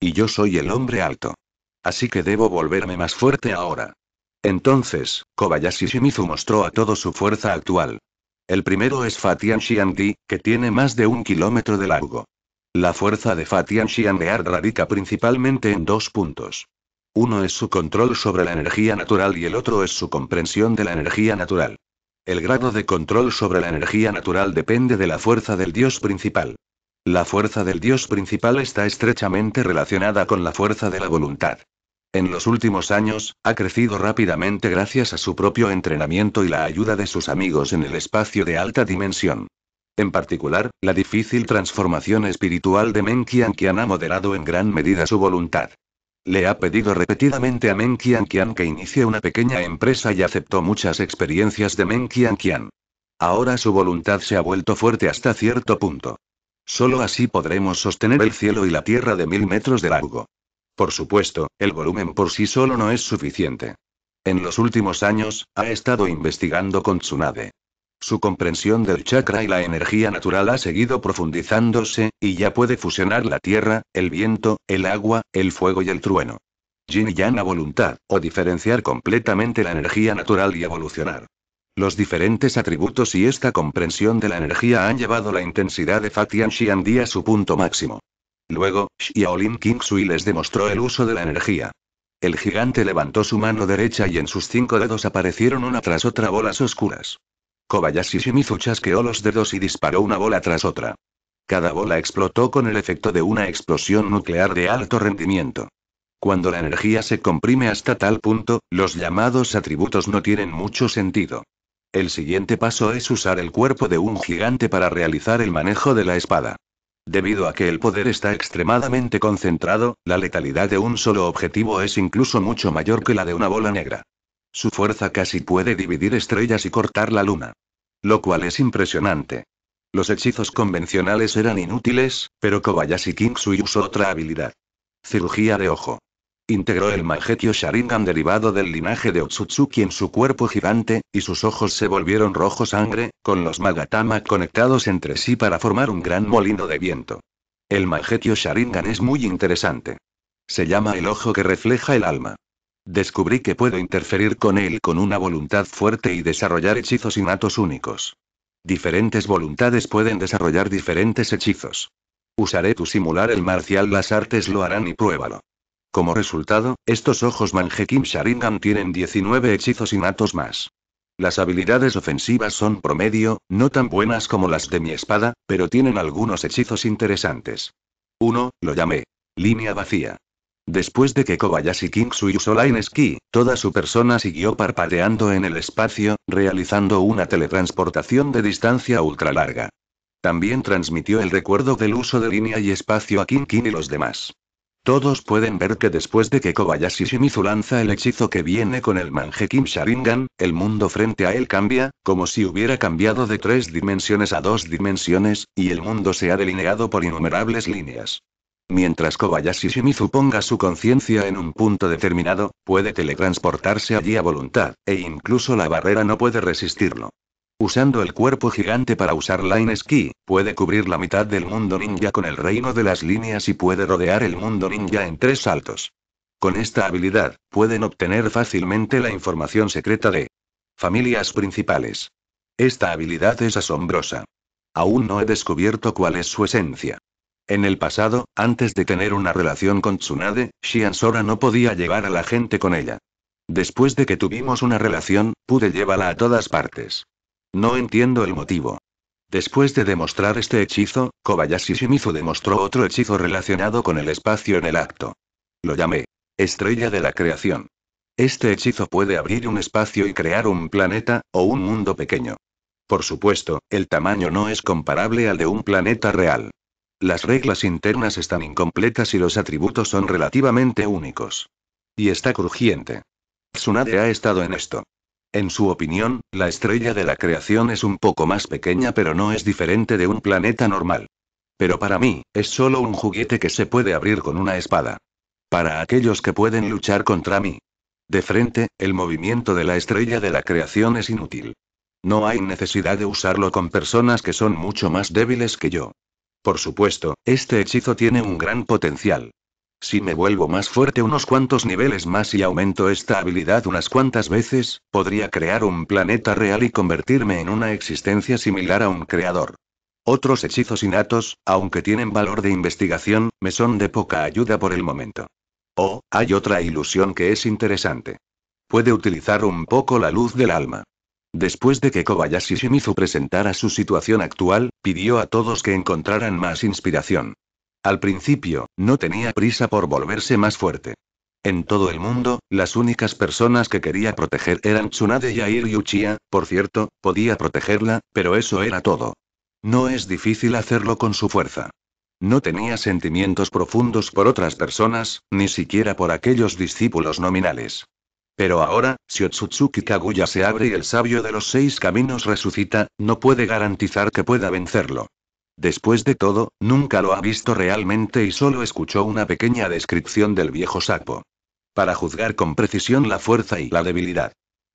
Y yo soy el hombre alto. Así que debo volverme más fuerte ahora. Entonces, Kobayashi Shimizu mostró a todo su fuerza actual. El primero es Fatian Di, que tiene más de un kilómetro de largo. La fuerza de Fatian Xiandear radica principalmente en dos puntos. Uno es su control sobre la energía natural y el otro es su comprensión de la energía natural. El grado de control sobre la energía natural depende de la fuerza del dios principal. La fuerza del dios principal está estrechamente relacionada con la fuerza de la voluntad. En los últimos años, ha crecido rápidamente gracias a su propio entrenamiento y la ayuda de sus amigos en el espacio de alta dimensión. En particular, la difícil transformación espiritual de Menkian Kian ha moderado en gran medida su voluntad. Le ha pedido repetidamente a Men que inicie una pequeña empresa y aceptó muchas experiencias de Men Qianqian. Ahora su voluntad se ha vuelto fuerte hasta cierto punto. Solo así podremos sostener el cielo y la tierra de mil metros de largo. Por supuesto, el volumen por sí solo no es suficiente. En los últimos años, ha estado investigando con Tsunade. Su comprensión del chakra y la energía natural ha seguido profundizándose, y ya puede fusionar la tierra, el viento, el agua, el fuego y el trueno. Jin y Yang a voluntad, o diferenciar completamente la energía natural y evolucionar. Los diferentes atributos y esta comprensión de la energía han llevado la intensidad de Fatian Xiandi a su punto máximo. Luego, Xiaolin Kingsui les demostró el uso de la energía. El gigante levantó su mano derecha y en sus cinco dedos aparecieron una tras otra bolas oscuras. Kobayashi Shimizu chasqueó los dedos y disparó una bola tras otra. Cada bola explotó con el efecto de una explosión nuclear de alto rendimiento. Cuando la energía se comprime hasta tal punto, los llamados atributos no tienen mucho sentido. El siguiente paso es usar el cuerpo de un gigante para realizar el manejo de la espada. Debido a que el poder está extremadamente concentrado, la letalidad de un solo objetivo es incluso mucho mayor que la de una bola negra. Su fuerza casi puede dividir estrellas y cortar la luna. Lo cual es impresionante. Los hechizos convencionales eran inútiles, pero Kobayashi Kingsui usó otra habilidad. Cirugía de ojo. Integró el Magetio Sharingan derivado del linaje de Otsutsuki en su cuerpo gigante, y sus ojos se volvieron rojo sangre, con los Magatama conectados entre sí para formar un gran molino de viento. El Magetio Sharingan es muy interesante. Se llama el ojo que refleja el alma. Descubrí que puedo interferir con él con una voluntad fuerte y desarrollar hechizos innatos únicos. Diferentes voluntades pueden desarrollar diferentes hechizos. Usaré tu simular el marcial, las artes lo harán y pruébalo. Como resultado, estos ojos Manjekim Sharingan tienen 19 hechizos innatos más. Las habilidades ofensivas son promedio, no tan buenas como las de mi espada, pero tienen algunos hechizos interesantes. 1. Lo llamé. Línea vacía. Después de que Kobayashi Kingsui usó Line Ski, toda su persona siguió parpadeando en el espacio, realizando una teletransportación de distancia ultra larga. También transmitió el recuerdo del uso de línea y espacio a King King y los demás. Todos pueden ver que después de que Kobayashi Shimizu lanza el hechizo que viene con el manje Kim Sharingan, el mundo frente a él cambia, como si hubiera cambiado de tres dimensiones a dos dimensiones, y el mundo se ha delineado por innumerables líneas. Mientras Kobayashi Shimizu ponga su conciencia en un punto determinado, puede teletransportarse allí a voluntad, e incluso la barrera no puede resistirlo. Usando el cuerpo gigante para usar Line Ski, puede cubrir la mitad del mundo ninja con el reino de las líneas y puede rodear el mundo ninja en tres saltos. Con esta habilidad, pueden obtener fácilmente la información secreta de familias principales. Esta habilidad es asombrosa. Aún no he descubierto cuál es su esencia. En el pasado, antes de tener una relación con Tsunade, Shian Sora no podía llevar a la gente con ella. Después de que tuvimos una relación, pude llevarla a todas partes. No entiendo el motivo. Después de demostrar este hechizo, Kobayashi Shimizu demostró otro hechizo relacionado con el espacio en el acto. Lo llamé Estrella de la Creación. Este hechizo puede abrir un espacio y crear un planeta, o un mundo pequeño. Por supuesto, el tamaño no es comparable al de un planeta real. Las reglas internas están incompletas y los atributos son relativamente únicos. Y está crujiente. Tsunade ha estado en esto. En su opinión, la estrella de la creación es un poco más pequeña pero no es diferente de un planeta normal. Pero para mí, es solo un juguete que se puede abrir con una espada. Para aquellos que pueden luchar contra mí. De frente, el movimiento de la estrella de la creación es inútil. No hay necesidad de usarlo con personas que son mucho más débiles que yo. Por supuesto, este hechizo tiene un gran potencial. Si me vuelvo más fuerte unos cuantos niveles más y aumento esta habilidad unas cuantas veces, podría crear un planeta real y convertirme en una existencia similar a un creador. Otros hechizos innatos, aunque tienen valor de investigación, me son de poca ayuda por el momento. Oh, hay otra ilusión que es interesante. Puede utilizar un poco la luz del alma. Después de que Kobayashi Shimizu presentara su situación actual, pidió a todos que encontraran más inspiración. Al principio, no tenía prisa por volverse más fuerte. En todo el mundo, las únicas personas que quería proteger eran Tsunade y Air por cierto, podía protegerla, pero eso era todo. No es difícil hacerlo con su fuerza. No tenía sentimientos profundos por otras personas, ni siquiera por aquellos discípulos nominales. Pero ahora, si Otsutsuki Kaguya se abre y el sabio de los seis caminos resucita, no puede garantizar que pueda vencerlo. Después de todo, nunca lo ha visto realmente y solo escuchó una pequeña descripción del viejo sapo. Para juzgar con precisión la fuerza y la debilidad.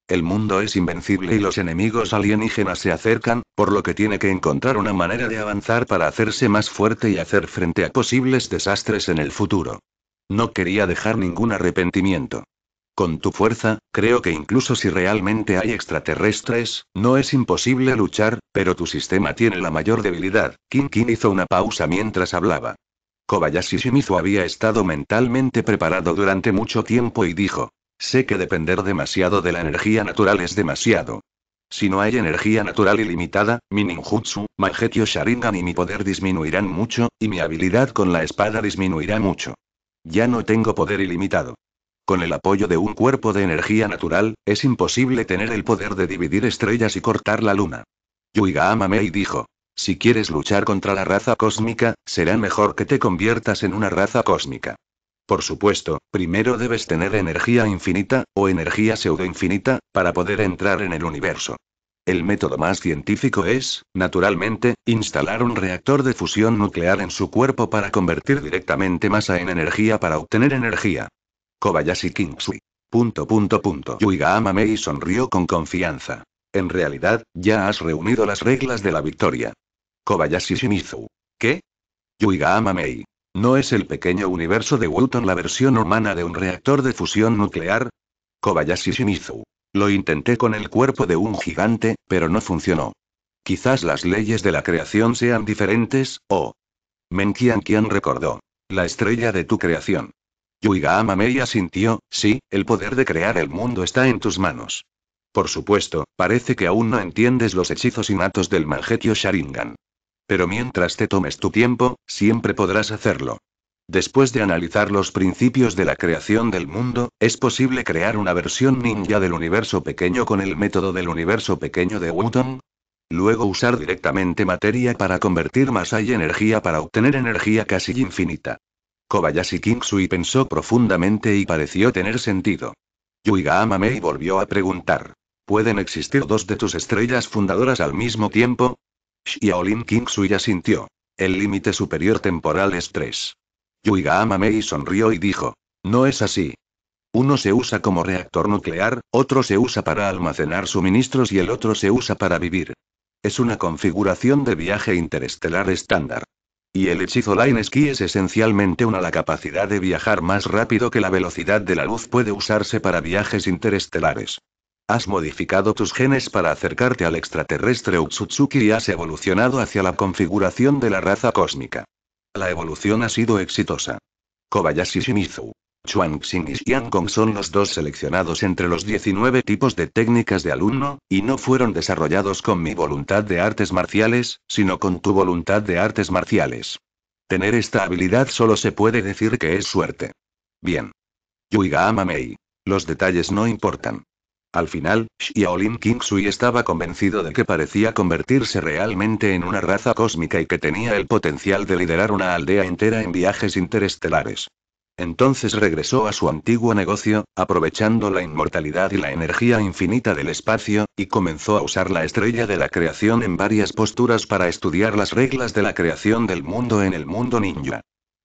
El mundo es invencible y los enemigos alienígenas se acercan, por lo que tiene que encontrar una manera de avanzar para hacerse más fuerte y hacer frente a posibles desastres en el futuro. No quería dejar ningún arrepentimiento. Con tu fuerza, creo que incluso si realmente hay extraterrestres, no es imposible luchar, pero tu sistema tiene la mayor debilidad. King hizo una pausa mientras hablaba. Kobayashi Shimizu había estado mentalmente preparado durante mucho tiempo y dijo, sé que depender demasiado de la energía natural es demasiado. Si no hay energía natural ilimitada, mi ninjutsu, o Sharingan y mi poder disminuirán mucho, y mi habilidad con la espada disminuirá mucho. Ya no tengo poder ilimitado. Con el apoyo de un cuerpo de energía natural, es imposible tener el poder de dividir estrellas y cortar la luna. Yuiga Amamei dijo. Si quieres luchar contra la raza cósmica, será mejor que te conviertas en una raza cósmica. Por supuesto, primero debes tener energía infinita, o energía pseudo infinita, para poder entrar en el universo. El método más científico es, naturalmente, instalar un reactor de fusión nuclear en su cuerpo para convertir directamente masa en energía para obtener energía. Kobayashi Kingsui. Punto punto sonrió con confianza. En realidad, ya has reunido las reglas de la victoria. Kobayashi Shimizu. ¿Qué? Yuiga Amamei. ¿No es el pequeño universo de Wooton la versión humana de un reactor de fusión nuclear? Kobayashi Shimizu. Lo intenté con el cuerpo de un gigante, pero no funcionó. Quizás las leyes de la creación sean diferentes, o... Menkian Kian recordó. La estrella de tu creación. Yuiga Mei sintió, sí, el poder de crear el mundo está en tus manos. Por supuesto, parece que aún no entiendes los hechizos innatos del Mangetio Sharingan. Pero mientras te tomes tu tiempo, siempre podrás hacerlo. Después de analizar los principios de la creación del mundo, es posible crear una versión ninja del universo pequeño con el método del universo pequeño de Wutong? Luego usar directamente materia para convertir masa y energía para obtener energía casi infinita. Kobayashi Kingsui pensó profundamente y pareció tener sentido. Yuiga Amamei volvió a preguntar. ¿Pueden existir dos de tus estrellas fundadoras al mismo tiempo? Xiaolin Kingsui asintió. El límite superior temporal es tres. Yuiga Amamei sonrió y dijo. No es así. Uno se usa como reactor nuclear, otro se usa para almacenar suministros y el otro se usa para vivir. Es una configuración de viaje interestelar estándar. Y el hechizo Line Ski es esencialmente una la capacidad de viajar más rápido que la velocidad de la luz puede usarse para viajes interestelares. Has modificado tus genes para acercarte al extraterrestre Utsutsuki y has evolucionado hacia la configuración de la raza cósmica. La evolución ha sido exitosa. Kobayashi Shimizu. Xing y Kong son los dos seleccionados entre los 19 tipos de técnicas de alumno, y no fueron desarrollados con mi voluntad de artes marciales, sino con tu voluntad de artes marciales. Tener esta habilidad solo se puede decir que es suerte. Bien. Yuiga Amamei. Los detalles no importan. Al final, Xiaolin Sui estaba convencido de que parecía convertirse realmente en una raza cósmica y que tenía el potencial de liderar una aldea entera en viajes interestelares. Entonces regresó a su antiguo negocio, aprovechando la inmortalidad y la energía infinita del espacio, y comenzó a usar la estrella de la creación en varias posturas para estudiar las reglas de la creación del mundo en el mundo ninja.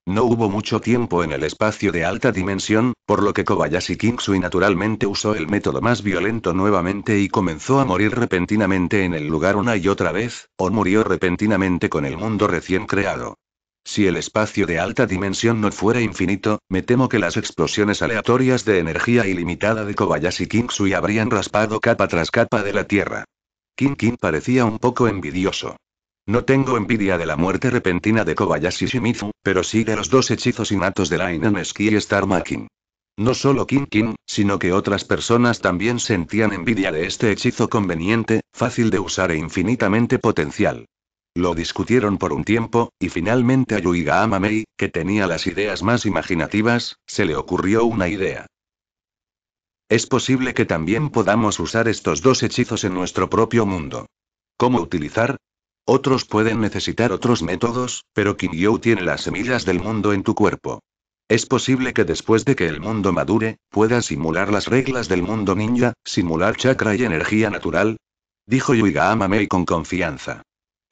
No hubo mucho tiempo en el espacio de alta dimensión, por lo que Kobayashi Kingsui naturalmente usó el método más violento nuevamente y comenzó a morir repentinamente en el lugar una y otra vez, o murió repentinamente con el mundo recién creado. Si el espacio de alta dimensión no fuera infinito, me temo que las explosiones aleatorias de energía ilimitada de Kobayashi Kingsui habrían raspado capa tras capa de la Tierra. King King parecía un poco envidioso. No tengo envidia de la muerte repentina de Kobayashi Shimizu, pero sí de los dos hechizos innatos de la Ski Star Making. No solo King King, sino que otras personas también sentían envidia de este hechizo conveniente, fácil de usar e infinitamente potencial. Lo discutieron por un tiempo, y finalmente a Yuiga Amamei, que tenía las ideas más imaginativas, se le ocurrió una idea. Es posible que también podamos usar estos dos hechizos en nuestro propio mundo. ¿Cómo utilizar? Otros pueden necesitar otros métodos, pero Yo tiene las semillas del mundo en tu cuerpo. Es posible que después de que el mundo madure, pueda simular las reglas del mundo ninja, simular chakra y energía natural. Dijo Yuiga Amamei con confianza.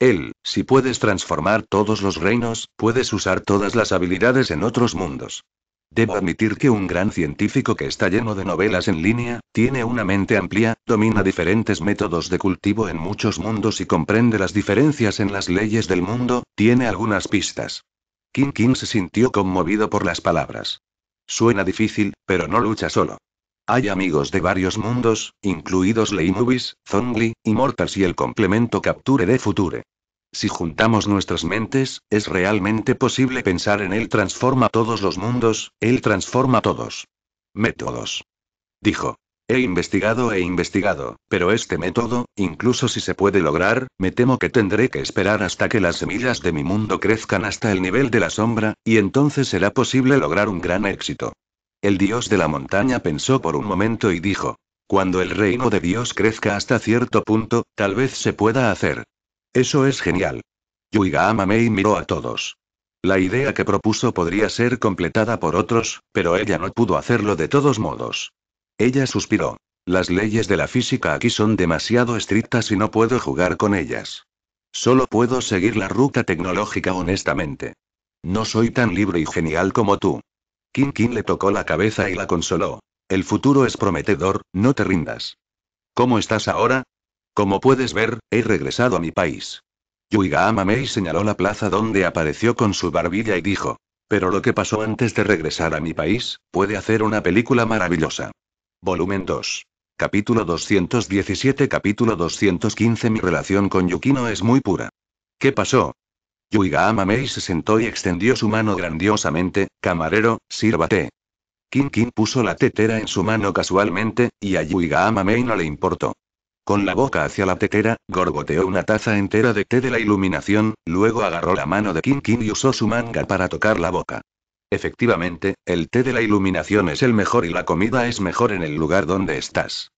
Él, si puedes transformar todos los reinos, puedes usar todas las habilidades en otros mundos. Debo admitir que un gran científico que está lleno de novelas en línea, tiene una mente amplia, domina diferentes métodos de cultivo en muchos mundos y comprende las diferencias en las leyes del mundo, tiene algunas pistas. King King se sintió conmovido por las palabras. Suena difícil, pero no lucha solo. Hay amigos de varios mundos, incluidos Leimovies, Zongli, Immortals y el complemento Capture de Future. Si juntamos nuestras mentes, es realmente posible pensar en Él transforma todos los mundos, Él transforma todos. Métodos. Dijo. He investigado e investigado, pero este método, incluso si se puede lograr, me temo que tendré que esperar hasta que las semillas de mi mundo crezcan hasta el nivel de la sombra, y entonces será posible lograr un gran éxito. El dios de la montaña pensó por un momento y dijo, cuando el reino de Dios crezca hasta cierto punto, tal vez se pueda hacer. Eso es genial. Yuiga Amamei miró a todos. La idea que propuso podría ser completada por otros, pero ella no pudo hacerlo de todos modos. Ella suspiró. Las leyes de la física aquí son demasiado estrictas y no puedo jugar con ellas. Solo puedo seguir la ruta tecnológica honestamente. No soy tan libre y genial como tú. King le tocó la cabeza y la consoló. El futuro es prometedor, no te rindas. ¿Cómo estás ahora? Como puedes ver, he regresado a mi país. Yuiga Amamei señaló la plaza donde apareció con su barbilla y dijo. Pero lo que pasó antes de regresar a mi país, puede hacer una película maravillosa. Volumen 2. Capítulo 217 Capítulo 215 Mi relación con Yukino es muy pura. ¿Qué pasó? Yuiga Amamei se sentó y extendió su mano grandiosamente, camarero, sírvate. King King puso la tetera en su mano casualmente, y a Yuiga Mei no le importó. Con la boca hacia la tetera, gorgoteó una taza entera de té de la iluminación, luego agarró la mano de King King y usó su manga para tocar la boca. Efectivamente, el té de la iluminación es el mejor y la comida es mejor en el lugar donde estás.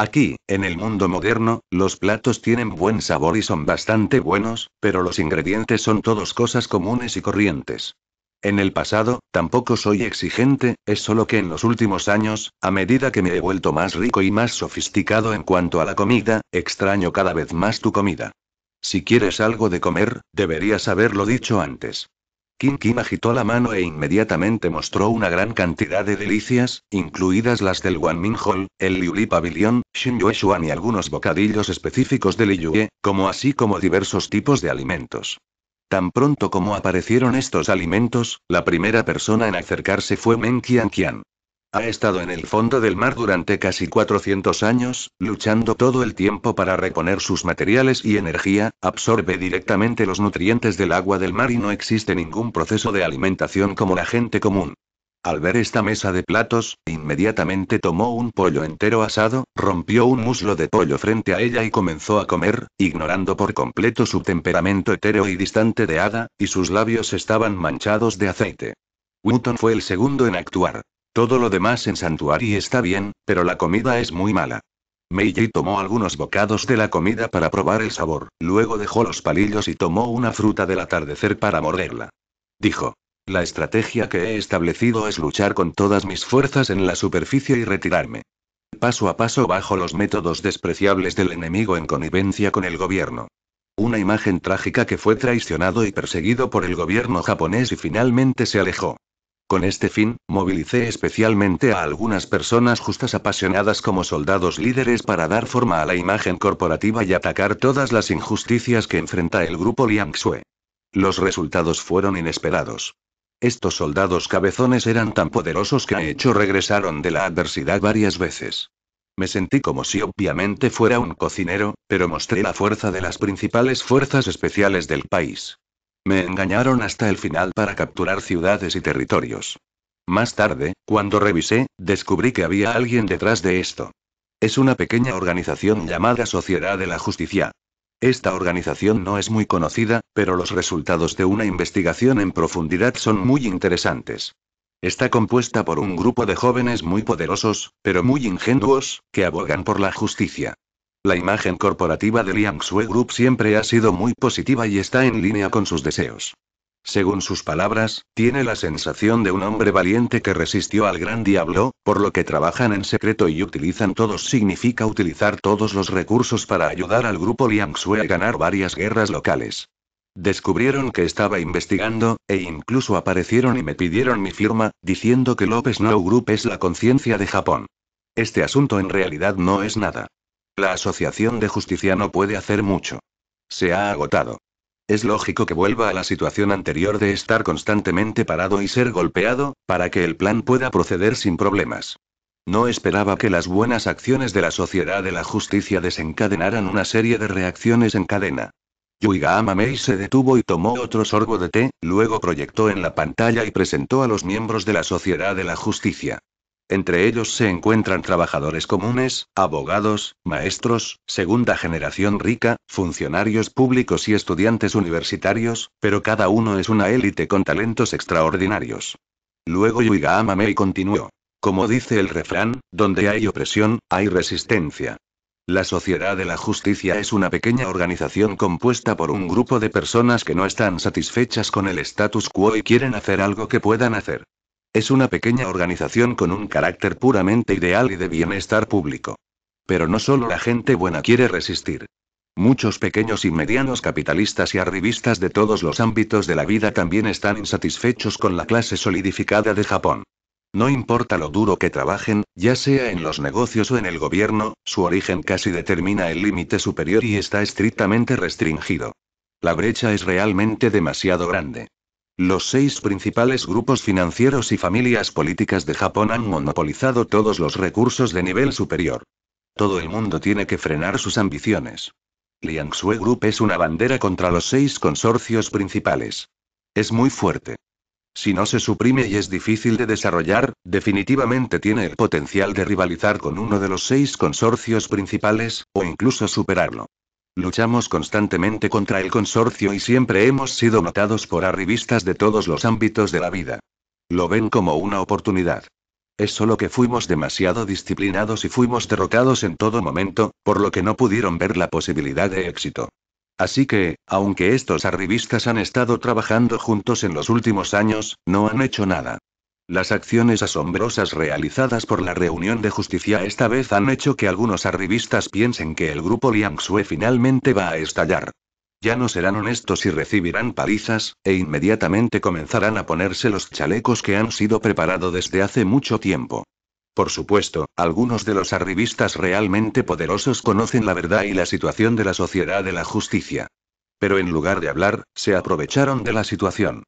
Aquí, en el mundo moderno, los platos tienen buen sabor y son bastante buenos, pero los ingredientes son todos cosas comunes y corrientes. En el pasado, tampoco soy exigente, es solo que en los últimos años, a medida que me he vuelto más rico y más sofisticado en cuanto a la comida, extraño cada vez más tu comida. Si quieres algo de comer, deberías haberlo dicho antes. Kim Kim agitó la mano e inmediatamente mostró una gran cantidad de delicias, incluidas las del Wanming Hall, el Liuli Pavilion, Yue Xuan y algunos bocadillos específicos del Liyue, como así como diversos tipos de alimentos. Tan pronto como aparecieron estos alimentos, la primera persona en acercarse fue Men Qian Qian. Ha estado en el fondo del mar durante casi 400 años, luchando todo el tiempo para reponer sus materiales y energía, absorbe directamente los nutrientes del agua del mar y no existe ningún proceso de alimentación como la gente común. Al ver esta mesa de platos, inmediatamente tomó un pollo entero asado, rompió un muslo de pollo frente a ella y comenzó a comer, ignorando por completo su temperamento etéreo y distante de hada, y sus labios estaban manchados de aceite. Winton fue el segundo en actuar. Todo lo demás en Santuari está bien, pero la comida es muy mala. Meiji tomó algunos bocados de la comida para probar el sabor, luego dejó los palillos y tomó una fruta del atardecer para morderla. Dijo. La estrategia que he establecido es luchar con todas mis fuerzas en la superficie y retirarme. Paso a paso bajo los métodos despreciables del enemigo en connivencia con el gobierno. Una imagen trágica que fue traicionado y perseguido por el gobierno japonés y finalmente se alejó. Con este fin, movilicé especialmente a algunas personas justas apasionadas como soldados líderes para dar forma a la imagen corporativa y atacar todas las injusticias que enfrenta el grupo Xue. Los resultados fueron inesperados. Estos soldados cabezones eran tan poderosos que de hecho regresaron de la adversidad varias veces. Me sentí como si obviamente fuera un cocinero, pero mostré la fuerza de las principales fuerzas especiales del país. Me engañaron hasta el final para capturar ciudades y territorios. Más tarde, cuando revisé, descubrí que había alguien detrás de esto. Es una pequeña organización llamada Sociedad de la Justicia. Esta organización no es muy conocida, pero los resultados de una investigación en profundidad son muy interesantes. Está compuesta por un grupo de jóvenes muy poderosos, pero muy ingenuos, que abogan por la justicia. La imagen corporativa de Liang Sue Group siempre ha sido muy positiva y está en línea con sus deseos. Según sus palabras, tiene la sensación de un hombre valiente que resistió al gran diablo, por lo que trabajan en secreto y utilizan todos significa utilizar todos los recursos para ayudar al grupo Liang Sue a ganar varias guerras locales. Descubrieron que estaba investigando, e incluso aparecieron y me pidieron mi firma, diciendo que López No Group es la conciencia de Japón. Este asunto en realidad no es nada. La Asociación de Justicia no puede hacer mucho. Se ha agotado. Es lógico que vuelva a la situación anterior de estar constantemente parado y ser golpeado, para que el plan pueda proceder sin problemas. No esperaba que las buenas acciones de la sociedad de la justicia desencadenaran una serie de reacciones en cadena. Yuiga Amamei se detuvo y tomó otro sorbo de té, luego proyectó en la pantalla y presentó a los miembros de la Sociedad de la Justicia. Entre ellos se encuentran trabajadores comunes, abogados, maestros, segunda generación rica, funcionarios públicos y estudiantes universitarios, pero cada uno es una élite con talentos extraordinarios. Luego Yuiga Amamey continuó. Como dice el refrán, donde hay opresión, hay resistencia. La Sociedad de la Justicia es una pequeña organización compuesta por un grupo de personas que no están satisfechas con el status quo y quieren hacer algo que puedan hacer. Es una pequeña organización con un carácter puramente ideal y de bienestar público. Pero no solo la gente buena quiere resistir. Muchos pequeños y medianos capitalistas y arribistas de todos los ámbitos de la vida también están insatisfechos con la clase solidificada de Japón. No importa lo duro que trabajen, ya sea en los negocios o en el gobierno, su origen casi determina el límite superior y está estrictamente restringido. La brecha es realmente demasiado grande. Los seis principales grupos financieros y familias políticas de Japón han monopolizado todos los recursos de nivel superior. Todo el mundo tiene que frenar sus ambiciones. Liangsue Group es una bandera contra los seis consorcios principales. Es muy fuerte. Si no se suprime y es difícil de desarrollar, definitivamente tiene el potencial de rivalizar con uno de los seis consorcios principales, o incluso superarlo. Luchamos constantemente contra el consorcio y siempre hemos sido notados por arribistas de todos los ámbitos de la vida. Lo ven como una oportunidad. Es solo que fuimos demasiado disciplinados y fuimos derrotados en todo momento, por lo que no pudieron ver la posibilidad de éxito. Así que, aunque estos arribistas han estado trabajando juntos en los últimos años, no han hecho nada. Las acciones asombrosas realizadas por la reunión de justicia esta vez han hecho que algunos arribistas piensen que el grupo Xue finalmente va a estallar. Ya no serán honestos y recibirán palizas, e inmediatamente comenzarán a ponerse los chalecos que han sido preparados desde hace mucho tiempo. Por supuesto, algunos de los arribistas realmente poderosos conocen la verdad y la situación de la sociedad de la justicia. Pero en lugar de hablar, se aprovecharon de la situación.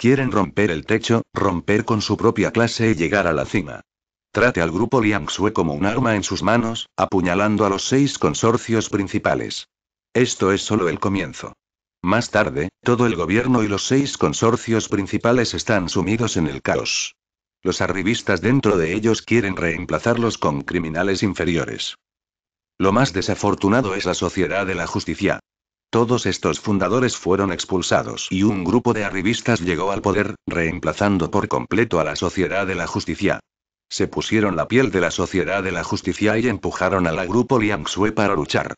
Quieren romper el techo, romper con su propia clase y llegar a la cima. Trate al grupo Liang Sue como un arma en sus manos, apuñalando a los seis consorcios principales. Esto es solo el comienzo. Más tarde, todo el gobierno y los seis consorcios principales están sumidos en el caos. Los arribistas dentro de ellos quieren reemplazarlos con criminales inferiores. Lo más desafortunado es la sociedad de la justicia. Todos estos fundadores fueron expulsados y un grupo de arribistas llegó al poder, reemplazando por completo a la Sociedad de la Justicia. Se pusieron la piel de la Sociedad de la Justicia y empujaron a la grupo Liangxue para luchar.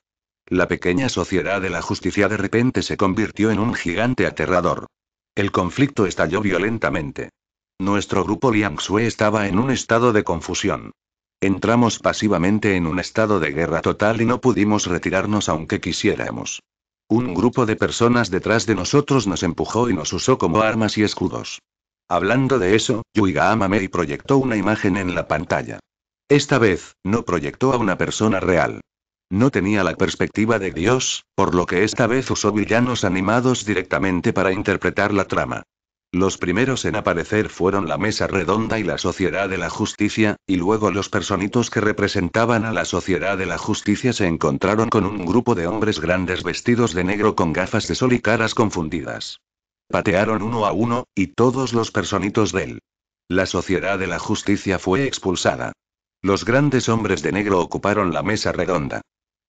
La pequeña Sociedad de la Justicia de repente se convirtió en un gigante aterrador. El conflicto estalló violentamente. Nuestro grupo Liangxue estaba en un estado de confusión. Entramos pasivamente en un estado de guerra total y no pudimos retirarnos aunque quisiéramos. Un grupo de personas detrás de nosotros nos empujó y nos usó como armas y escudos. Hablando de eso, Yuiga Amamei proyectó una imagen en la pantalla. Esta vez, no proyectó a una persona real. No tenía la perspectiva de Dios, por lo que esta vez usó villanos animados directamente para interpretar la trama. Los primeros en aparecer fueron la Mesa Redonda y la Sociedad de la Justicia, y luego los personitos que representaban a la Sociedad de la Justicia se encontraron con un grupo de hombres grandes vestidos de negro con gafas de sol y caras confundidas. Patearon uno a uno, y todos los personitos del. La Sociedad de la Justicia fue expulsada. Los grandes hombres de negro ocuparon la mesa redonda.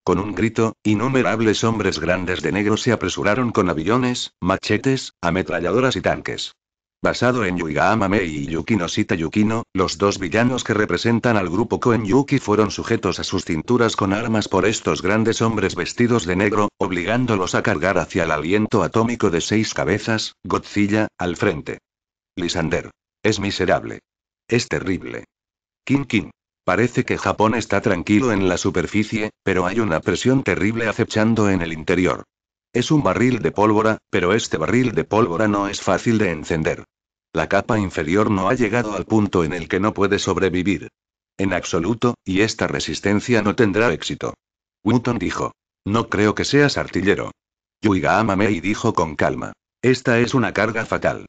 Con un grito, innumerables hombres grandes de negro se apresuraron con aviones, machetes, ametralladoras y tanques. Basado en Yuiga Mei y Yukino Sita Yukino, los dos villanos que representan al grupo Koen Yuki fueron sujetos a sus cinturas con armas por estos grandes hombres vestidos de negro, obligándolos a cargar hacia el aliento atómico de seis cabezas, Godzilla, al frente. Lisander. Es miserable. Es terrible. King King. Parece que Japón está tranquilo en la superficie, pero hay una presión terrible acechando en el interior. Es un barril de pólvora, pero este barril de pólvora no es fácil de encender. La capa inferior no ha llegado al punto en el que no puede sobrevivir. En absoluto, y esta resistencia no tendrá éxito. Wooton dijo. No creo que seas artillero. Yuiga y dijo con calma. Esta es una carga fatal.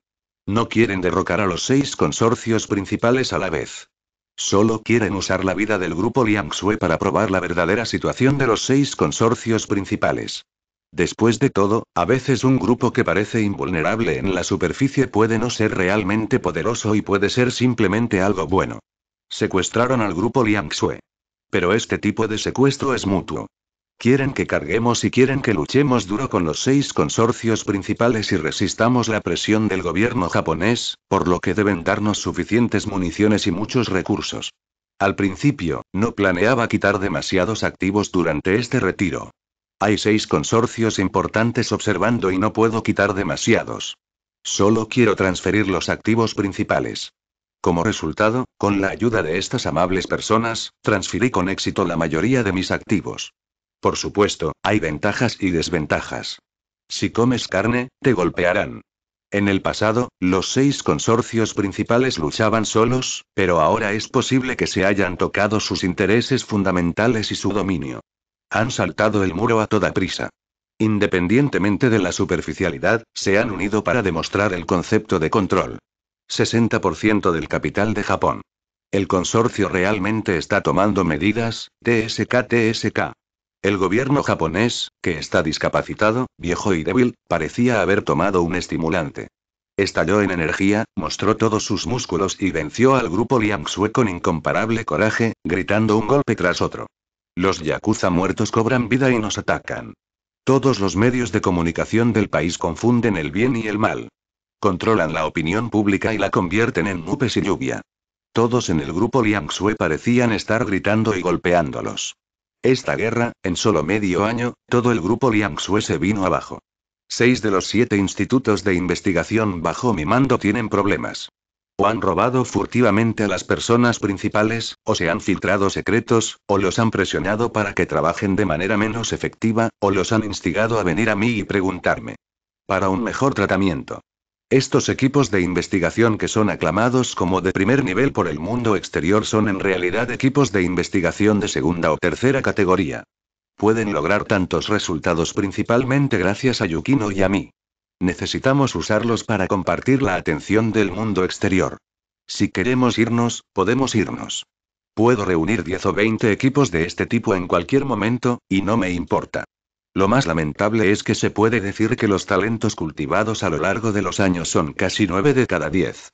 No quieren derrocar a los seis consorcios principales a la vez. Solo quieren usar la vida del grupo Xue para probar la verdadera situación de los seis consorcios principales. Después de todo, a veces un grupo que parece invulnerable en la superficie puede no ser realmente poderoso y puede ser simplemente algo bueno. Secuestraron al grupo Xue. Pero este tipo de secuestro es mutuo. Quieren que carguemos y quieren que luchemos duro con los seis consorcios principales y resistamos la presión del gobierno japonés, por lo que deben darnos suficientes municiones y muchos recursos. Al principio, no planeaba quitar demasiados activos durante este retiro. Hay seis consorcios importantes observando y no puedo quitar demasiados. Solo quiero transferir los activos principales. Como resultado, con la ayuda de estas amables personas, transferí con éxito la mayoría de mis activos. Por supuesto, hay ventajas y desventajas. Si comes carne, te golpearán. En el pasado, los seis consorcios principales luchaban solos, pero ahora es posible que se hayan tocado sus intereses fundamentales y su dominio. Han saltado el muro a toda prisa. Independientemente de la superficialidad, se han unido para demostrar el concepto de control. 60% del capital de Japón. El consorcio realmente está tomando medidas, TSK-TSK. El gobierno japonés, que está discapacitado, viejo y débil, parecía haber tomado un estimulante. Estalló en energía, mostró todos sus músculos y venció al grupo Liangsue con incomparable coraje, gritando un golpe tras otro. Los yakuza muertos cobran vida y nos atacan. Todos los medios de comunicación del país confunden el bien y el mal. Controlan la opinión pública y la convierten en nubes y lluvia. Todos en el grupo Liangsue parecían estar gritando y golpeándolos. Esta guerra, en solo medio año, todo el grupo Liangxue se vino abajo. Seis de los siete institutos de investigación bajo mi mando tienen problemas. O han robado furtivamente a las personas principales, o se han filtrado secretos, o los han presionado para que trabajen de manera menos efectiva, o los han instigado a venir a mí y preguntarme. Para un mejor tratamiento. Estos equipos de investigación que son aclamados como de primer nivel por el mundo exterior son en realidad equipos de investigación de segunda o tercera categoría. Pueden lograr tantos resultados principalmente gracias a Yukino y a mí. Necesitamos usarlos para compartir la atención del mundo exterior. Si queremos irnos, podemos irnos. Puedo reunir 10 o 20 equipos de este tipo en cualquier momento, y no me importa. Lo más lamentable es que se puede decir que los talentos cultivados a lo largo de los años son casi 9 de cada 10.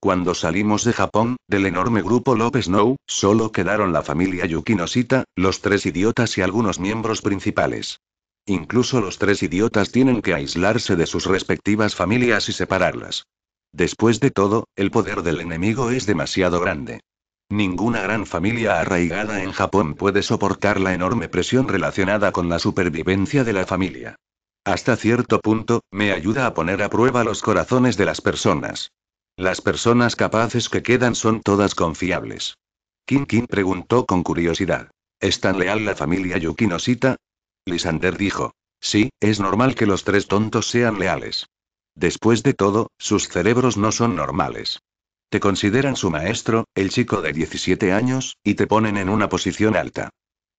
Cuando salimos de Japón, del enorme grupo López Snow, solo quedaron la familia Yukinosita, los tres idiotas y algunos miembros principales. Incluso los tres idiotas tienen que aislarse de sus respectivas familias y separarlas. Después de todo, el poder del enemigo es demasiado grande. Ninguna gran familia arraigada en Japón puede soportar la enorme presión relacionada con la supervivencia de la familia. Hasta cierto punto, me ayuda a poner a prueba los corazones de las personas. Las personas capaces que quedan son todas confiables. Kin King preguntó con curiosidad. ¿Es tan leal la familia Yukinosita? Lisander dijo. Sí, es normal que los tres tontos sean leales. Después de todo, sus cerebros no son normales. Te consideran su maestro, el chico de 17 años, y te ponen en una posición alta.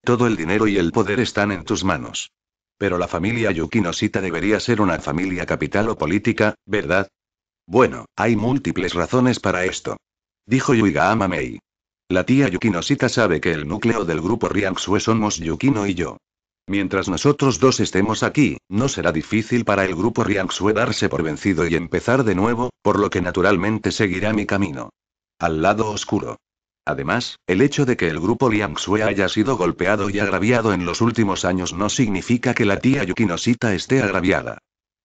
Todo el dinero y el poder están en tus manos. Pero la familia Yukinosita debería ser una familia capital o política, ¿verdad? Bueno, hay múltiples razones para esto. Dijo Yuiga Amamei. La tía Yukinosita sabe que el núcleo del grupo Rianxue somos Yukino y yo. Mientras nosotros dos estemos aquí, no será difícil para el grupo xue darse por vencido y empezar de nuevo, por lo que naturalmente seguirá mi camino. Al lado oscuro. Además, el hecho de que el grupo xue haya sido golpeado y agraviado en los últimos años no significa que la tía Yukinosita esté agraviada.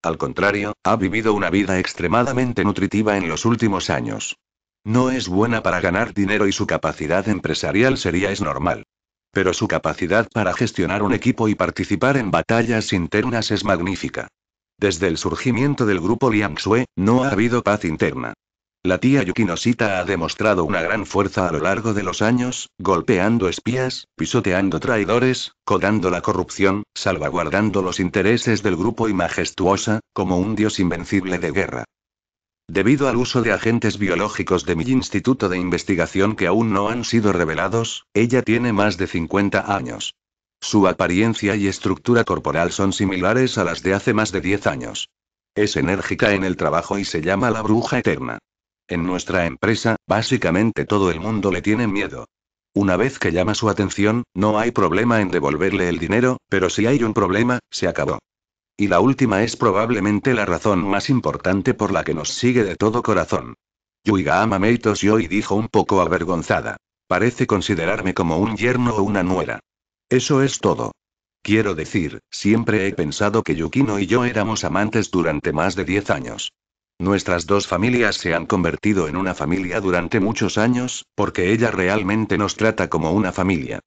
Al contrario, ha vivido una vida extremadamente nutritiva en los últimos años. No es buena para ganar dinero y su capacidad empresarial sería es normal. Pero su capacidad para gestionar un equipo y participar en batallas internas es magnífica. Desde el surgimiento del grupo Liangshui, no ha habido paz interna. La tía Yukinosita ha demostrado una gran fuerza a lo largo de los años, golpeando espías, pisoteando traidores, codando la corrupción, salvaguardando los intereses del grupo y majestuosa, como un dios invencible de guerra. Debido al uso de agentes biológicos de mi instituto de investigación que aún no han sido revelados, ella tiene más de 50 años. Su apariencia y estructura corporal son similares a las de hace más de 10 años. Es enérgica en el trabajo y se llama la bruja eterna. En nuestra empresa, básicamente todo el mundo le tiene miedo. Una vez que llama su atención, no hay problema en devolverle el dinero, pero si hay un problema, se acabó. Y la última es probablemente la razón más importante por la que nos sigue de todo corazón. Yuigaama Meitos y dijo un poco avergonzada. Parece considerarme como un yerno o una nuera. Eso es todo. Quiero decir, siempre he pensado que Yukino y yo éramos amantes durante más de 10 años. Nuestras dos familias se han convertido en una familia durante muchos años, porque ella realmente nos trata como una familia.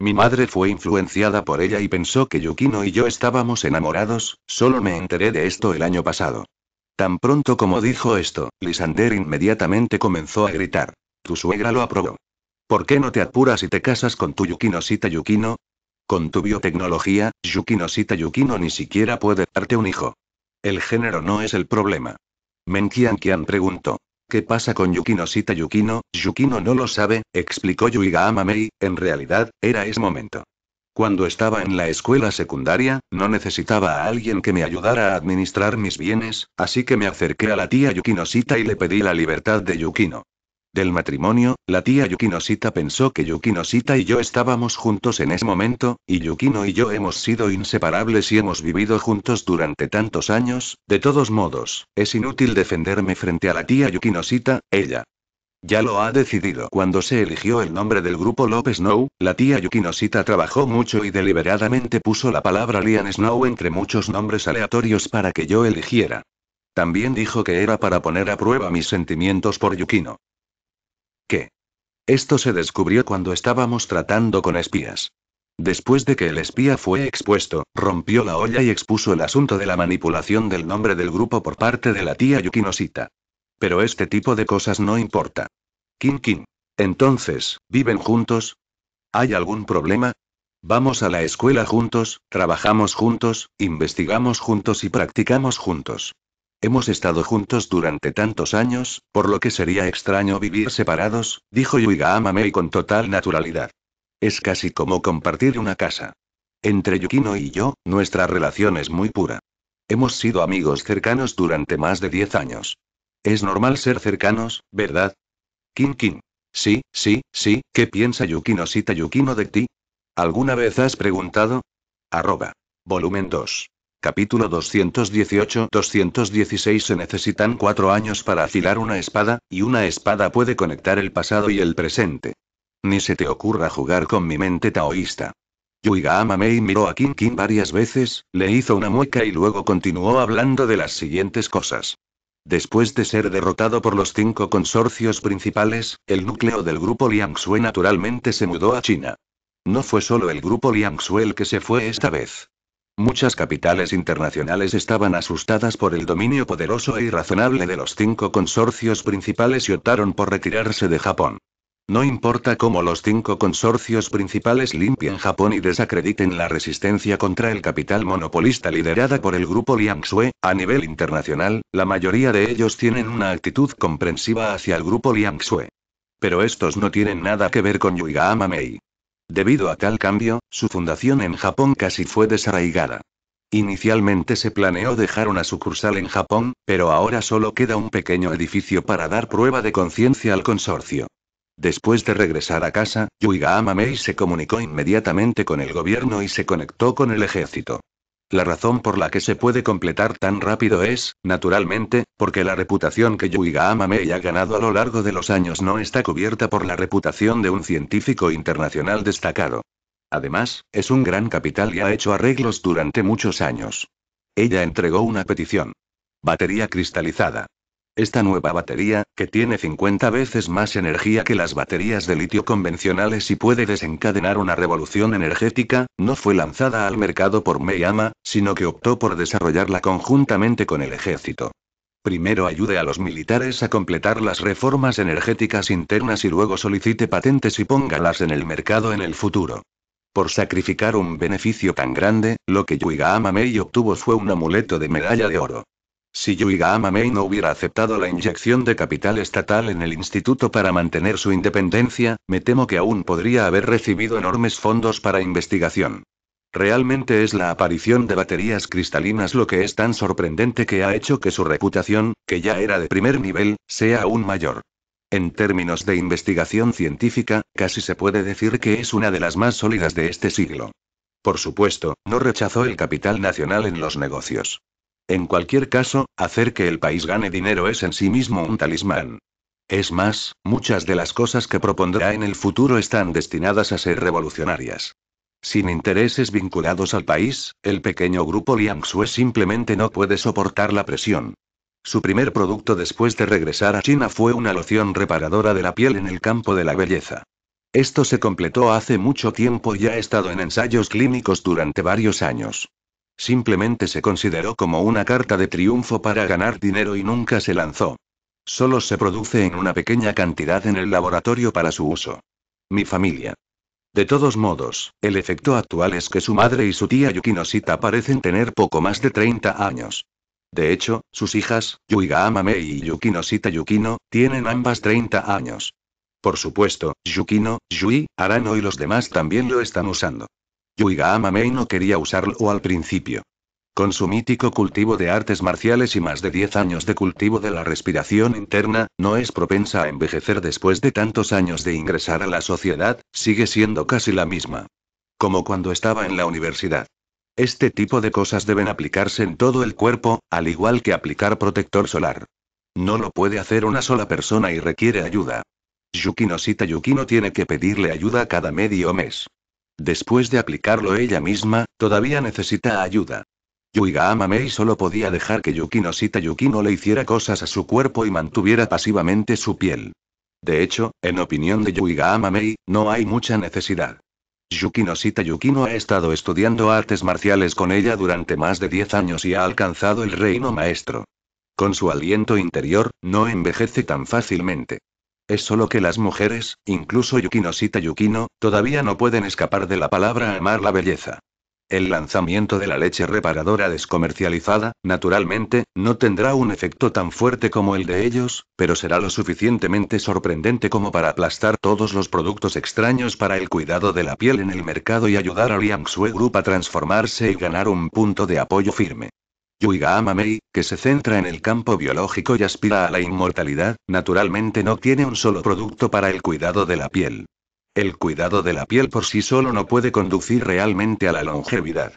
Mi madre fue influenciada por ella y pensó que Yukino y yo estábamos enamorados, solo me enteré de esto el año pasado. Tan pronto como dijo esto, Lisander inmediatamente comenzó a gritar. Tu suegra lo aprobó. ¿Por qué no te apuras y te casas con tu Yukino Sita Yukino? Con tu biotecnología, Yukinosita Yukino ni siquiera puede darte un hijo. El género no es el problema. Menkian Kian preguntó. ¿Qué pasa con yukino Yukino? Yukino no lo sabe, explicó Yuiga Amamei, en realidad, era ese momento. Cuando estaba en la escuela secundaria, no necesitaba a alguien que me ayudara a administrar mis bienes, así que me acerqué a la tía Yukinosita y le pedí la libertad de Yukino. Del matrimonio, la tía Yukinosita pensó que Yukinosita y yo estábamos juntos en ese momento, y Yukino y yo hemos sido inseparables y hemos vivido juntos durante tantos años, de todos modos, es inútil defenderme frente a la tía Yukinosita, ella. Ya lo ha decidido. Cuando se eligió el nombre del grupo López Snow, la tía Yukinosita trabajó mucho y deliberadamente puso la palabra Lian Snow entre muchos nombres aleatorios para que yo eligiera. También dijo que era para poner a prueba mis sentimientos por Yukino. ¿Qué? Esto se descubrió cuando estábamos tratando con espías. Después de que el espía fue expuesto, rompió la olla y expuso el asunto de la manipulación del nombre del grupo por parte de la tía Yukinosita. Pero este tipo de cosas no importa. King? king Entonces, ¿viven juntos? ¿Hay algún problema? Vamos a la escuela juntos, trabajamos juntos, investigamos juntos y practicamos juntos. Hemos estado juntos durante tantos años, por lo que sería extraño vivir separados, dijo Yuiga Amamei con total naturalidad. Es casi como compartir una casa. Entre Yukino y yo, nuestra relación es muy pura. Hemos sido amigos cercanos durante más de 10 años. Es normal ser cercanos, ¿verdad? Kin Kin. Sí, sí, sí, ¿qué piensa Yukino Sita Yukino de ti? ¿Alguna vez has preguntado? Arroba. Volumen 2. Capítulo 218-216 Se necesitan cuatro años para afilar una espada, y una espada puede conectar el pasado y el presente. Ni se te ocurra jugar con mi mente taoísta. Yuiga Amamei miró a King King varias veces, le hizo una mueca y luego continuó hablando de las siguientes cosas. Después de ser derrotado por los cinco consorcios principales, el núcleo del grupo Liangxue naturalmente se mudó a China. No fue solo el grupo Liangxue el que se fue esta vez. Muchas capitales internacionales estaban asustadas por el dominio poderoso e irrazonable de los cinco consorcios principales y optaron por retirarse de Japón. No importa cómo los cinco consorcios principales limpien Japón y desacrediten la resistencia contra el capital monopolista liderada por el grupo Liangshui a nivel internacional, la mayoría de ellos tienen una actitud comprensiva hacia el grupo Liangshui. Pero estos no tienen nada que ver con Yuiga Amamei. Debido a tal cambio, su fundación en Japón casi fue desarraigada. Inicialmente se planeó dejar una sucursal en Japón, pero ahora solo queda un pequeño edificio para dar prueba de conciencia al consorcio. Después de regresar a casa, Yuiga Amamei se comunicó inmediatamente con el gobierno y se conectó con el ejército. La razón por la que se puede completar tan rápido es, naturalmente, porque la reputación que Yuiga Amamei ha ganado a lo largo de los años no está cubierta por la reputación de un científico internacional destacado. Además, es un gran capital y ha hecho arreglos durante muchos años. Ella entregó una petición. Batería cristalizada. Esta nueva batería, que tiene 50 veces más energía que las baterías de litio convencionales y puede desencadenar una revolución energética, no fue lanzada al mercado por ama sino que optó por desarrollarla conjuntamente con el ejército. Primero ayude a los militares a completar las reformas energéticas internas y luego solicite patentes y póngalas en el mercado en el futuro. Por sacrificar un beneficio tan grande, lo que Yuiga Mei obtuvo fue un amuleto de medalla de oro. Si Yuiga May no hubiera aceptado la inyección de capital estatal en el instituto para mantener su independencia, me temo que aún podría haber recibido enormes fondos para investigación. Realmente es la aparición de baterías cristalinas lo que es tan sorprendente que ha hecho que su reputación, que ya era de primer nivel, sea aún mayor. En términos de investigación científica, casi se puede decir que es una de las más sólidas de este siglo. Por supuesto, no rechazó el capital nacional en los negocios. En cualquier caso, hacer que el país gane dinero es en sí mismo un talismán. Es más, muchas de las cosas que propondrá en el futuro están destinadas a ser revolucionarias. Sin intereses vinculados al país, el pequeño grupo Xue simplemente no puede soportar la presión. Su primer producto después de regresar a China fue una loción reparadora de la piel en el campo de la belleza. Esto se completó hace mucho tiempo y ha estado en ensayos clínicos durante varios años. Simplemente se consideró como una carta de triunfo para ganar dinero y nunca se lanzó. Solo se produce en una pequeña cantidad en el laboratorio para su uso. Mi familia. De todos modos, el efecto actual es que su madre y su tía Yukinosita parecen tener poco más de 30 años. De hecho, sus hijas, Yuiga Amame y Yukinosita Yukino, tienen ambas 30 años. Por supuesto, Yukino, Yui, Arano y los demás también lo están usando. Yuiga Amamei no quería usarlo al principio. Con su mítico cultivo de artes marciales y más de 10 años de cultivo de la respiración interna, no es propensa a envejecer después de tantos años de ingresar a la sociedad, sigue siendo casi la misma. Como cuando estaba en la universidad. Este tipo de cosas deben aplicarse en todo el cuerpo, al igual que aplicar protector solar. No lo puede hacer una sola persona y requiere ayuda. Yukino Sita Yukino tiene que pedirle ayuda cada medio mes. Después de aplicarlo ella misma, todavía necesita ayuda. Yuiga Amamei solo podía dejar que Yukino Sita Yukino le hiciera cosas a su cuerpo y mantuviera pasivamente su piel. De hecho, en opinión de Yuiga Amamei, no hay mucha necesidad. Yukino Sita Yukino ha estado estudiando artes marciales con ella durante más de 10 años y ha alcanzado el reino maestro. Con su aliento interior, no envejece tan fácilmente es solo que las mujeres, incluso Yukinosita Yukino, todavía no pueden escapar de la palabra amar la belleza. El lanzamiento de la leche reparadora descomercializada, naturalmente, no tendrá un efecto tan fuerte como el de ellos, pero será lo suficientemente sorprendente como para aplastar todos los productos extraños para el cuidado de la piel en el mercado y ayudar a Liang Sue Group a transformarse y ganar un punto de apoyo firme. Yuiga Amamei, que se centra en el campo biológico y aspira a la inmortalidad, naturalmente no tiene un solo producto para el cuidado de la piel. El cuidado de la piel por sí solo no puede conducir realmente a la longevidad.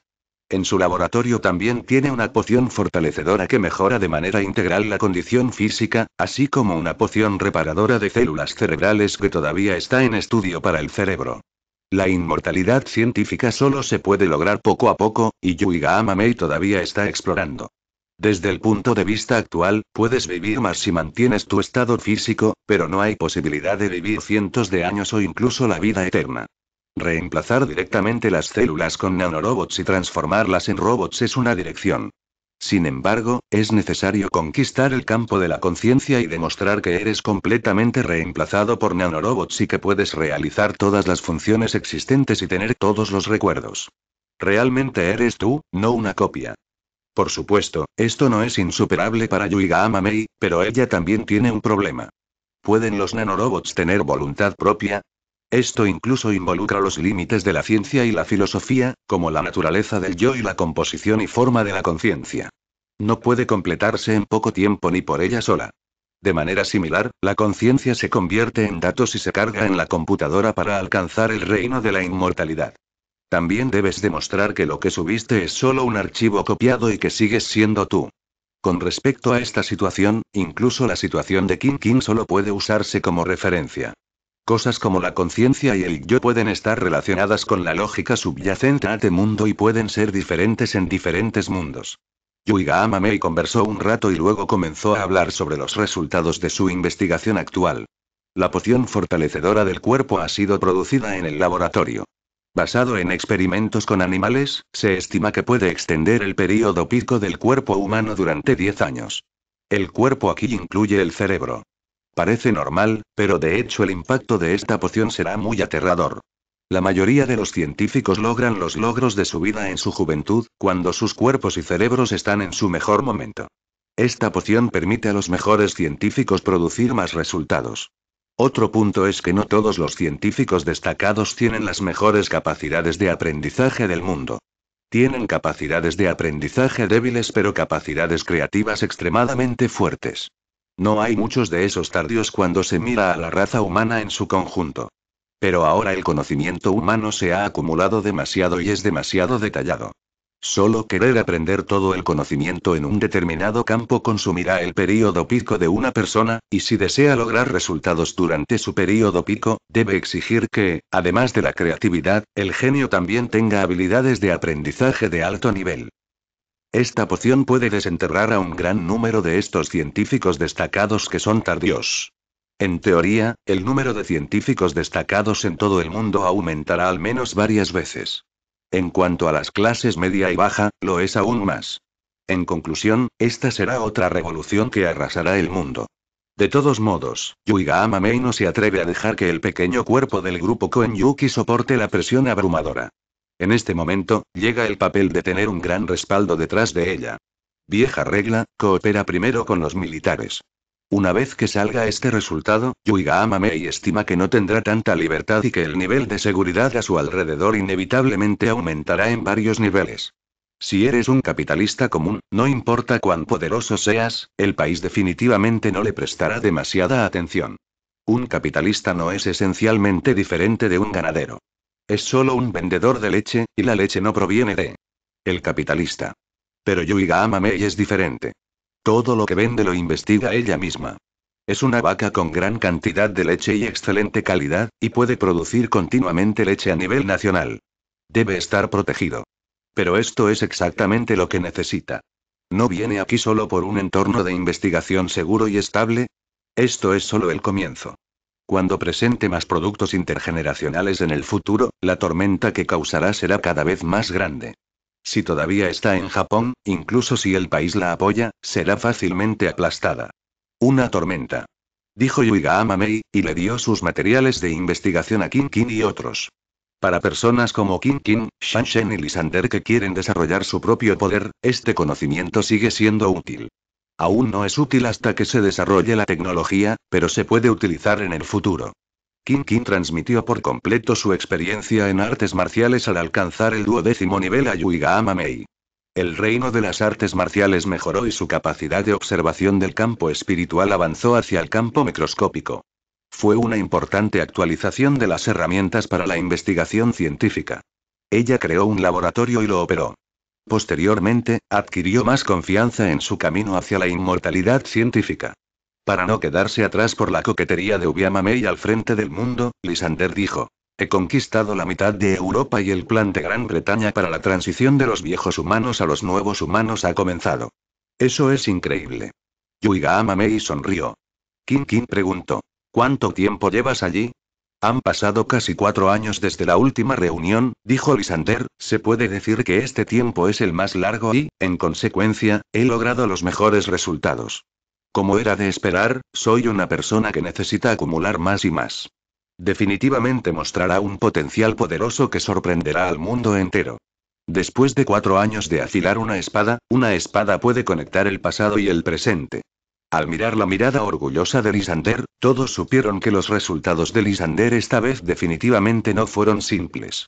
En su laboratorio también tiene una poción fortalecedora que mejora de manera integral la condición física, así como una poción reparadora de células cerebrales que todavía está en estudio para el cerebro. La inmortalidad científica solo se puede lograr poco a poco, y Yuiga Mei todavía está explorando. Desde el punto de vista actual, puedes vivir más si mantienes tu estado físico, pero no hay posibilidad de vivir cientos de años o incluso la vida eterna. Reemplazar directamente las células con nanorobots y transformarlas en robots es una dirección. Sin embargo, es necesario conquistar el campo de la conciencia y demostrar que eres completamente reemplazado por nanorobots y que puedes realizar todas las funciones existentes y tener todos los recuerdos. Realmente eres tú, no una copia. Por supuesto, esto no es insuperable para Yuiga Amamei, pero ella también tiene un problema. ¿Pueden los nanorobots tener voluntad propia? Esto incluso involucra los límites de la ciencia y la filosofía, como la naturaleza del yo y la composición y forma de la conciencia. No puede completarse en poco tiempo ni por ella sola. De manera similar, la conciencia se convierte en datos y se carga en la computadora para alcanzar el reino de la inmortalidad. También debes demostrar que lo que subiste es solo un archivo copiado y que sigues siendo tú. Con respecto a esta situación, incluso la situación de King King solo puede usarse como referencia. Cosas como la conciencia y el yo pueden estar relacionadas con la lógica subyacente a este mundo y pueden ser diferentes en diferentes mundos. Yuiga Amamei conversó un rato y luego comenzó a hablar sobre los resultados de su investigación actual. La poción fortalecedora del cuerpo ha sido producida en el laboratorio. Basado en experimentos con animales, se estima que puede extender el período pico del cuerpo humano durante 10 años. El cuerpo aquí incluye el cerebro. Parece normal, pero de hecho el impacto de esta poción será muy aterrador. La mayoría de los científicos logran los logros de su vida en su juventud, cuando sus cuerpos y cerebros están en su mejor momento. Esta poción permite a los mejores científicos producir más resultados. Otro punto es que no todos los científicos destacados tienen las mejores capacidades de aprendizaje del mundo. Tienen capacidades de aprendizaje débiles pero capacidades creativas extremadamente fuertes. No hay muchos de esos tardíos cuando se mira a la raza humana en su conjunto. Pero ahora el conocimiento humano se ha acumulado demasiado y es demasiado detallado. Solo querer aprender todo el conocimiento en un determinado campo consumirá el período pico de una persona, y si desea lograr resultados durante su período pico, debe exigir que, además de la creatividad, el genio también tenga habilidades de aprendizaje de alto nivel. Esta poción puede desenterrar a un gran número de estos científicos destacados que son tardíos. En teoría, el número de científicos destacados en todo el mundo aumentará al menos varias veces. En cuanto a las clases media y baja, lo es aún más. En conclusión, esta será otra revolución que arrasará el mundo. De todos modos, Yuiga Amamei no se atreve a dejar que el pequeño cuerpo del grupo Yuki soporte la presión abrumadora. En este momento, llega el papel de tener un gran respaldo detrás de ella. Vieja regla, coopera primero con los militares. Una vez que salga este resultado, Yuiga y estima que no tendrá tanta libertad y que el nivel de seguridad a su alrededor inevitablemente aumentará en varios niveles. Si eres un capitalista común, no importa cuán poderoso seas, el país definitivamente no le prestará demasiada atención. Un capitalista no es esencialmente diferente de un ganadero. Es solo un vendedor de leche, y la leche no proviene de... El capitalista. Pero Yuiga Amamei es diferente. Todo lo que vende lo investiga ella misma. Es una vaca con gran cantidad de leche y excelente calidad, y puede producir continuamente leche a nivel nacional. Debe estar protegido. Pero esto es exactamente lo que necesita. ¿No viene aquí solo por un entorno de investigación seguro y estable? Esto es solo el comienzo. Cuando presente más productos intergeneracionales en el futuro, la tormenta que causará será cada vez más grande. Si todavía está en Japón, incluso si el país la apoya, será fácilmente aplastada. Una tormenta. Dijo Yuiga Amamei, y le dio sus materiales de investigación a King King y otros. Para personas como King King, Shan y Lisander que quieren desarrollar su propio poder, este conocimiento sigue siendo útil. Aún no es útil hasta que se desarrolle la tecnología, pero se puede utilizar en el futuro. King King transmitió por completo su experiencia en artes marciales al alcanzar el duodécimo nivel a Yuiga Mei. El reino de las artes marciales mejoró y su capacidad de observación del campo espiritual avanzó hacia el campo microscópico. Fue una importante actualización de las herramientas para la investigación científica. Ella creó un laboratorio y lo operó. Posteriormente, adquirió más confianza en su camino hacia la inmortalidad científica. Para no quedarse atrás por la coquetería de y al frente del mundo, Lysander dijo. He conquistado la mitad de Europa y el plan de Gran Bretaña para la transición de los viejos humanos a los nuevos humanos ha comenzado. Eso es increíble. Yuiga y sonrió. King King preguntó. ¿Cuánto tiempo llevas allí? Han pasado casi cuatro años desde la última reunión, dijo Lysander, se puede decir que este tiempo es el más largo y, en consecuencia, he logrado los mejores resultados. Como era de esperar, soy una persona que necesita acumular más y más. Definitivamente mostrará un potencial poderoso que sorprenderá al mundo entero. Después de cuatro años de afilar una espada, una espada puede conectar el pasado y el presente. Al mirar la mirada orgullosa de Lisander, todos supieron que los resultados de Lisander esta vez definitivamente no fueron simples.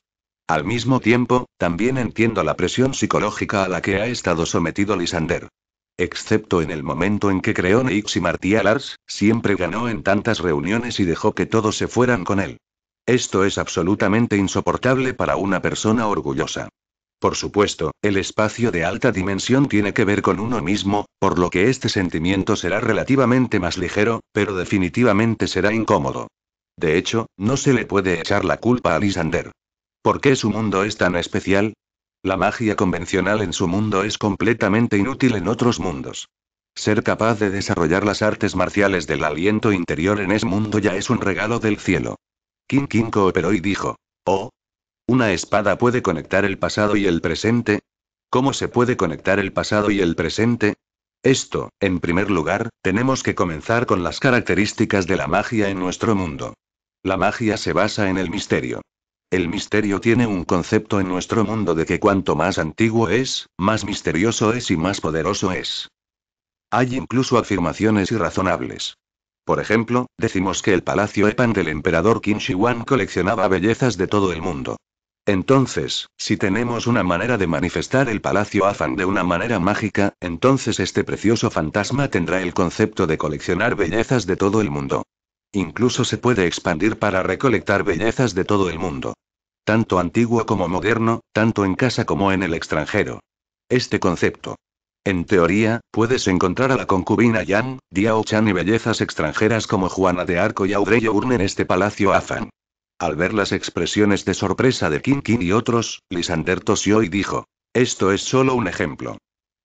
Al mismo tiempo, también entiendo la presión psicológica a la que ha estado sometido Lisander. Excepto en el momento en que creó Neix y Martialars, siempre ganó en tantas reuniones y dejó que todos se fueran con él. Esto es absolutamente insoportable para una persona orgullosa. Por supuesto, el espacio de alta dimensión tiene que ver con uno mismo, por lo que este sentimiento será relativamente más ligero, pero definitivamente será incómodo. De hecho, no se le puede echar la culpa a Lisander. ¿Por qué su mundo es tan especial? La magia convencional en su mundo es completamente inútil en otros mundos. Ser capaz de desarrollar las artes marciales del aliento interior en ese mundo ya es un regalo del cielo. King King cooperó y dijo, Oh, una espada puede conectar el pasado y el presente. ¿Cómo se puede conectar el pasado y el presente? Esto, en primer lugar, tenemos que comenzar con las características de la magia en nuestro mundo. La magia se basa en el misterio. El misterio tiene un concepto en nuestro mundo de que cuanto más antiguo es, más misterioso es y más poderoso es. Hay incluso afirmaciones irrazonables. Por ejemplo, decimos que el palacio Epan del emperador Qin Shi Huang coleccionaba bellezas de todo el mundo. Entonces, si tenemos una manera de manifestar el palacio Afan de una manera mágica, entonces este precioso fantasma tendrá el concepto de coleccionar bellezas de todo el mundo. Incluso se puede expandir para recolectar bellezas de todo el mundo. Tanto antiguo como moderno, tanto en casa como en el extranjero. Este concepto. En teoría, puedes encontrar a la concubina Yan, Diao Chan y bellezas extranjeras como Juana de Arco y Audrey Urn en este palacio Afan. Al ver las expresiones de sorpresa de King King y otros, Lisander tosió y dijo. Esto es solo un ejemplo.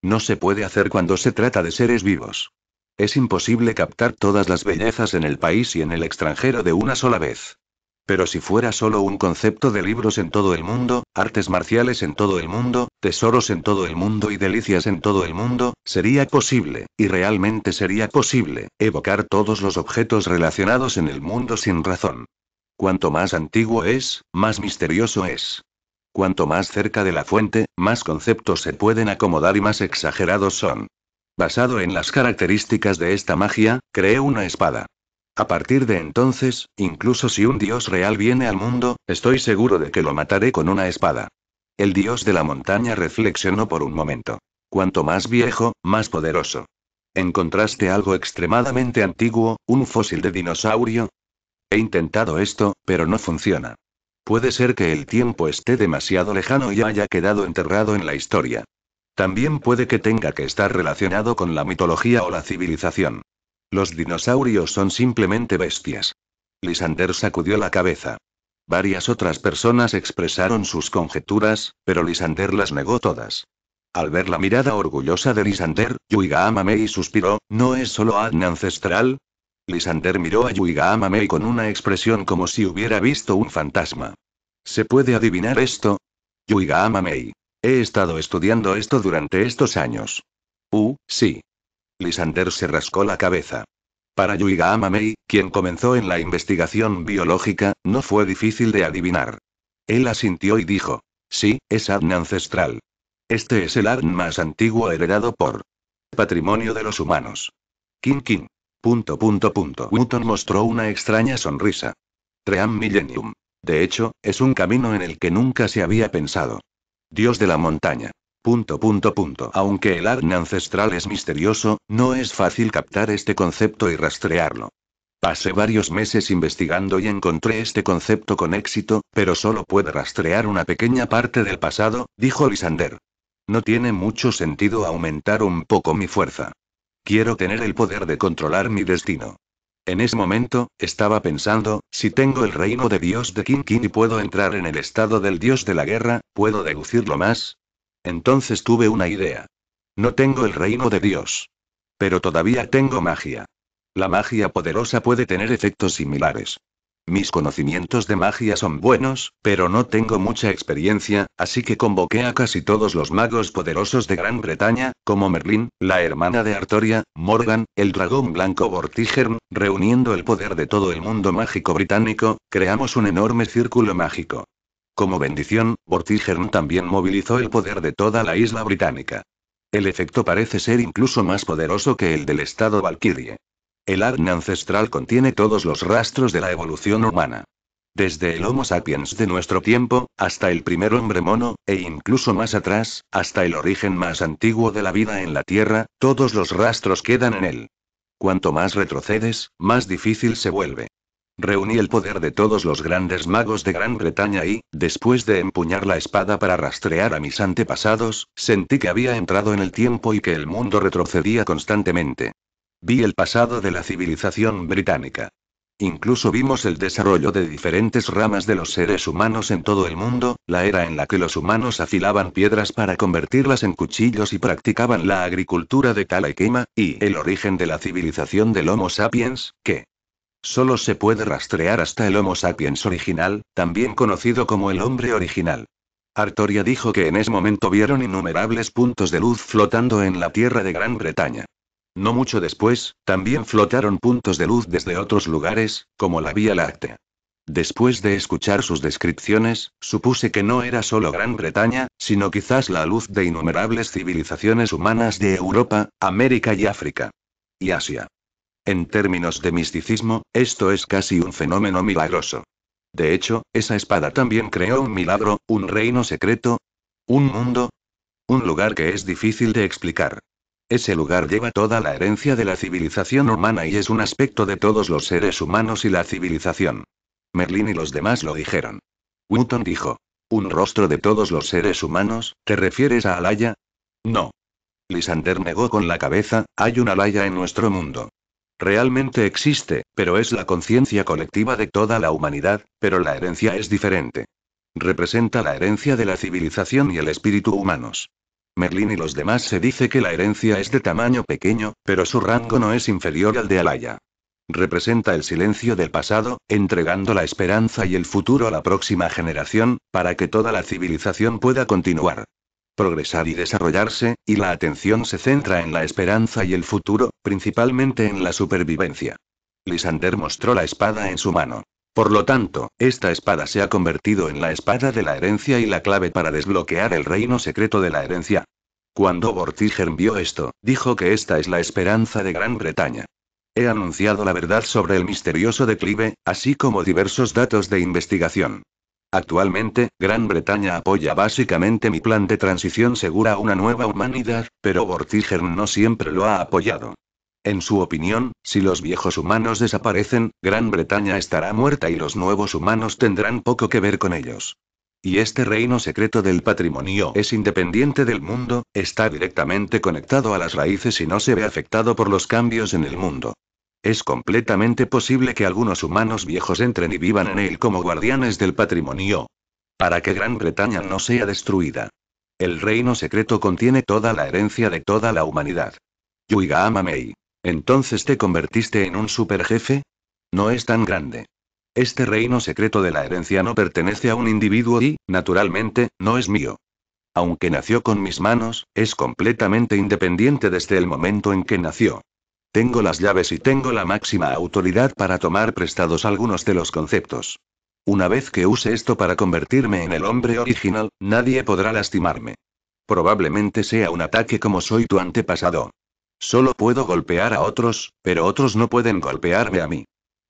No se puede hacer cuando se trata de seres vivos. Es imposible captar todas las bellezas en el país y en el extranjero de una sola vez. Pero si fuera solo un concepto de libros en todo el mundo, artes marciales en todo el mundo, tesoros en todo el mundo y delicias en todo el mundo, sería posible, y realmente sería posible, evocar todos los objetos relacionados en el mundo sin razón. Cuanto más antiguo es, más misterioso es. Cuanto más cerca de la fuente, más conceptos se pueden acomodar y más exagerados son. Basado en las características de esta magia, creé una espada. A partir de entonces, incluso si un dios real viene al mundo, estoy seguro de que lo mataré con una espada. El dios de la montaña reflexionó por un momento. Cuanto más viejo, más poderoso. Encontraste algo extremadamente antiguo, un fósil de dinosaurio, He intentado esto, pero no funciona. Puede ser que el tiempo esté demasiado lejano y haya quedado enterrado en la historia. También puede que tenga que estar relacionado con la mitología o la civilización. Los dinosaurios son simplemente bestias. Lisander sacudió la cabeza. Varias otras personas expresaron sus conjeturas, pero Lisander las negó todas. Al ver la mirada orgullosa de Lisander, Yuiga y suspiró, ¿no es solo Adn ancestral? Lisander miró a Yuiga Amamei con una expresión como si hubiera visto un fantasma. ¿Se puede adivinar esto? Yuiga Amamei. He estado estudiando esto durante estos años. Uh, sí. Lisander se rascó la cabeza. Para Yuiga Amamei, quien comenzó en la investigación biológica, no fue difícil de adivinar. Él asintió y dijo: Sí, es ADN ancestral. Este es el ADN más antiguo heredado por patrimonio de los humanos. King King. Punto punto mostró una extraña sonrisa. Tream Millennium. De hecho, es un camino en el que nunca se había pensado. Dios de la montaña. Punto punto punto. Aunque el Arn ancestral es misterioso, no es fácil captar este concepto y rastrearlo. Pasé varios meses investigando y encontré este concepto con éxito, pero solo puede rastrear una pequeña parte del pasado, dijo Lisander. No tiene mucho sentido aumentar un poco mi fuerza. Quiero tener el poder de controlar mi destino. En ese momento, estaba pensando, si tengo el reino de Dios de King King y puedo entrar en el estado del Dios de la guerra, ¿puedo deducirlo más? Entonces tuve una idea. No tengo el reino de Dios. Pero todavía tengo magia. La magia poderosa puede tener efectos similares. Mis conocimientos de magia son buenos, pero no tengo mucha experiencia, así que convoqué a casi todos los magos poderosos de Gran Bretaña, como Merlín, la hermana de Artoria, Morgan, el dragón blanco Vortigern, reuniendo el poder de todo el mundo mágico británico, creamos un enorme círculo mágico. Como bendición, Vortigern también movilizó el poder de toda la isla británica. El efecto parece ser incluso más poderoso que el del estado Valkyrie. El ADN ancestral contiene todos los rastros de la evolución humana. Desde el Homo sapiens de nuestro tiempo, hasta el primer hombre mono, e incluso más atrás, hasta el origen más antiguo de la vida en la Tierra, todos los rastros quedan en él. Cuanto más retrocedes, más difícil se vuelve. Reuní el poder de todos los grandes magos de Gran Bretaña y, después de empuñar la espada para rastrear a mis antepasados, sentí que había entrado en el tiempo y que el mundo retrocedía constantemente. Vi el pasado de la civilización británica. Incluso vimos el desarrollo de diferentes ramas de los seres humanos en todo el mundo, la era en la que los humanos afilaban piedras para convertirlas en cuchillos y practicaban la agricultura de tala y quema, y el origen de la civilización del Homo sapiens, que solo se puede rastrear hasta el Homo sapiens original, también conocido como el hombre original. Artoria dijo que en ese momento vieron innumerables puntos de luz flotando en la tierra de Gran Bretaña. No mucho después, también flotaron puntos de luz desde otros lugares, como la Vía Láctea. Después de escuchar sus descripciones, supuse que no era solo Gran Bretaña, sino quizás la luz de innumerables civilizaciones humanas de Europa, América y África. Y Asia. En términos de misticismo, esto es casi un fenómeno milagroso. De hecho, esa espada también creó un milagro, un reino secreto, un mundo, un lugar que es difícil de explicar. Ese lugar lleva toda la herencia de la civilización humana y es un aspecto de todos los seres humanos y la civilización. Merlín y los demás lo dijeron. Wooton dijo. ¿Un rostro de todos los seres humanos? ¿Te refieres a Alaya? No. Lisander negó con la cabeza, hay una Alaya en nuestro mundo. Realmente existe, pero es la conciencia colectiva de toda la humanidad, pero la herencia es diferente. Representa la herencia de la civilización y el espíritu humanos. Merlín y los demás se dice que la herencia es de tamaño pequeño, pero su rango no es inferior al de Alaya. Representa el silencio del pasado, entregando la esperanza y el futuro a la próxima generación, para que toda la civilización pueda continuar progresar y desarrollarse, y la atención se centra en la esperanza y el futuro, principalmente en la supervivencia. Lisander mostró la espada en su mano. Por lo tanto, esta espada se ha convertido en la espada de la herencia y la clave para desbloquear el reino secreto de la herencia. Cuando Vortigern vio esto, dijo que esta es la esperanza de Gran Bretaña. He anunciado la verdad sobre el misterioso declive, así como diversos datos de investigación. Actualmente, Gran Bretaña apoya básicamente mi plan de transición segura a una nueva humanidad, pero Vortigern no siempre lo ha apoyado. En su opinión, si los viejos humanos desaparecen, Gran Bretaña estará muerta y los nuevos humanos tendrán poco que ver con ellos. Y este reino secreto del patrimonio es independiente del mundo, está directamente conectado a las raíces y no se ve afectado por los cambios en el mundo. Es completamente posible que algunos humanos viejos entren y vivan en él como guardianes del patrimonio. Para que Gran Bretaña no sea destruida. El reino secreto contiene toda la herencia de toda la humanidad. Yuiga Amamei. ¿Entonces te convertiste en un superjefe? No es tan grande. Este reino secreto de la herencia no pertenece a un individuo y, naturalmente, no es mío. Aunque nació con mis manos, es completamente independiente desde el momento en que nació. Tengo las llaves y tengo la máxima autoridad para tomar prestados algunos de los conceptos. Una vez que use esto para convertirme en el hombre original, nadie podrá lastimarme. Probablemente sea un ataque como soy tu antepasado. Solo puedo golpear a otros, pero otros no pueden golpearme a mí.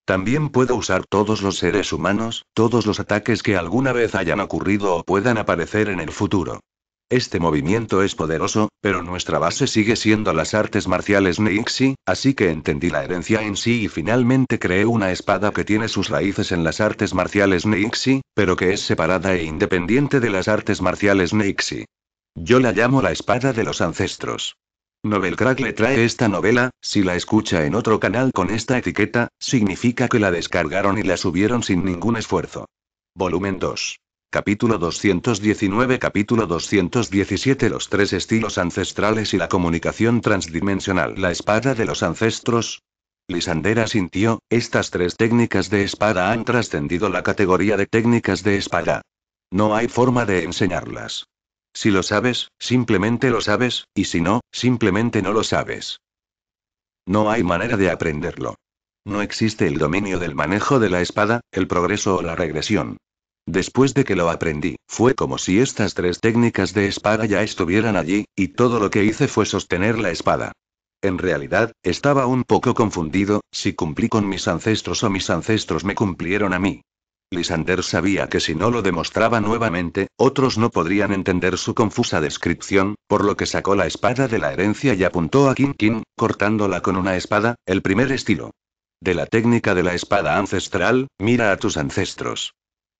También puedo usar todos los seres humanos, todos los ataques que alguna vez hayan ocurrido o puedan aparecer en el futuro. Este movimiento es poderoso, pero nuestra base sigue siendo las artes marciales Nixi, así que entendí la herencia en sí y finalmente creé una espada que tiene sus raíces en las artes marciales Nixi, pero que es separada e independiente de las artes marciales Nixi. Yo la llamo la espada de los ancestros. Novelcrack le trae esta novela, si la escucha en otro canal con esta etiqueta, significa que la descargaron y la subieron sin ningún esfuerzo. Volumen 2. Capítulo 219 Capítulo 217 Los tres estilos ancestrales y la comunicación transdimensional La espada de los ancestros, Lisandera sintió, estas tres técnicas de espada han trascendido la categoría de técnicas de espada. No hay forma de enseñarlas. Si lo sabes, simplemente lo sabes, y si no, simplemente no lo sabes. No hay manera de aprenderlo. No existe el dominio del manejo de la espada, el progreso o la regresión. Después de que lo aprendí, fue como si estas tres técnicas de espada ya estuvieran allí, y todo lo que hice fue sostener la espada. En realidad, estaba un poco confundido, si cumplí con mis ancestros o mis ancestros me cumplieron a mí. Lysander sabía que si no lo demostraba nuevamente, otros no podrían entender su confusa descripción, por lo que sacó la espada de la herencia y apuntó a King King, cortándola con una espada, el primer estilo. De la técnica de la espada ancestral, mira a tus ancestros.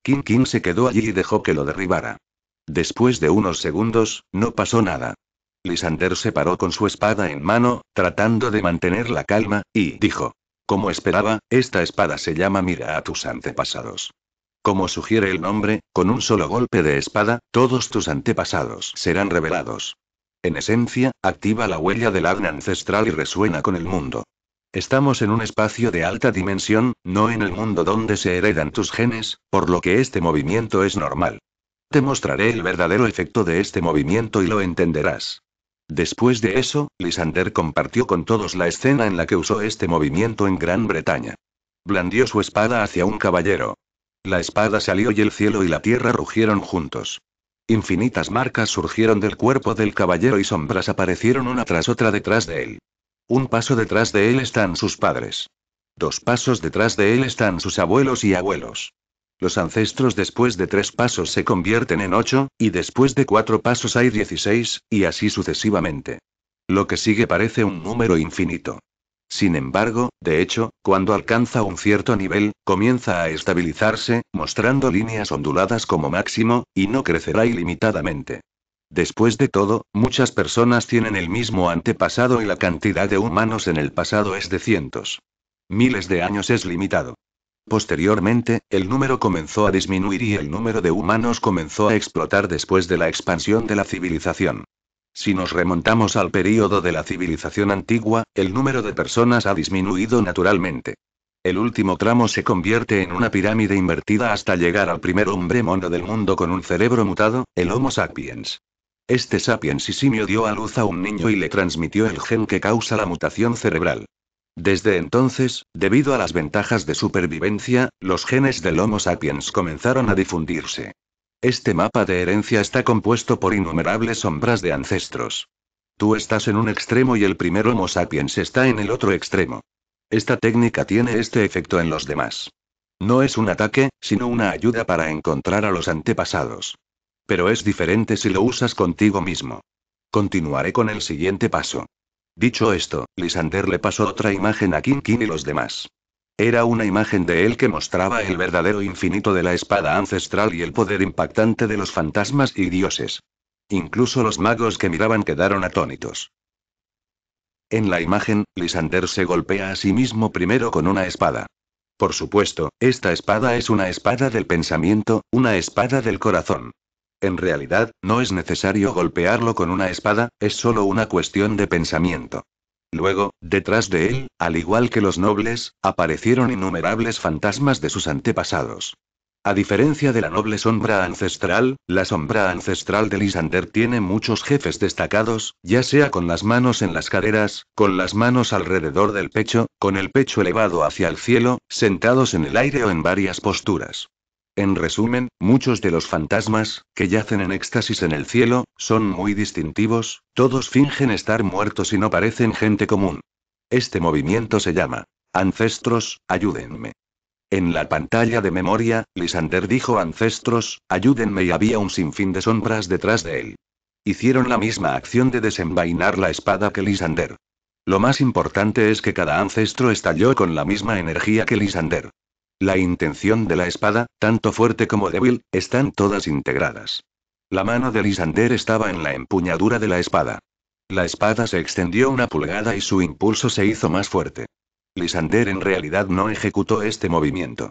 King King se quedó allí y dejó que lo derribara. Después de unos segundos, no pasó nada. Lysander se paró con su espada en mano, tratando de mantener la calma, y dijo. Como esperaba, esta espada se llama mira a tus antepasados. Como sugiere el nombre, con un solo golpe de espada, todos tus antepasados serán revelados. En esencia, activa la huella del ADN ancestral y resuena con el mundo. Estamos en un espacio de alta dimensión, no en el mundo donde se heredan tus genes, por lo que este movimiento es normal. Te mostraré el verdadero efecto de este movimiento y lo entenderás. Después de eso, Lysander compartió con todos la escena en la que usó este movimiento en Gran Bretaña. Blandió su espada hacia un caballero. La espada salió y el cielo y la tierra rugieron juntos. Infinitas marcas surgieron del cuerpo del caballero y sombras aparecieron una tras otra detrás de él. Un paso detrás de él están sus padres. Dos pasos detrás de él están sus abuelos y abuelos. Los ancestros después de tres pasos se convierten en ocho, y después de cuatro pasos hay dieciséis, y así sucesivamente. Lo que sigue parece un número infinito. Sin embargo, de hecho, cuando alcanza un cierto nivel, comienza a estabilizarse, mostrando líneas onduladas como máximo, y no crecerá ilimitadamente. Después de todo, muchas personas tienen el mismo antepasado y la cantidad de humanos en el pasado es de cientos. Miles de años es limitado. Posteriormente, el número comenzó a disminuir y el número de humanos comenzó a explotar después de la expansión de la civilización. Si nos remontamos al período de la civilización antigua, el número de personas ha disminuido naturalmente. El último tramo se convierte en una pirámide invertida hasta llegar al primer hombre mono del mundo con un cerebro mutado, el Homo sapiens. Este sapiens y simio dio a luz a un niño y le transmitió el gen que causa la mutación cerebral. Desde entonces, debido a las ventajas de supervivencia, los genes del Homo sapiens comenzaron a difundirse. Este mapa de herencia está compuesto por innumerables sombras de ancestros. Tú estás en un extremo y el primer Homo sapiens está en el otro extremo. Esta técnica tiene este efecto en los demás. No es un ataque, sino una ayuda para encontrar a los antepasados. Pero es diferente si lo usas contigo mismo. Continuaré con el siguiente paso. Dicho esto, Lisander le pasó otra imagen a King y los demás. Era una imagen de él que mostraba el verdadero infinito de la espada ancestral y el poder impactante de los fantasmas y dioses. Incluso los magos que miraban quedaron atónitos. En la imagen, Lisander se golpea a sí mismo primero con una espada. Por supuesto, esta espada es una espada del pensamiento, una espada del corazón. En realidad, no es necesario golpearlo con una espada, es solo una cuestión de pensamiento. Luego, detrás de él, al igual que los nobles, aparecieron innumerables fantasmas de sus antepasados. A diferencia de la noble sombra ancestral, la sombra ancestral de Lisander tiene muchos jefes destacados, ya sea con las manos en las caderas, con las manos alrededor del pecho, con el pecho elevado hacia el cielo, sentados en el aire o en varias posturas. En resumen, muchos de los fantasmas, que yacen en éxtasis en el cielo, son muy distintivos, todos fingen estar muertos y no parecen gente común. Este movimiento se llama, Ancestros, ayúdenme. En la pantalla de memoria, Lisander dijo Ancestros, ayúdenme y había un sinfín de sombras detrás de él. Hicieron la misma acción de desenvainar la espada que Lisander. Lo más importante es que cada ancestro estalló con la misma energía que Lisander. La intención de la espada, tanto fuerte como débil, están todas integradas. La mano de Lisander estaba en la empuñadura de la espada. La espada se extendió una pulgada y su impulso se hizo más fuerte. Lisander en realidad no ejecutó este movimiento.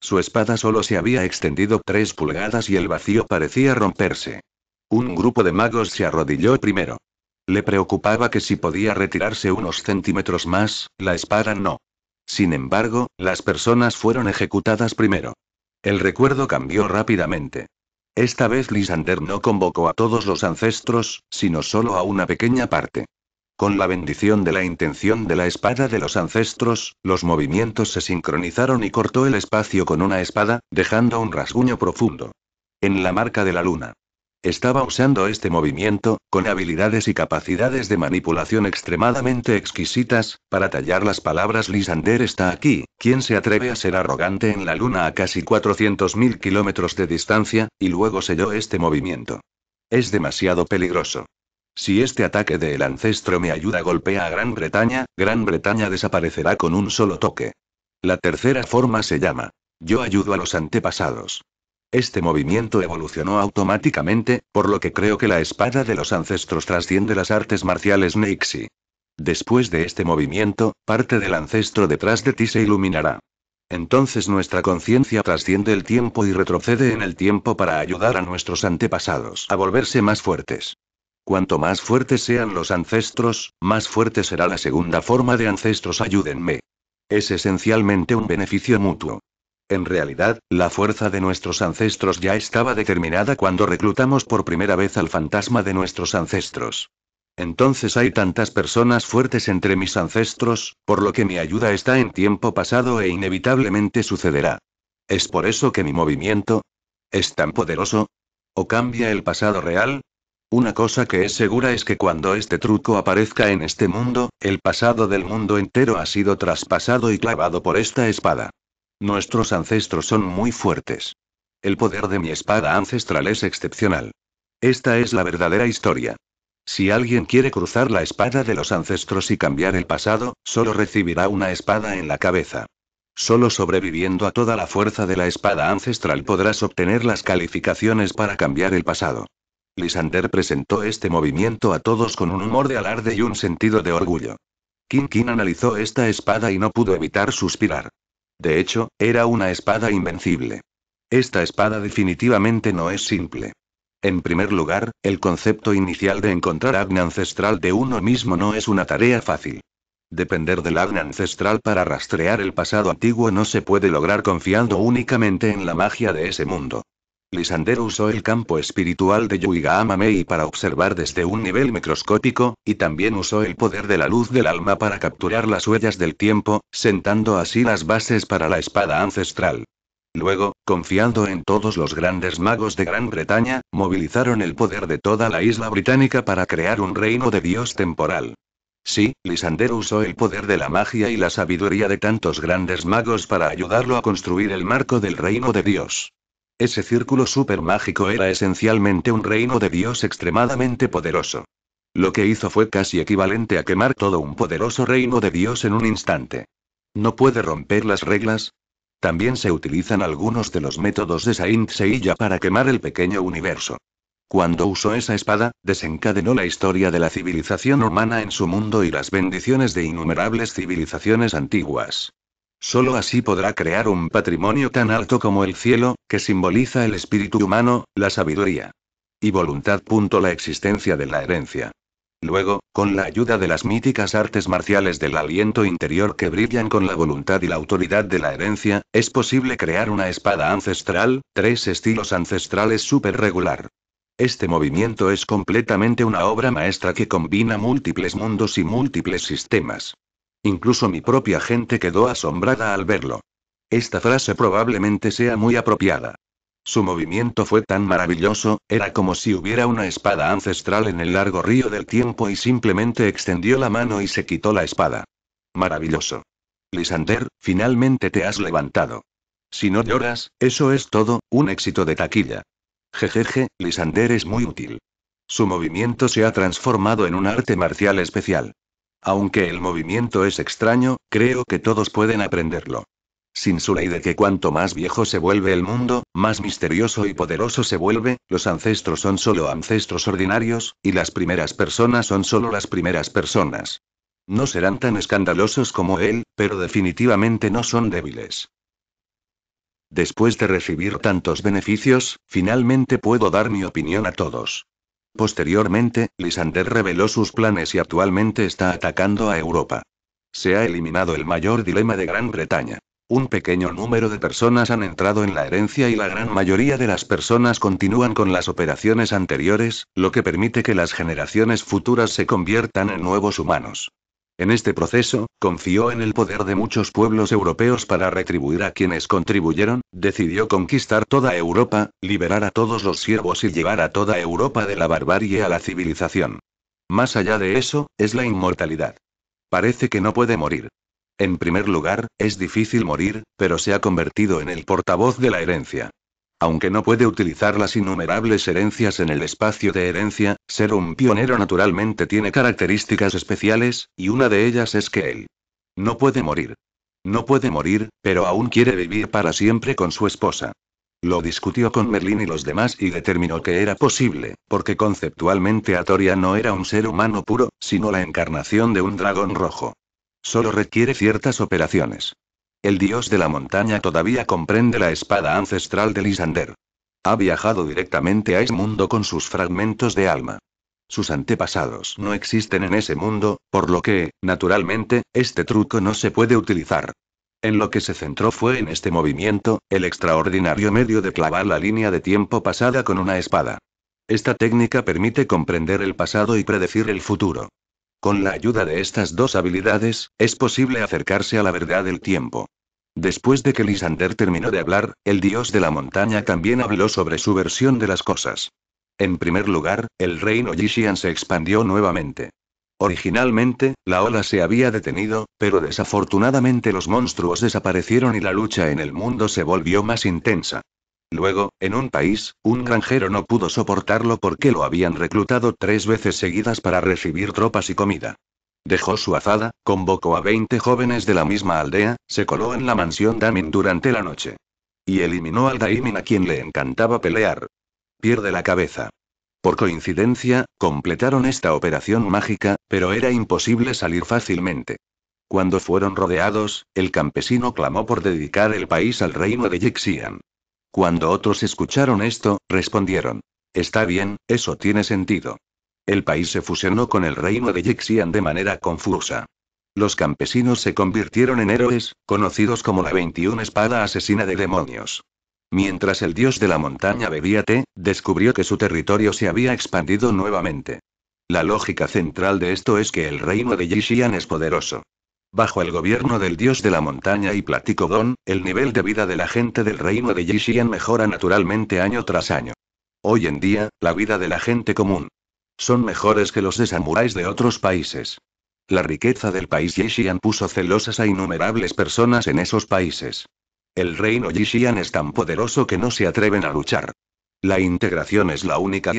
Su espada solo se había extendido tres pulgadas y el vacío parecía romperse. Un grupo de magos se arrodilló primero. Le preocupaba que si podía retirarse unos centímetros más, la espada no. Sin embargo, las personas fueron ejecutadas primero. El recuerdo cambió rápidamente. Esta vez Lysander no convocó a todos los ancestros, sino solo a una pequeña parte. Con la bendición de la intención de la espada de los ancestros, los movimientos se sincronizaron y cortó el espacio con una espada, dejando un rasguño profundo. En la marca de la luna. Estaba usando este movimiento, con habilidades y capacidades de manipulación extremadamente exquisitas, para tallar las palabras Lisander está aquí, ¿quién se atreve a ser arrogante en la luna a casi 400.000 kilómetros de distancia? Y luego selló este movimiento. Es demasiado peligroso. Si este ataque del ancestro me ayuda golpea a Gran Bretaña, Gran Bretaña desaparecerá con un solo toque. La tercera forma se llama. Yo ayudo a los antepasados. Este movimiento evolucionó automáticamente, por lo que creo que la espada de los ancestros trasciende las artes marciales Neixi. Después de este movimiento, parte del ancestro detrás de ti se iluminará. Entonces nuestra conciencia trasciende el tiempo y retrocede en el tiempo para ayudar a nuestros antepasados a volverse más fuertes. Cuanto más fuertes sean los ancestros, más fuerte será la segunda forma de ancestros ayúdenme. Es esencialmente un beneficio mutuo. En realidad, la fuerza de nuestros ancestros ya estaba determinada cuando reclutamos por primera vez al fantasma de nuestros ancestros. Entonces hay tantas personas fuertes entre mis ancestros, por lo que mi ayuda está en tiempo pasado e inevitablemente sucederá. ¿Es por eso que mi movimiento es tan poderoso? ¿O cambia el pasado real? Una cosa que es segura es que cuando este truco aparezca en este mundo, el pasado del mundo entero ha sido traspasado y clavado por esta espada. Nuestros ancestros son muy fuertes. El poder de mi espada ancestral es excepcional. Esta es la verdadera historia. Si alguien quiere cruzar la espada de los ancestros y cambiar el pasado, solo recibirá una espada en la cabeza. Solo sobreviviendo a toda la fuerza de la espada ancestral podrás obtener las calificaciones para cambiar el pasado. Lisander presentó este movimiento a todos con un humor de alarde y un sentido de orgullo. King King analizó esta espada y no pudo evitar suspirar. De hecho, era una espada invencible. Esta espada definitivamente no es simple. En primer lugar, el concepto inicial de encontrar Agna ancestral de uno mismo no es una tarea fácil. Depender del Agna ancestral para rastrear el pasado antiguo no se puede lograr confiando únicamente en la magia de ese mundo. Lisandero usó el campo espiritual de Yuiga Amamei para observar desde un nivel microscópico, y también usó el poder de la luz del alma para capturar las huellas del tiempo, sentando así las bases para la espada ancestral. Luego, confiando en todos los grandes magos de Gran Bretaña, movilizaron el poder de toda la isla británica para crear un reino de Dios temporal. Sí, Lisander usó el poder de la magia y la sabiduría de tantos grandes magos para ayudarlo a construir el marco del reino de Dios. Ese círculo supermágico era esencialmente un reino de Dios extremadamente poderoso. Lo que hizo fue casi equivalente a quemar todo un poderoso reino de Dios en un instante. ¿No puede romper las reglas? También se utilizan algunos de los métodos de Saint Seiya para quemar el pequeño universo. Cuando usó esa espada, desencadenó la historia de la civilización humana en su mundo y las bendiciones de innumerables civilizaciones antiguas. Solo así podrá crear un patrimonio tan alto como el cielo, que simboliza el espíritu humano, la sabiduría y voluntad. La existencia de la herencia. Luego, con la ayuda de las míticas artes marciales del aliento interior que brillan con la voluntad y la autoridad de la herencia, es posible crear una espada ancestral, tres estilos ancestrales súper regular. Este movimiento es completamente una obra maestra que combina múltiples mundos y múltiples sistemas. Incluso mi propia gente quedó asombrada al verlo. Esta frase probablemente sea muy apropiada. Su movimiento fue tan maravilloso, era como si hubiera una espada ancestral en el largo río del tiempo y simplemente extendió la mano y se quitó la espada. Maravilloso. Lisander, finalmente te has levantado. Si no lloras, eso es todo, un éxito de taquilla. Jejeje, Lisander es muy útil. Su movimiento se ha transformado en un arte marcial especial. Aunque el movimiento es extraño, creo que todos pueden aprenderlo. Sin su ley de que cuanto más viejo se vuelve el mundo, más misterioso y poderoso se vuelve, los ancestros son solo ancestros ordinarios, y las primeras personas son solo las primeras personas. No serán tan escandalosos como él, pero definitivamente no son débiles. Después de recibir tantos beneficios, finalmente puedo dar mi opinión a todos. Posteriormente, Lysander reveló sus planes y actualmente está atacando a Europa. Se ha eliminado el mayor dilema de Gran Bretaña. Un pequeño número de personas han entrado en la herencia y la gran mayoría de las personas continúan con las operaciones anteriores, lo que permite que las generaciones futuras se conviertan en nuevos humanos. En este proceso, confió en el poder de muchos pueblos europeos para retribuir a quienes contribuyeron, decidió conquistar toda Europa, liberar a todos los siervos y llevar a toda Europa de la barbarie a la civilización. Más allá de eso, es la inmortalidad. Parece que no puede morir. En primer lugar, es difícil morir, pero se ha convertido en el portavoz de la herencia. Aunque no puede utilizar las innumerables herencias en el espacio de herencia, ser un pionero naturalmente tiene características especiales, y una de ellas es que él no puede morir. No puede morir, pero aún quiere vivir para siempre con su esposa. Lo discutió con Merlin y los demás y determinó que era posible, porque conceptualmente Atoria no era un ser humano puro, sino la encarnación de un dragón rojo. Solo requiere ciertas operaciones. El dios de la montaña todavía comprende la espada ancestral de Lisander. Ha viajado directamente a ese mundo con sus fragmentos de alma. Sus antepasados no existen en ese mundo, por lo que, naturalmente, este truco no se puede utilizar. En lo que se centró fue en este movimiento, el extraordinario medio de clavar la línea de tiempo pasada con una espada. Esta técnica permite comprender el pasado y predecir el futuro. Con la ayuda de estas dos habilidades, es posible acercarse a la verdad del tiempo. Después de que Lysander terminó de hablar, el dios de la montaña también habló sobre su versión de las cosas. En primer lugar, el reino Yishian se expandió nuevamente. Originalmente, la ola se había detenido, pero desafortunadamente los monstruos desaparecieron y la lucha en el mundo se volvió más intensa. Luego, en un país, un granjero no pudo soportarlo porque lo habían reclutado tres veces seguidas para recibir tropas y comida. Dejó su azada, convocó a 20 jóvenes de la misma aldea, se coló en la mansión Damin durante la noche. Y eliminó al Daimin a quien le encantaba pelear. Pierde la cabeza. Por coincidencia, completaron esta operación mágica, pero era imposible salir fácilmente. Cuando fueron rodeados, el campesino clamó por dedicar el país al reino de Yixian. Cuando otros escucharon esto, respondieron. Está bien, eso tiene sentido. El país se fusionó con el reino de Yixian de manera confusa. Los campesinos se convirtieron en héroes, conocidos como la 21 espada asesina de demonios. Mientras el dios de la montaña bebía té, descubrió que su territorio se había expandido nuevamente. La lógica central de esto es que el reino de Yixian es poderoso. Bajo el gobierno del dios de la montaña y Platicodón, el nivel de vida de la gente del reino de Yixian mejora naturalmente año tras año. Hoy en día, la vida de la gente común son mejores que los de samuráis de otros países. La riqueza del país Yixian puso celosas a innumerables personas en esos países. El reino Yixian es tan poderoso que no se atreven a luchar. La integración es la única.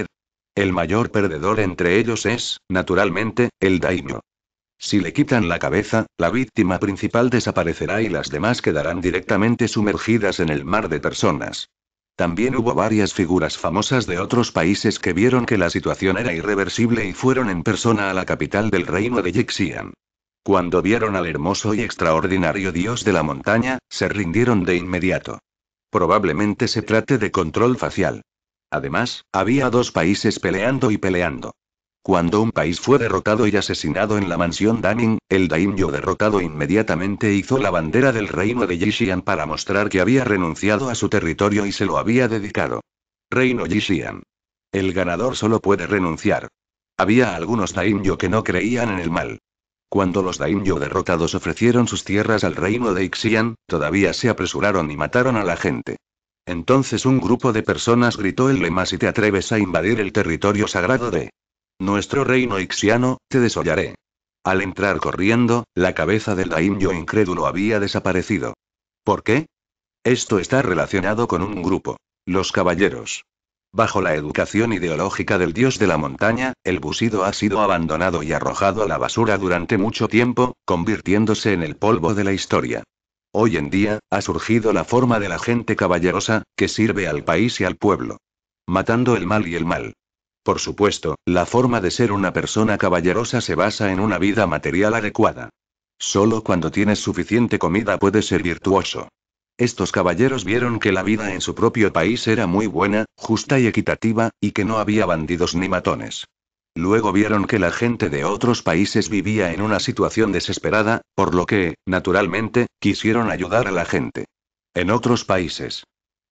El mayor perdedor entre ellos es, naturalmente, el daimyo. Si le quitan la cabeza, la víctima principal desaparecerá y las demás quedarán directamente sumergidas en el mar de personas. También hubo varias figuras famosas de otros países que vieron que la situación era irreversible y fueron en persona a la capital del reino de Yixian. Cuando vieron al hermoso y extraordinario dios de la montaña, se rindieron de inmediato. Probablemente se trate de control facial. Además, había dos países peleando y peleando. Cuando un país fue derrotado y asesinado en la mansión Daming, el daimyo derrotado inmediatamente hizo la bandera del reino de Yixian para mostrar que había renunciado a su territorio y se lo había dedicado. Reino Yixian. El ganador solo puede renunciar. Había algunos daimyo que no creían en el mal. Cuando los daimyo derrotados ofrecieron sus tierras al reino de Ixian, todavía se apresuraron y mataron a la gente. Entonces un grupo de personas gritó el lema si te atreves a invadir el territorio sagrado de nuestro reino ixiano, te desollaré. Al entrar corriendo, la cabeza del daimyo incrédulo había desaparecido. ¿Por qué? Esto está relacionado con un grupo. Los caballeros. Bajo la educación ideológica del dios de la montaña, el busido ha sido abandonado y arrojado a la basura durante mucho tiempo, convirtiéndose en el polvo de la historia. Hoy en día, ha surgido la forma de la gente caballerosa, que sirve al país y al pueblo. Matando el mal y el mal. Por supuesto, la forma de ser una persona caballerosa se basa en una vida material adecuada. Solo cuando tienes suficiente comida puedes ser virtuoso. Estos caballeros vieron que la vida en su propio país era muy buena, justa y equitativa, y que no había bandidos ni matones. Luego vieron que la gente de otros países vivía en una situación desesperada, por lo que, naturalmente, quisieron ayudar a la gente. En otros países,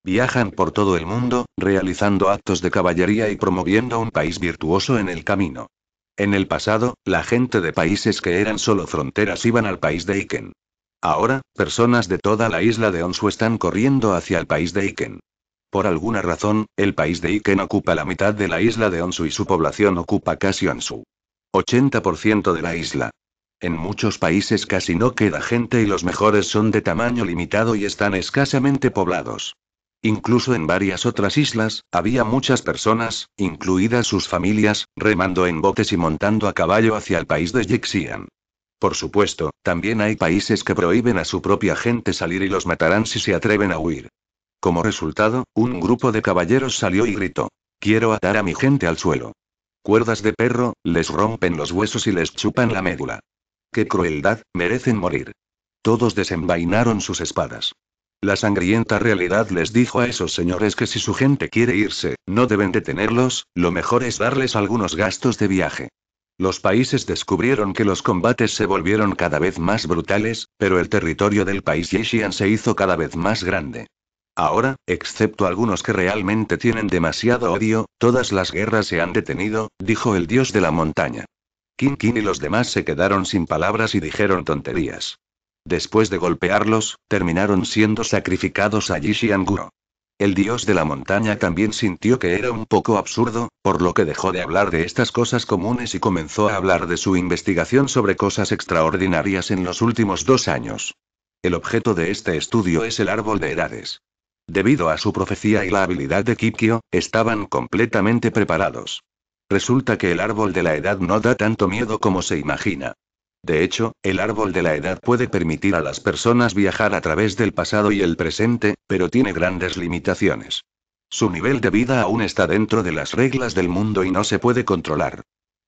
Viajan por todo el mundo, realizando actos de caballería y promoviendo un país virtuoso en el camino. En el pasado, la gente de países que eran solo fronteras iban al país de Iken. Ahora, personas de toda la isla de Onsu están corriendo hacia el país de Iken. Por alguna razón, el país de Iken ocupa la mitad de la isla de Onsu y su población ocupa casi Onsu. 80% de la isla. En muchos países casi no queda gente y los mejores son de tamaño limitado y están escasamente poblados. Incluso en varias otras islas, había muchas personas, incluidas sus familias, remando en botes y montando a caballo hacia el país de Jixian. Por supuesto, también hay países que prohíben a su propia gente salir y los matarán si se atreven a huir. Como resultado, un grupo de caballeros salió y gritó. Quiero atar a mi gente al suelo. Cuerdas de perro, les rompen los huesos y les chupan la médula. ¡Qué crueldad, merecen morir! Todos desenvainaron sus espadas. La sangrienta realidad les dijo a esos señores que si su gente quiere irse, no deben detenerlos, lo mejor es darles algunos gastos de viaje. Los países descubrieron que los combates se volvieron cada vez más brutales, pero el territorio del país Yexian se hizo cada vez más grande. Ahora, excepto algunos que realmente tienen demasiado odio, todas las guerras se han detenido, dijo el dios de la montaña. Qin King y los demás se quedaron sin palabras y dijeron tonterías. Después de golpearlos, terminaron siendo sacrificados a Yishianguro. Anguro. El dios de la montaña también sintió que era un poco absurdo, por lo que dejó de hablar de estas cosas comunes y comenzó a hablar de su investigación sobre cosas extraordinarias en los últimos dos años. El objeto de este estudio es el árbol de edades. Debido a su profecía y la habilidad de Kikyo, estaban completamente preparados. Resulta que el árbol de la edad no da tanto miedo como se imagina. De hecho, el árbol de la edad puede permitir a las personas viajar a través del pasado y el presente, pero tiene grandes limitaciones. Su nivel de vida aún está dentro de las reglas del mundo y no se puede controlar.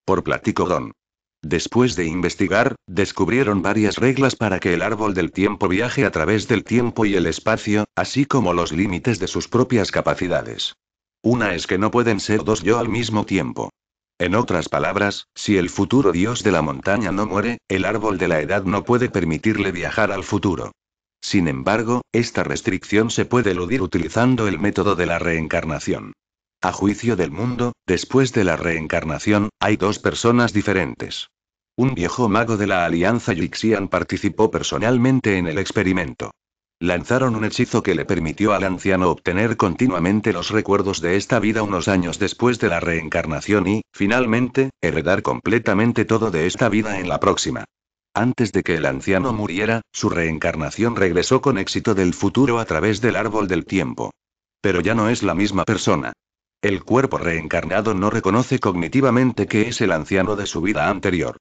Por Platico Don. Después de investigar, descubrieron varias reglas para que el árbol del tiempo viaje a través del tiempo y el espacio, así como los límites de sus propias capacidades. Una es que no pueden ser dos yo al mismo tiempo. En otras palabras, si el futuro dios de la montaña no muere, el árbol de la edad no puede permitirle viajar al futuro. Sin embargo, esta restricción se puede eludir utilizando el método de la reencarnación. A juicio del mundo, después de la reencarnación, hay dos personas diferentes. Un viejo mago de la Alianza Yixian participó personalmente en el experimento. Lanzaron un hechizo que le permitió al anciano obtener continuamente los recuerdos de esta vida unos años después de la reencarnación y, finalmente, heredar completamente todo de esta vida en la próxima. Antes de que el anciano muriera, su reencarnación regresó con éxito del futuro a través del árbol del tiempo. Pero ya no es la misma persona. El cuerpo reencarnado no reconoce cognitivamente que es el anciano de su vida anterior.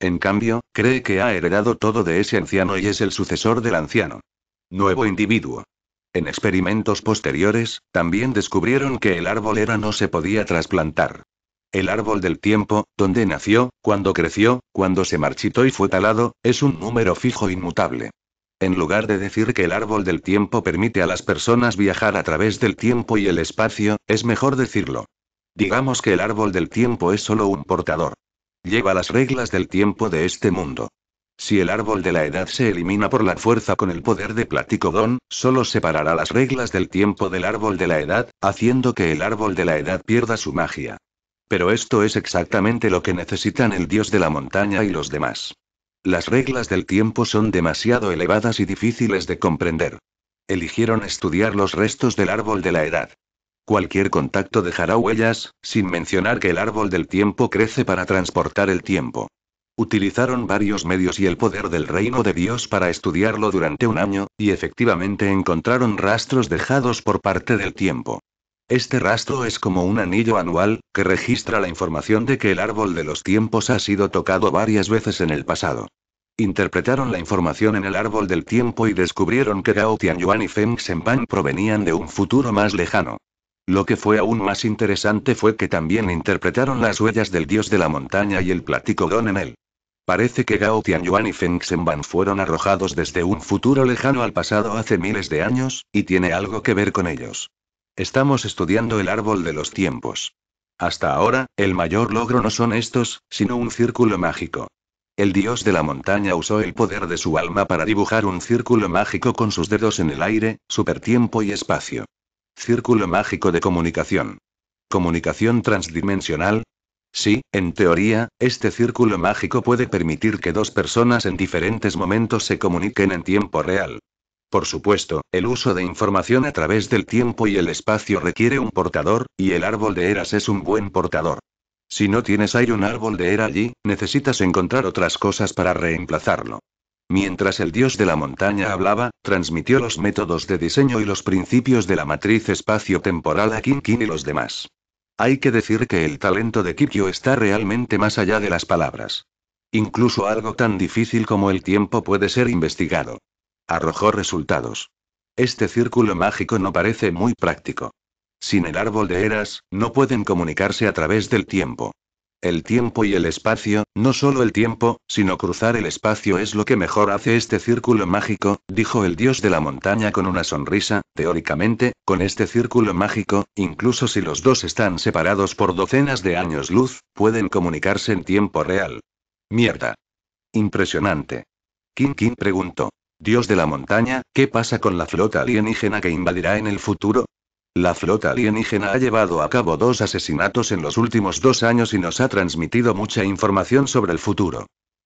En cambio, cree que ha heredado todo de ese anciano y es el sucesor del anciano. Nuevo individuo. En experimentos posteriores, también descubrieron que el árbol era no se podía trasplantar. El árbol del tiempo, donde nació, cuando creció, cuando se marchitó y fue talado, es un número fijo inmutable. En lugar de decir que el árbol del tiempo permite a las personas viajar a través del tiempo y el espacio, es mejor decirlo. Digamos que el árbol del tiempo es solo un portador. Lleva las reglas del tiempo de este mundo. Si el árbol de la edad se elimina por la fuerza con el poder de Platicodón, solo separará las reglas del tiempo del árbol de la edad, haciendo que el árbol de la edad pierda su magia. Pero esto es exactamente lo que necesitan el dios de la montaña y los demás. Las reglas del tiempo son demasiado elevadas y difíciles de comprender. Eligieron estudiar los restos del árbol de la edad. Cualquier contacto dejará huellas, sin mencionar que el árbol del tiempo crece para transportar el tiempo. Utilizaron varios medios y el poder del reino de Dios para estudiarlo durante un año, y efectivamente encontraron rastros dejados por parte del tiempo. Este rastro es como un anillo anual, que registra la información de que el árbol de los tiempos ha sido tocado varias veces en el pasado. Interpretaron la información en el árbol del tiempo y descubrieron que Gao Yuan y Feng Senpan provenían de un futuro más lejano. Lo que fue aún más interesante fue que también interpretaron las huellas del dios de la montaña y el platico Don en él. Parece que Gao Tianyuan y Feng Xenban fueron arrojados desde un futuro lejano al pasado hace miles de años, y tiene algo que ver con ellos. Estamos estudiando el árbol de los tiempos. Hasta ahora, el mayor logro no son estos, sino un círculo mágico. El dios de la montaña usó el poder de su alma para dibujar un círculo mágico con sus dedos en el aire, supertiempo y espacio. Círculo mágico de comunicación. Comunicación transdimensional, Sí, en teoría, este círculo mágico puede permitir que dos personas en diferentes momentos se comuniquen en tiempo real. Por supuesto, el uso de información a través del tiempo y el espacio requiere un portador, y el árbol de eras es un buen portador. Si no tienes ahí un árbol de era allí, necesitas encontrar otras cosas para reemplazarlo. Mientras el dios de la montaña hablaba, transmitió los métodos de diseño y los principios de la matriz espacio-temporal a King y los demás. Hay que decir que el talento de Kikyo está realmente más allá de las palabras. Incluso algo tan difícil como el tiempo puede ser investigado. Arrojó resultados. Este círculo mágico no parece muy práctico. Sin el árbol de eras, no pueden comunicarse a través del tiempo. El tiempo y el espacio, no solo el tiempo, sino cruzar el espacio es lo que mejor hace este círculo mágico, dijo el dios de la montaña con una sonrisa, teóricamente, con este círculo mágico, incluso si los dos están separados por docenas de años luz, pueden comunicarse en tiempo real. Mierda. Impresionante. King King preguntó. Dios de la montaña, ¿qué pasa con la flota alienígena que invadirá en el futuro? La flota alienígena ha llevado a cabo dos asesinatos en los últimos dos años y nos ha transmitido mucha información sobre el futuro.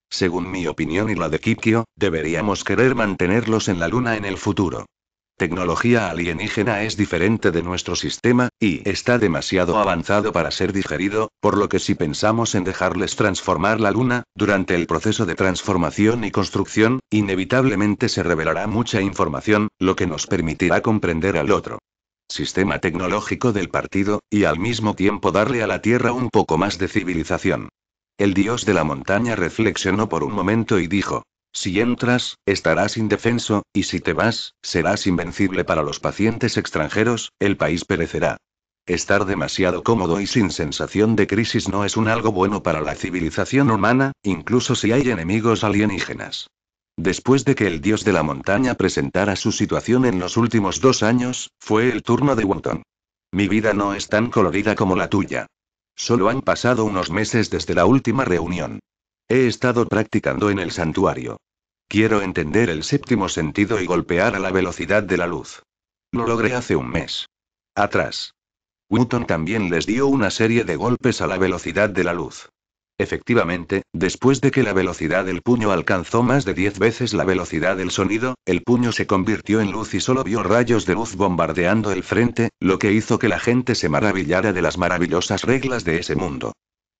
Según mi opinión y la de Kikio, deberíamos querer mantenerlos en la Luna en el futuro. Tecnología alienígena es diferente de nuestro sistema, y está demasiado avanzado para ser digerido, por lo que si pensamos en dejarles transformar la Luna, durante el proceso de transformación y construcción, inevitablemente se revelará mucha información, lo que nos permitirá comprender al otro sistema tecnológico del partido, y al mismo tiempo darle a la Tierra un poco más de civilización. El dios de la montaña reflexionó por un momento y dijo, si entras, estarás indefenso, y si te vas, serás invencible para los pacientes extranjeros, el país perecerá. Estar demasiado cómodo y sin sensación de crisis no es un algo bueno para la civilización humana, incluso si hay enemigos alienígenas. Después de que el dios de la montaña presentara su situación en los últimos dos años, fue el turno de Winton. Mi vida no es tan colorida como la tuya. Solo han pasado unos meses desde la última reunión. He estado practicando en el santuario. Quiero entender el séptimo sentido y golpear a la velocidad de la luz. Lo logré hace un mes. Atrás. Winton también les dio una serie de golpes a la velocidad de la luz. Efectivamente, después de que la velocidad del puño alcanzó más de 10 veces la velocidad del sonido, el puño se convirtió en luz y solo vio rayos de luz bombardeando el frente, lo que hizo que la gente se maravillara de las maravillosas reglas de ese mundo.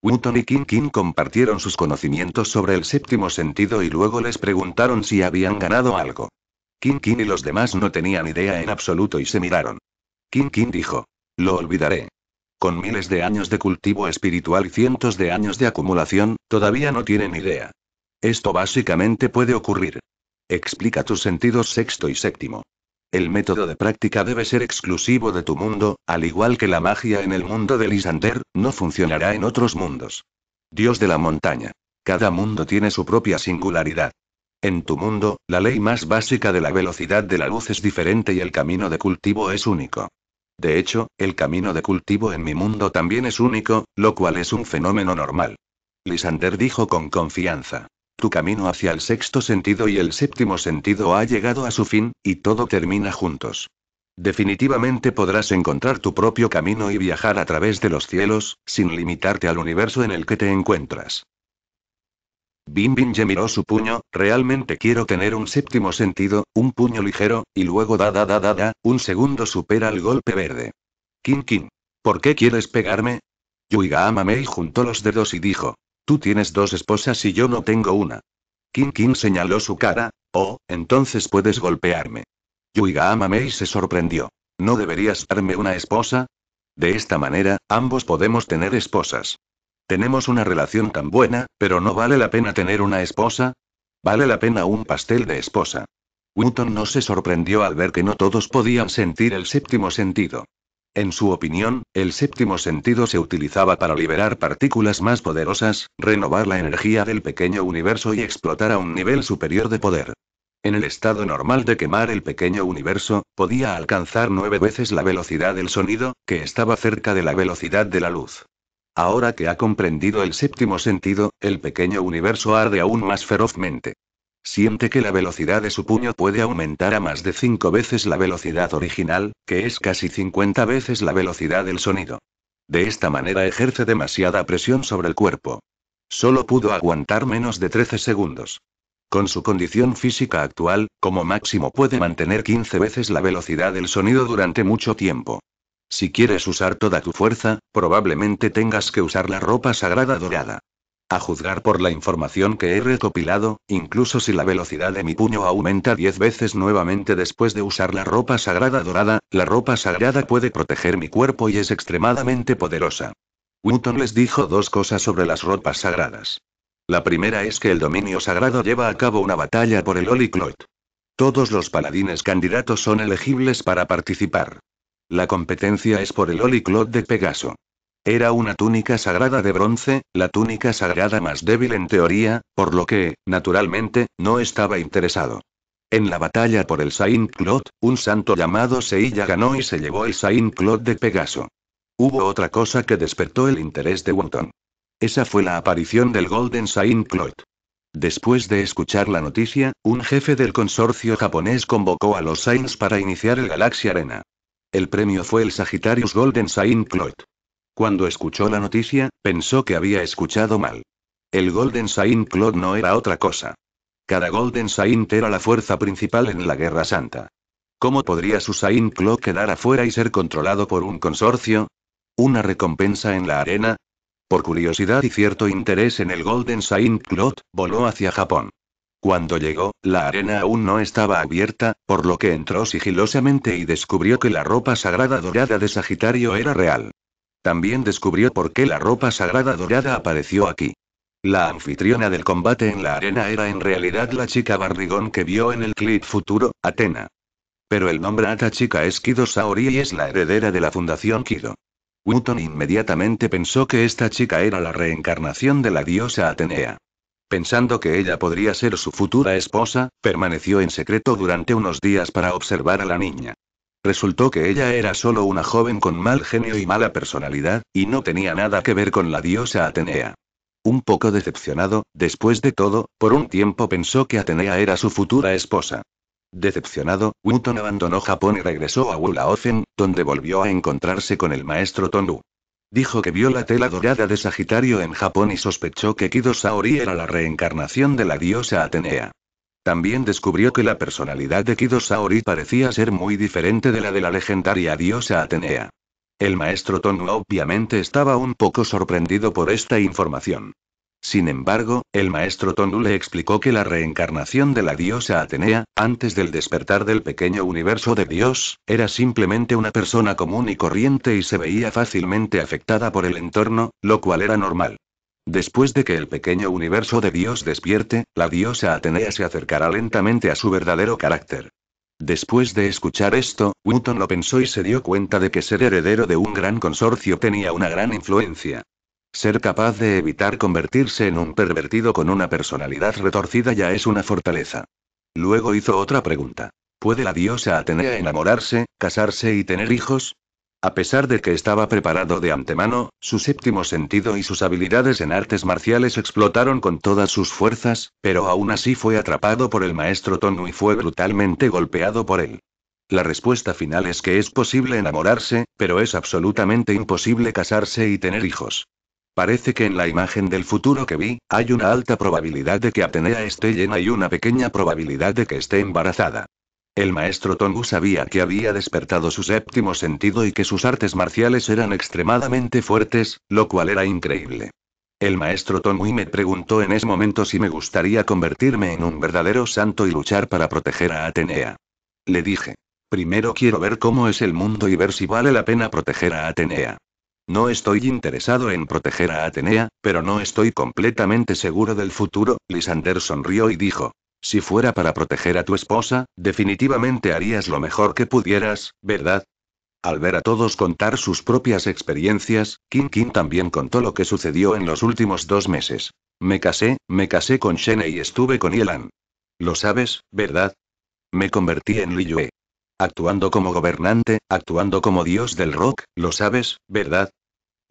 Wooton y King King compartieron sus conocimientos sobre el séptimo sentido y luego les preguntaron si habían ganado algo. King King y los demás no tenían idea en absoluto y se miraron. King King dijo, lo olvidaré con miles de años de cultivo espiritual y cientos de años de acumulación, todavía no tienen idea. Esto básicamente puede ocurrir. Explica tus sentidos sexto y séptimo. El método de práctica debe ser exclusivo de tu mundo, al igual que la magia en el mundo de Lisander, no funcionará en otros mundos. Dios de la montaña. Cada mundo tiene su propia singularidad. En tu mundo, la ley más básica de la velocidad de la luz es diferente y el camino de cultivo es único. De hecho, el camino de cultivo en mi mundo también es único, lo cual es un fenómeno normal. Lisander dijo con confianza. Tu camino hacia el sexto sentido y el séptimo sentido ha llegado a su fin, y todo termina juntos. Definitivamente podrás encontrar tu propio camino y viajar a través de los cielos, sin limitarte al universo en el que te encuentras. Bim Bim miró su puño, realmente quiero tener un séptimo sentido, un puño ligero, y luego da da da da da, un segundo supera el golpe verde. King King. ¿Por qué quieres pegarme? Yuiga Amamei juntó los dedos y dijo. Tú tienes dos esposas y yo no tengo una. King King señaló su cara, oh, entonces puedes golpearme. Yuiga Amamei se sorprendió. ¿No deberías darme una esposa? De esta manera, ambos podemos tener esposas. Tenemos una relación tan buena, pero no vale la pena tener una esposa. Vale la pena un pastel de esposa. Winton no se sorprendió al ver que no todos podían sentir el séptimo sentido. En su opinión, el séptimo sentido se utilizaba para liberar partículas más poderosas, renovar la energía del pequeño universo y explotar a un nivel superior de poder. En el estado normal de quemar el pequeño universo, podía alcanzar nueve veces la velocidad del sonido, que estaba cerca de la velocidad de la luz. Ahora que ha comprendido el séptimo sentido, el pequeño universo arde aún más ferozmente. Siente que la velocidad de su puño puede aumentar a más de cinco veces la velocidad original, que es casi 50 veces la velocidad del sonido. De esta manera ejerce demasiada presión sobre el cuerpo. Solo pudo aguantar menos de 13 segundos. Con su condición física actual, como máximo puede mantener 15 veces la velocidad del sonido durante mucho tiempo. Si quieres usar toda tu fuerza, probablemente tengas que usar la ropa sagrada dorada. A juzgar por la información que he recopilado, incluso si la velocidad de mi puño aumenta 10 veces nuevamente después de usar la ropa sagrada dorada, la ropa sagrada puede proteger mi cuerpo y es extremadamente poderosa. Wooton les dijo dos cosas sobre las ropas sagradas. La primera es que el dominio sagrado lleva a cabo una batalla por el Holy Todos los paladines candidatos son elegibles para participar. La competencia es por el Cloth de Pegaso. Era una túnica sagrada de bronce, la túnica sagrada más débil en teoría, por lo que, naturalmente, no estaba interesado. En la batalla por el Saint Clot, un santo llamado Seilla ganó y se llevó el Saint Clot de Pegaso. Hubo otra cosa que despertó el interés de Wonton. Esa fue la aparición del Golden Saint Clot. Después de escuchar la noticia, un jefe del consorcio japonés convocó a los Saints para iniciar el Galaxy Arena. El premio fue el Sagittarius Golden Saint Cloud. Cuando escuchó la noticia, pensó que había escuchado mal. El Golden Saint Cloud no era otra cosa. Cada Golden Saint era la fuerza principal en la Guerra Santa. ¿Cómo podría su Saint Cloud quedar afuera y ser controlado por un consorcio? ¿Una recompensa en la arena? Por curiosidad y cierto interés en el Golden Saint Cloud, voló hacia Japón. Cuando llegó, la arena aún no estaba abierta, por lo que entró sigilosamente y descubrió que la ropa sagrada dorada de Sagitario era real. También descubrió por qué la ropa sagrada dorada apareció aquí. La anfitriona del combate en la arena era en realidad la chica barrigón que vio en el clip futuro, Atena. Pero el nombre Ata chica es Kido Saori y es la heredera de la fundación Kido. Wooton inmediatamente pensó que esta chica era la reencarnación de la diosa Atenea pensando que ella podría ser su futura esposa, permaneció en secreto durante unos días para observar a la niña. Resultó que ella era solo una joven con mal genio y mala personalidad, y no tenía nada que ver con la diosa Atenea. Un poco decepcionado, después de todo, por un tiempo pensó que Atenea era su futura esposa. Decepcionado, Winton abandonó Japón y regresó a Wulaofen, donde volvió a encontrarse con el maestro Tondu. Dijo que vio la tela dorada de Sagitario en Japón y sospechó que Kido Saori era la reencarnación de la diosa Atenea. También descubrió que la personalidad de Kido Saori parecía ser muy diferente de la de la legendaria diosa Atenea. El maestro Tonu obviamente estaba un poco sorprendido por esta información. Sin embargo, el maestro Tondu le explicó que la reencarnación de la diosa Atenea, antes del despertar del pequeño universo de Dios, era simplemente una persona común y corriente y se veía fácilmente afectada por el entorno, lo cual era normal. Después de que el pequeño universo de Dios despierte, la diosa Atenea se acercará lentamente a su verdadero carácter. Después de escuchar esto, Wuton lo pensó y se dio cuenta de que ser heredero de un gran consorcio tenía una gran influencia. Ser capaz de evitar convertirse en un pervertido con una personalidad retorcida ya es una fortaleza. Luego hizo otra pregunta. ¿Puede la diosa Atenea enamorarse, casarse y tener hijos? A pesar de que estaba preparado de antemano, su séptimo sentido y sus habilidades en artes marciales explotaron con todas sus fuerzas, pero aún así fue atrapado por el maestro Tonu y fue brutalmente golpeado por él. La respuesta final es que es posible enamorarse, pero es absolutamente imposible casarse y tener hijos. Parece que en la imagen del futuro que vi, hay una alta probabilidad de que Atenea esté llena y una pequeña probabilidad de que esté embarazada. El maestro Tongu sabía que había despertado su séptimo sentido y que sus artes marciales eran extremadamente fuertes, lo cual era increíble. El maestro Tongu me preguntó en ese momento si me gustaría convertirme en un verdadero santo y luchar para proteger a Atenea. Le dije. Primero quiero ver cómo es el mundo y ver si vale la pena proteger a Atenea. No estoy interesado en proteger a Atenea, pero no estoy completamente seguro del futuro, Lisander sonrió y dijo. Si fuera para proteger a tu esposa, definitivamente harías lo mejor que pudieras, ¿verdad? Al ver a todos contar sus propias experiencias, King King también contó lo que sucedió en los últimos dos meses. Me casé, me casé con Shene y estuve con Yelan. Lo sabes, ¿verdad? Me convertí en Yue, Actuando como gobernante, actuando como dios del rock, lo sabes, ¿verdad?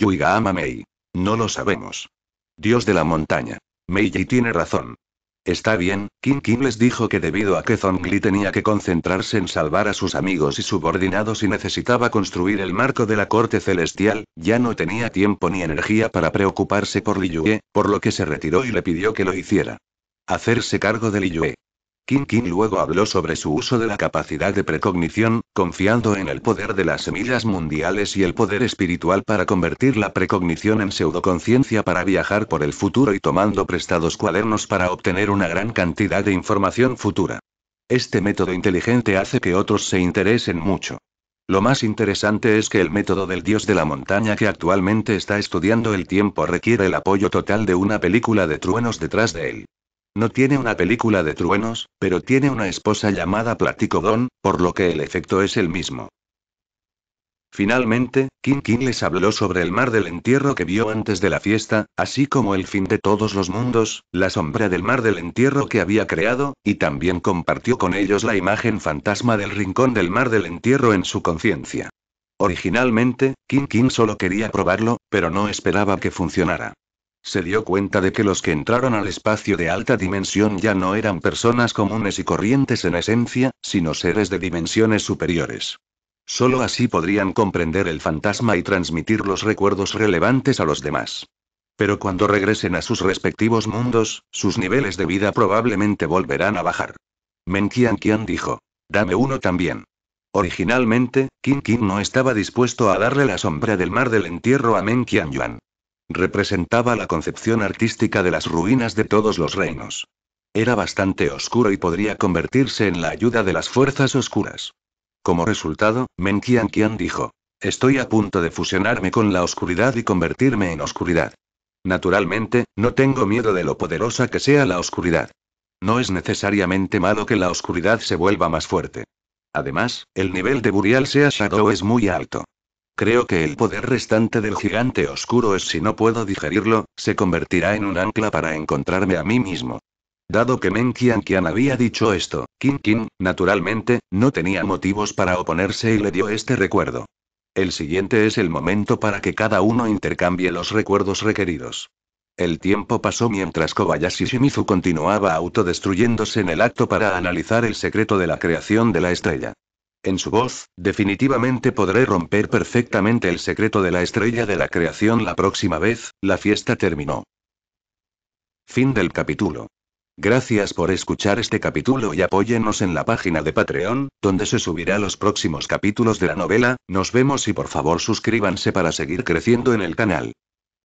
Yuiga ama Mei. No lo sabemos. Dios de la montaña. Meiji tiene razón. Está bien, King King les dijo que debido a que Zongli tenía que concentrarse en salvar a sus amigos y subordinados y necesitaba construir el marco de la corte celestial, ya no tenía tiempo ni energía para preocuparse por Yue, por lo que se retiró y le pidió que lo hiciera. Hacerse cargo de Yue. King King luego habló sobre su uso de la capacidad de precognición, confiando en el poder de las semillas mundiales y el poder espiritual para convertir la precognición en pseudoconciencia para viajar por el futuro y tomando prestados cuadernos para obtener una gran cantidad de información futura. Este método inteligente hace que otros se interesen mucho. Lo más interesante es que el método del dios de la montaña que actualmente está estudiando el tiempo requiere el apoyo total de una película de truenos detrás de él. No tiene una película de truenos, pero tiene una esposa llamada Platicodon, por lo que el efecto es el mismo. Finalmente, King King les habló sobre el mar del entierro que vio antes de la fiesta, así como el fin de todos los mundos, la sombra del mar del entierro que había creado, y también compartió con ellos la imagen fantasma del rincón del mar del entierro en su conciencia. Originalmente, King King solo quería probarlo, pero no esperaba que funcionara. Se dio cuenta de que los que entraron al espacio de alta dimensión ya no eran personas comunes y corrientes en esencia, sino seres de dimensiones superiores. Solo así podrían comprender el fantasma y transmitir los recuerdos relevantes a los demás. Pero cuando regresen a sus respectivos mundos, sus niveles de vida probablemente volverán a bajar. Men dijo. Dame uno también. Originalmente, Qin Qin no estaba dispuesto a darle la sombra del mar del entierro a Qian Yuan. Representaba la concepción artística de las ruinas de todos los reinos. Era bastante oscuro y podría convertirse en la ayuda de las fuerzas oscuras. Como resultado, Menkian Qian dijo: Estoy a punto de fusionarme con la oscuridad y convertirme en oscuridad. Naturalmente, no tengo miedo de lo poderosa que sea la oscuridad. No es necesariamente malo que la oscuridad se vuelva más fuerte. Además, el nivel de Burial Sea Shadow es muy alto. Creo que el poder restante del gigante oscuro es si no puedo digerirlo, se convertirá en un ancla para encontrarme a mí mismo. Dado que Meng Qian había dicho esto, Qin Qin, naturalmente, no tenía motivos para oponerse y le dio este recuerdo. El siguiente es el momento para que cada uno intercambie los recuerdos requeridos. El tiempo pasó mientras Kobayashi Shimizu continuaba autodestruyéndose en el acto para analizar el secreto de la creación de la estrella. En su voz, definitivamente podré romper perfectamente el secreto de la estrella de la creación la próxima vez, la fiesta terminó. Fin del capítulo. Gracias por escuchar este capítulo y apóyenos en la página de Patreon, donde se subirán los próximos capítulos de la novela, nos vemos y por favor suscríbanse para seguir creciendo en el canal.